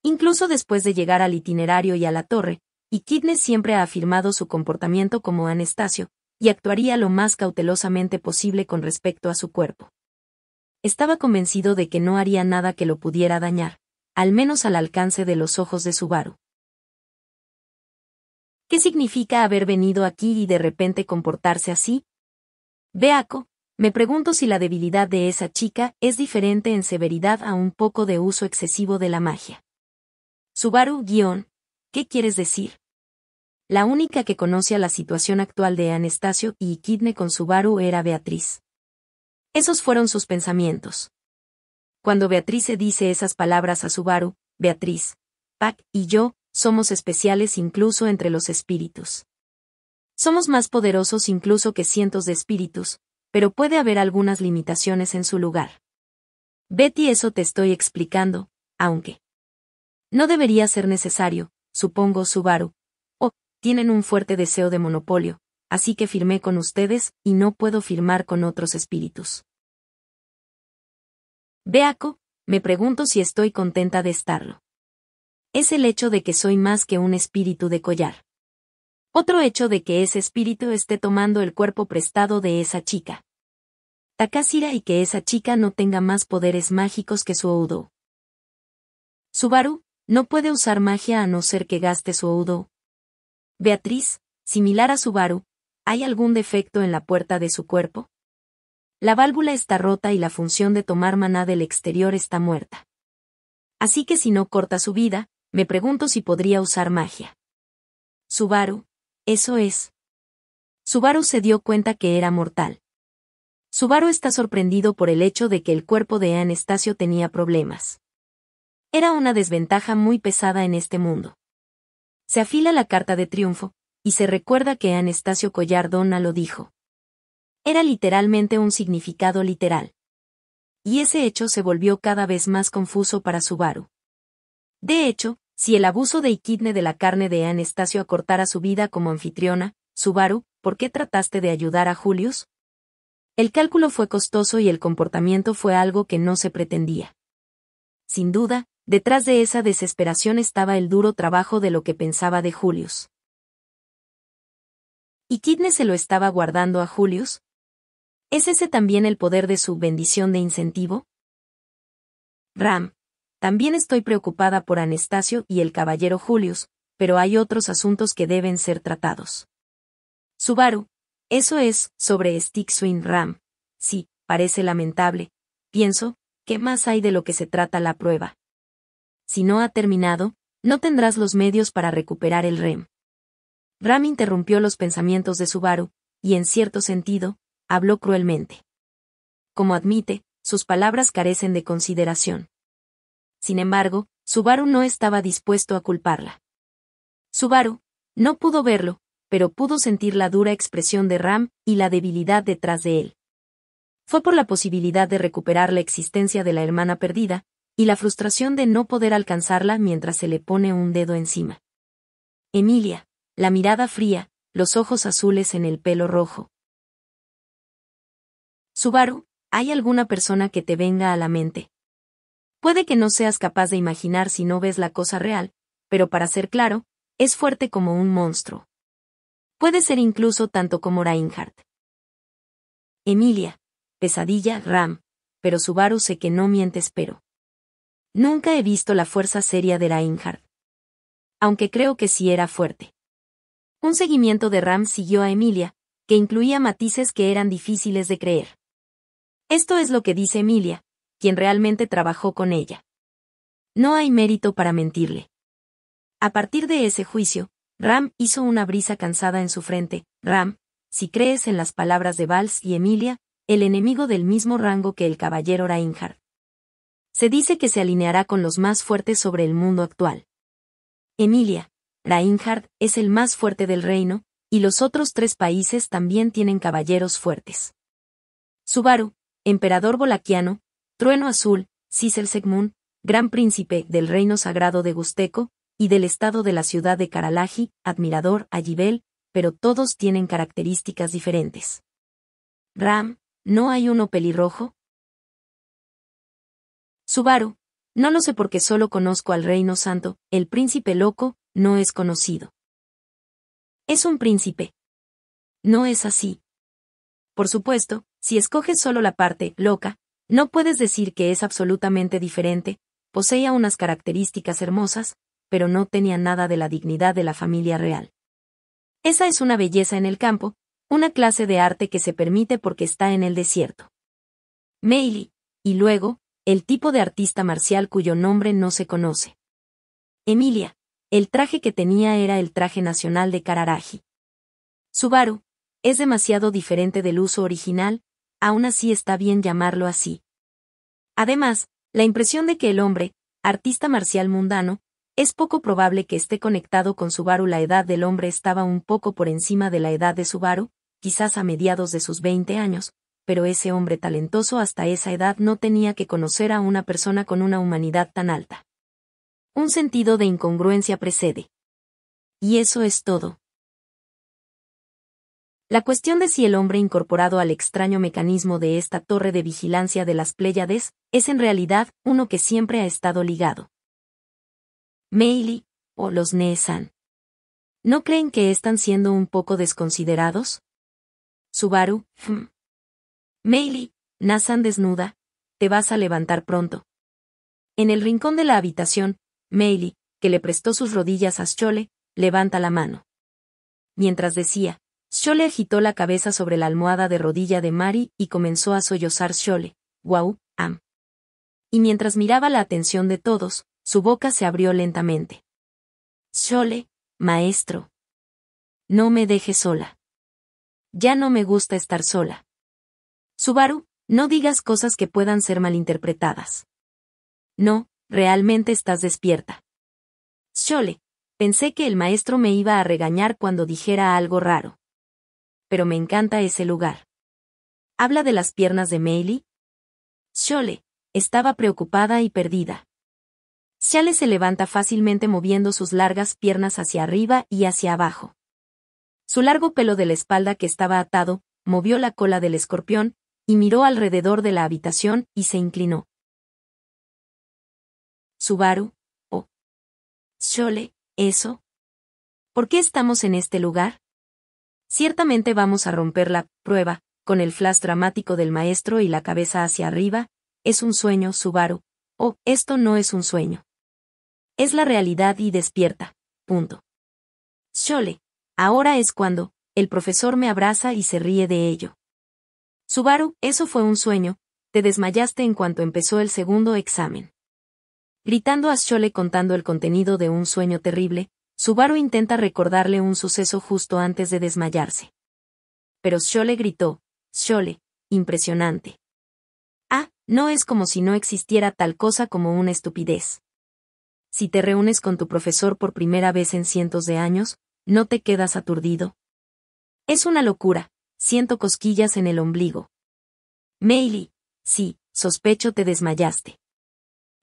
Incluso después de llegar al itinerario y a la torre, Kidney siempre ha afirmado su comportamiento como Anastasio, y actuaría lo más cautelosamente posible con respecto a su cuerpo. Estaba convencido de que no haría nada que lo pudiera dañar, al menos al alcance de los ojos de Subaru. ¿Qué significa haber venido aquí y de repente comportarse así? Beaco, me pregunto si la debilidad de esa chica es diferente en severidad a un poco de uso excesivo de la magia. Subaru guión, ¿qué quieres decir? La única que conoce la situación actual de Anastasio y Kidne con Subaru era Beatriz. Esos fueron sus pensamientos. Cuando Beatriz se dice esas palabras a Subaru, Beatriz, Pac y yo, somos especiales incluso entre los espíritus. Somos más poderosos incluso que cientos de espíritus, pero puede haber algunas limitaciones en su lugar. Betty, eso te estoy explicando, aunque no debería ser necesario, supongo Subaru. Oh, tienen un fuerte deseo de monopolio, así que firmé con ustedes y no puedo firmar con otros espíritus. Beaco, me pregunto si estoy contenta de estarlo es el hecho de que soy más que un espíritu de collar. Otro hecho de que ese espíritu esté tomando el cuerpo prestado de esa chica. Takasira y que esa chica no tenga más poderes mágicos que su Oudo. Subaru, no puede usar magia a no ser que gaste su Oudo. Beatriz, similar a Subaru, ¿hay algún defecto en la puerta de su cuerpo? La válvula está rota y la función de tomar maná del exterior está muerta. Así que si no corta su vida, me pregunto si podría usar magia. Subaru, eso es. Subaru se dio cuenta que era mortal. Subaru está sorprendido por el hecho de que el cuerpo de Anastasio tenía problemas. Era una desventaja muy pesada en este mundo. Se afila la carta de triunfo, y se recuerda que Anastasio Collardona lo dijo. Era literalmente un significado literal. Y ese hecho se volvió cada vez más confuso para Subaru. De hecho, si el abuso de Iquidne de la carne de Anastasio acortara su vida como anfitriona, Subaru, ¿por qué trataste de ayudar a Julius? El cálculo fue costoso y el comportamiento fue algo que no se pretendía. Sin duda, detrás de esa desesperación estaba el duro trabajo de lo que pensaba de Julius. ¿Y se lo estaba guardando a Julius? ¿Es ese también el poder de su bendición de incentivo? Ram, también estoy preocupada por Anastasio y el caballero Julius, pero hay otros asuntos que deben ser tratados. Subaru, eso es, sobre Stickswing Ram. Sí, parece lamentable. Pienso, ¿qué más hay de lo que se trata la prueba? Si no ha terminado, no tendrás los medios para recuperar el REM. Ram interrumpió los pensamientos de Subaru, y en cierto sentido, habló cruelmente. Como admite, sus palabras carecen de consideración. Sin embargo, Subaru no estaba dispuesto a culparla. Subaru, no pudo verlo, pero pudo sentir la dura expresión de Ram y la debilidad detrás de él. Fue por la posibilidad de recuperar la existencia de la hermana perdida, y la frustración de no poder alcanzarla mientras se le pone un dedo encima. Emilia, la mirada fría, los ojos azules en el pelo rojo. Subaru, ¿hay alguna persona que te venga a la mente? Puede que no seas capaz de imaginar si no ves la cosa real, pero para ser claro, es fuerte como un monstruo. Puede ser incluso tanto como Reinhardt. Emilia, pesadilla, Ram, pero Subaru sé que no miente pero. Nunca he visto la fuerza seria de Reinhardt. Aunque creo que sí era fuerte. Un seguimiento de Ram siguió a Emilia, que incluía matices que eran difíciles de creer. Esto es lo que dice Emilia, quien realmente trabajó con ella. No hay mérito para mentirle. A partir de ese juicio, Ram hizo una brisa cansada en su frente, Ram, si crees en las palabras de Valls y Emilia, el enemigo del mismo rango que el caballero Reinhardt. Se dice que se alineará con los más fuertes sobre el mundo actual. Emilia, Reinhardt es el más fuerte del reino, y los otros tres países también tienen caballeros fuertes. Subaru, emperador volaquiano, Trueno Azul, Sisel Segmún, gran príncipe del reino sagrado de Gusteco, y del estado de la ciudad de Karalaji, admirador Ayibel, pero todos tienen características diferentes. Ram, ¿no hay uno pelirrojo? Subaru, no lo sé porque solo conozco al reino santo, el príncipe loco, no es conocido. Es un príncipe. No es así. Por supuesto, si escoges solo la parte loca, no puedes decir que es absolutamente diferente, poseía unas características hermosas, pero no tenía nada de la dignidad de la familia real. Esa es una belleza en el campo, una clase de arte que se permite porque está en el desierto. Meili, y luego, el tipo de artista marcial cuyo nombre no se conoce. Emilia, el traje que tenía era el traje nacional de Kararaji. Subaru, es demasiado diferente del uso original, aún así está bien llamarlo así. Además, la impresión de que el hombre, artista marcial mundano, es poco probable que esté conectado con su Subaru. La edad del hombre estaba un poco por encima de la edad de Subaru, quizás a mediados de sus 20 años, pero ese hombre talentoso hasta esa edad no tenía que conocer a una persona con una humanidad tan alta. Un sentido de incongruencia precede. Y eso es todo. La cuestión de si el hombre incorporado al extraño mecanismo de esta torre de vigilancia de las Pléyades es en realidad uno que siempre ha estado ligado. Meili, o los Nesan, ¿No creen que están siendo un poco desconsiderados? Subaru, hmm. Meili, Nasan desnuda, te vas a levantar pronto. En el rincón de la habitación, Meili, que le prestó sus rodillas a Chole, levanta la mano. Mientras decía, Shole agitó la cabeza sobre la almohada de rodilla de Mari y comenzó a sollozar Shole. Wow, am. Y mientras miraba la atención de todos, su boca se abrió lentamente. Shole, maestro. No me deje sola. Ya no me gusta estar sola. Subaru, no digas cosas que puedan ser malinterpretadas. No, realmente estás despierta. Shole, pensé que el maestro me iba a regañar cuando dijera algo raro pero me encanta ese lugar. Habla de las piernas de Meili. Shole, estaba preocupada y perdida. Shale se levanta fácilmente moviendo sus largas piernas hacia arriba y hacia abajo. Su largo pelo de la espalda que estaba atado, movió la cola del escorpión, y miró alrededor de la habitación y se inclinó. Subaru, oh. Shole, eso. ¿Por qué estamos en este lugar? Ciertamente vamos a romper la prueba, con el flash dramático del maestro y la cabeza hacia arriba, es un sueño, Subaru. Oh, esto no es un sueño. Es la realidad y despierta. Punto. Shole. Ahora es cuando, el profesor me abraza y se ríe de ello. Subaru, eso fue un sueño, te desmayaste en cuanto empezó el segundo examen. Gritando a Shole contando el contenido de un sueño terrible, Subaru intenta recordarle un suceso justo antes de desmayarse. Pero Shole gritó, Shole, impresionante. Ah, no es como si no existiera tal cosa como una estupidez. Si te reúnes con tu profesor por primera vez en cientos de años, no te quedas aturdido. Es una locura, siento cosquillas en el ombligo. Meili, sí, sospecho te desmayaste.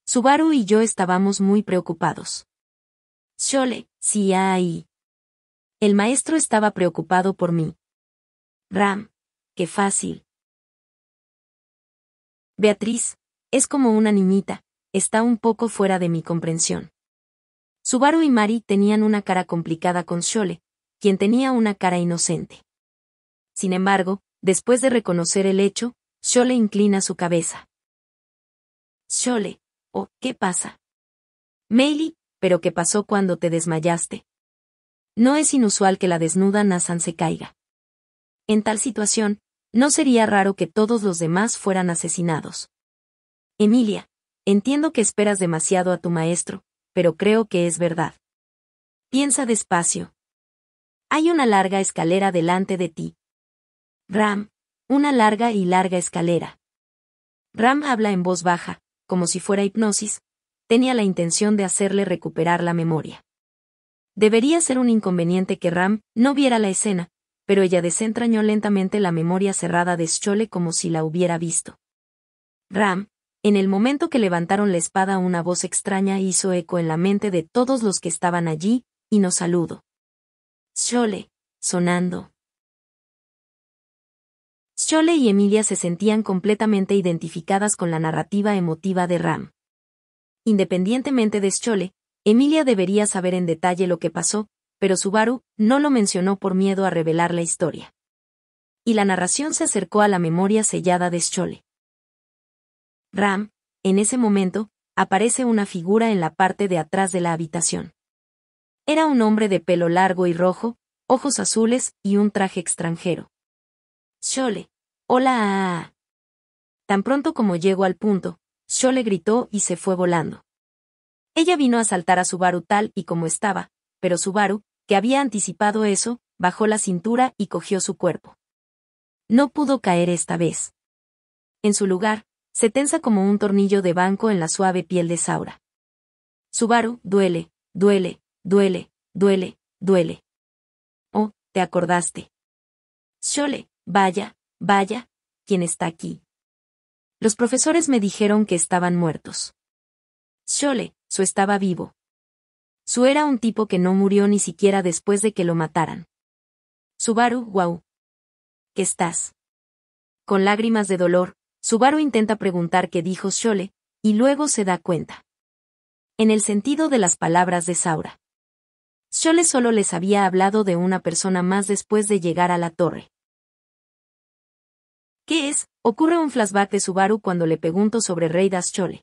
Subaru y yo estábamos muy preocupados. Shole, —Sí, hay. El maestro estaba preocupado por mí. Ram, qué fácil. Beatriz, es como una niñita, está un poco fuera de mi comprensión. Subaru y Mari tenían una cara complicada con Shole, quien tenía una cara inocente. Sin embargo, después de reconocer el hecho, Shole inclina su cabeza. Shole, ¿o oh, ¿qué pasa? Meili pero ¿qué pasó cuando te desmayaste. No es inusual que la desnuda Nazan se caiga. En tal situación, no sería raro que todos los demás fueran asesinados. Emilia, entiendo que esperas demasiado a tu maestro, pero creo que es verdad. Piensa despacio. Hay una larga escalera delante de ti. Ram, una larga y larga escalera. Ram habla en voz baja, como si fuera hipnosis, tenía la intención de hacerle recuperar la memoria. Debería ser un inconveniente que Ram no viera la escena, pero ella desentrañó lentamente la memoria cerrada de Schole como si la hubiera visto. Ram, en el momento que levantaron la espada una voz extraña hizo eco en la mente de todos los que estaban allí, y nos saludó. Schole, sonando. Schole y Emilia se sentían completamente identificadas con la narrativa emotiva de Ram. Independientemente de Schole, Emilia debería saber en detalle lo que pasó, pero Subaru no lo mencionó por miedo a revelar la historia. Y la narración se acercó a la memoria sellada de Schole. Ram, en ese momento, aparece una figura en la parte de atrás de la habitación. Era un hombre de pelo largo y rojo, ojos azules y un traje extranjero. Schole. Hola. Tan pronto como llegó al punto, Shole gritó y se fue volando. Ella vino a saltar a Subaru tal y como estaba, pero Subaru, que había anticipado eso, bajó la cintura y cogió su cuerpo. No pudo caer esta vez. En su lugar, se tensa como un tornillo de banco en la suave piel de Saura. Subaru, duele, duele, duele, duele, duele. Oh, te acordaste. Shole, vaya, vaya, ¿quién está aquí? Los profesores me dijeron que estaban muertos. Shole, Su estaba vivo. Su era un tipo que no murió ni siquiera después de que lo mataran. Subaru, wow. ¿Qué estás? Con lágrimas de dolor, Subaru intenta preguntar qué dijo Shole, y luego se da cuenta. En el sentido de las palabras de Saura. Shole solo les había hablado de una persona más después de llegar a la torre. ¿Qué es? Ocurre un flashback de Subaru cuando le pregunto sobre Das Chole.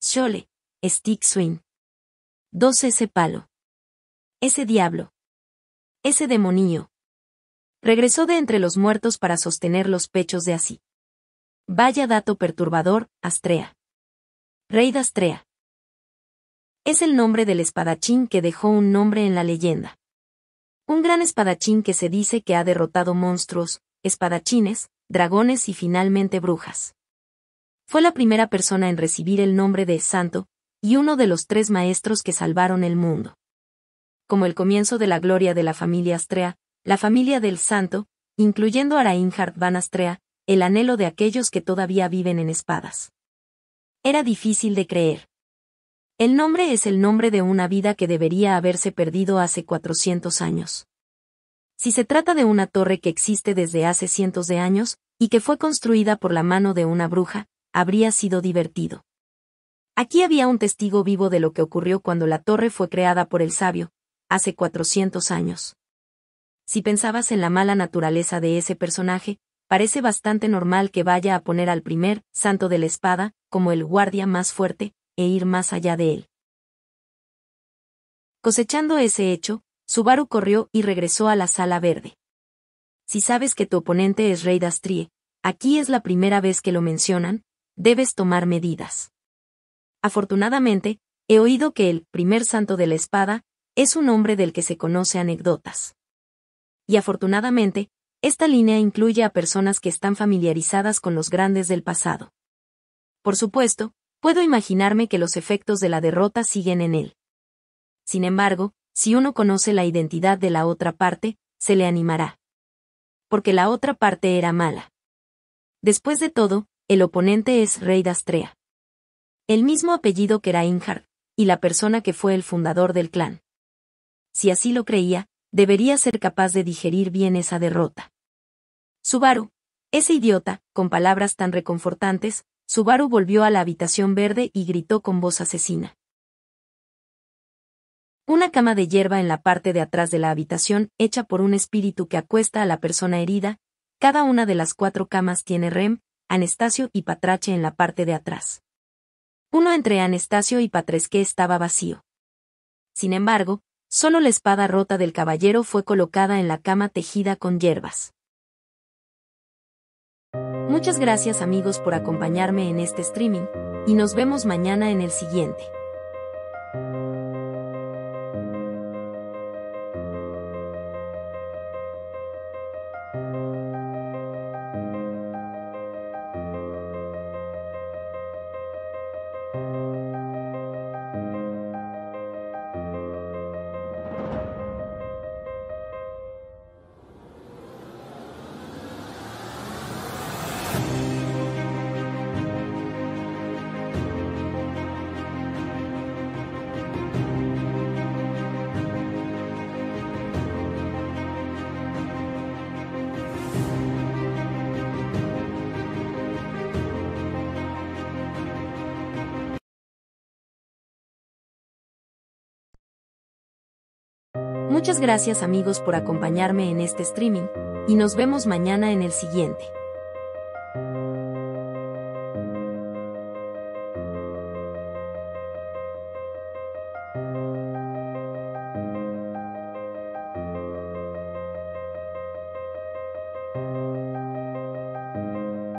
Chole, Stick Swing. 12 ese palo. Ese diablo. Ese demonio. Regresó de entre los muertos para sostener los pechos de así. Vaya dato perturbador, Astrea. Rey de Astrea. Es el nombre del espadachín que dejó un nombre en la leyenda. Un gran espadachín que se dice que ha derrotado monstruos, espadachines, dragones y finalmente brujas. Fue la primera persona en recibir el nombre de santo, y uno de los tres maestros que salvaron el mundo. Como el comienzo de la gloria de la familia Astrea, la familia del santo, incluyendo a Reinhard van Astrea, el anhelo de aquellos que todavía viven en espadas. Era difícil de creer. El nombre es el nombre de una vida que debería haberse perdido hace 400 años. Si se trata de una torre que existe desde hace cientos de años, y que fue construida por la mano de una bruja, habría sido divertido. Aquí había un testigo vivo de lo que ocurrió cuando la torre fue creada por el sabio, hace 400 años. Si pensabas en la mala naturaleza de ese personaje, parece bastante normal que vaya a poner al primer santo de la espada, como el guardia más fuerte, e ir más allá de él. Cosechando ese hecho, Subaru corrió y regresó a la sala verde si sabes que tu oponente es rey Dastrie, aquí es la primera vez que lo mencionan, debes tomar medidas. Afortunadamente, he oído que el primer santo de la espada es un hombre del que se conoce anécdotas. Y afortunadamente, esta línea incluye a personas que están familiarizadas con los grandes del pasado. Por supuesto, puedo imaginarme que los efectos de la derrota siguen en él. Sin embargo, si uno conoce la identidad de la otra parte, se le animará porque la otra parte era mala. Después de todo, el oponente es Rey Dastrea. El mismo apellido que era Inhard, y la persona que fue el fundador del clan. Si así lo creía, debería ser capaz de digerir bien esa derrota. Subaru, ese idiota, con palabras tan reconfortantes, Subaru volvió a la habitación verde y gritó con voz asesina. Una cama de hierba en la parte de atrás de la habitación, hecha por un espíritu que acuesta a la persona herida, cada una de las cuatro camas tiene Rem, Anastasio y Patrache en la parte de atrás. Uno entre Anastasio y Patresque estaba vacío. Sin embargo, solo la espada rota del caballero fue colocada en la cama tejida con hierbas. Muchas gracias amigos por acompañarme en este streaming, y nos vemos mañana en el siguiente. Muchas gracias amigos por acompañarme en este streaming, y nos vemos mañana en el siguiente.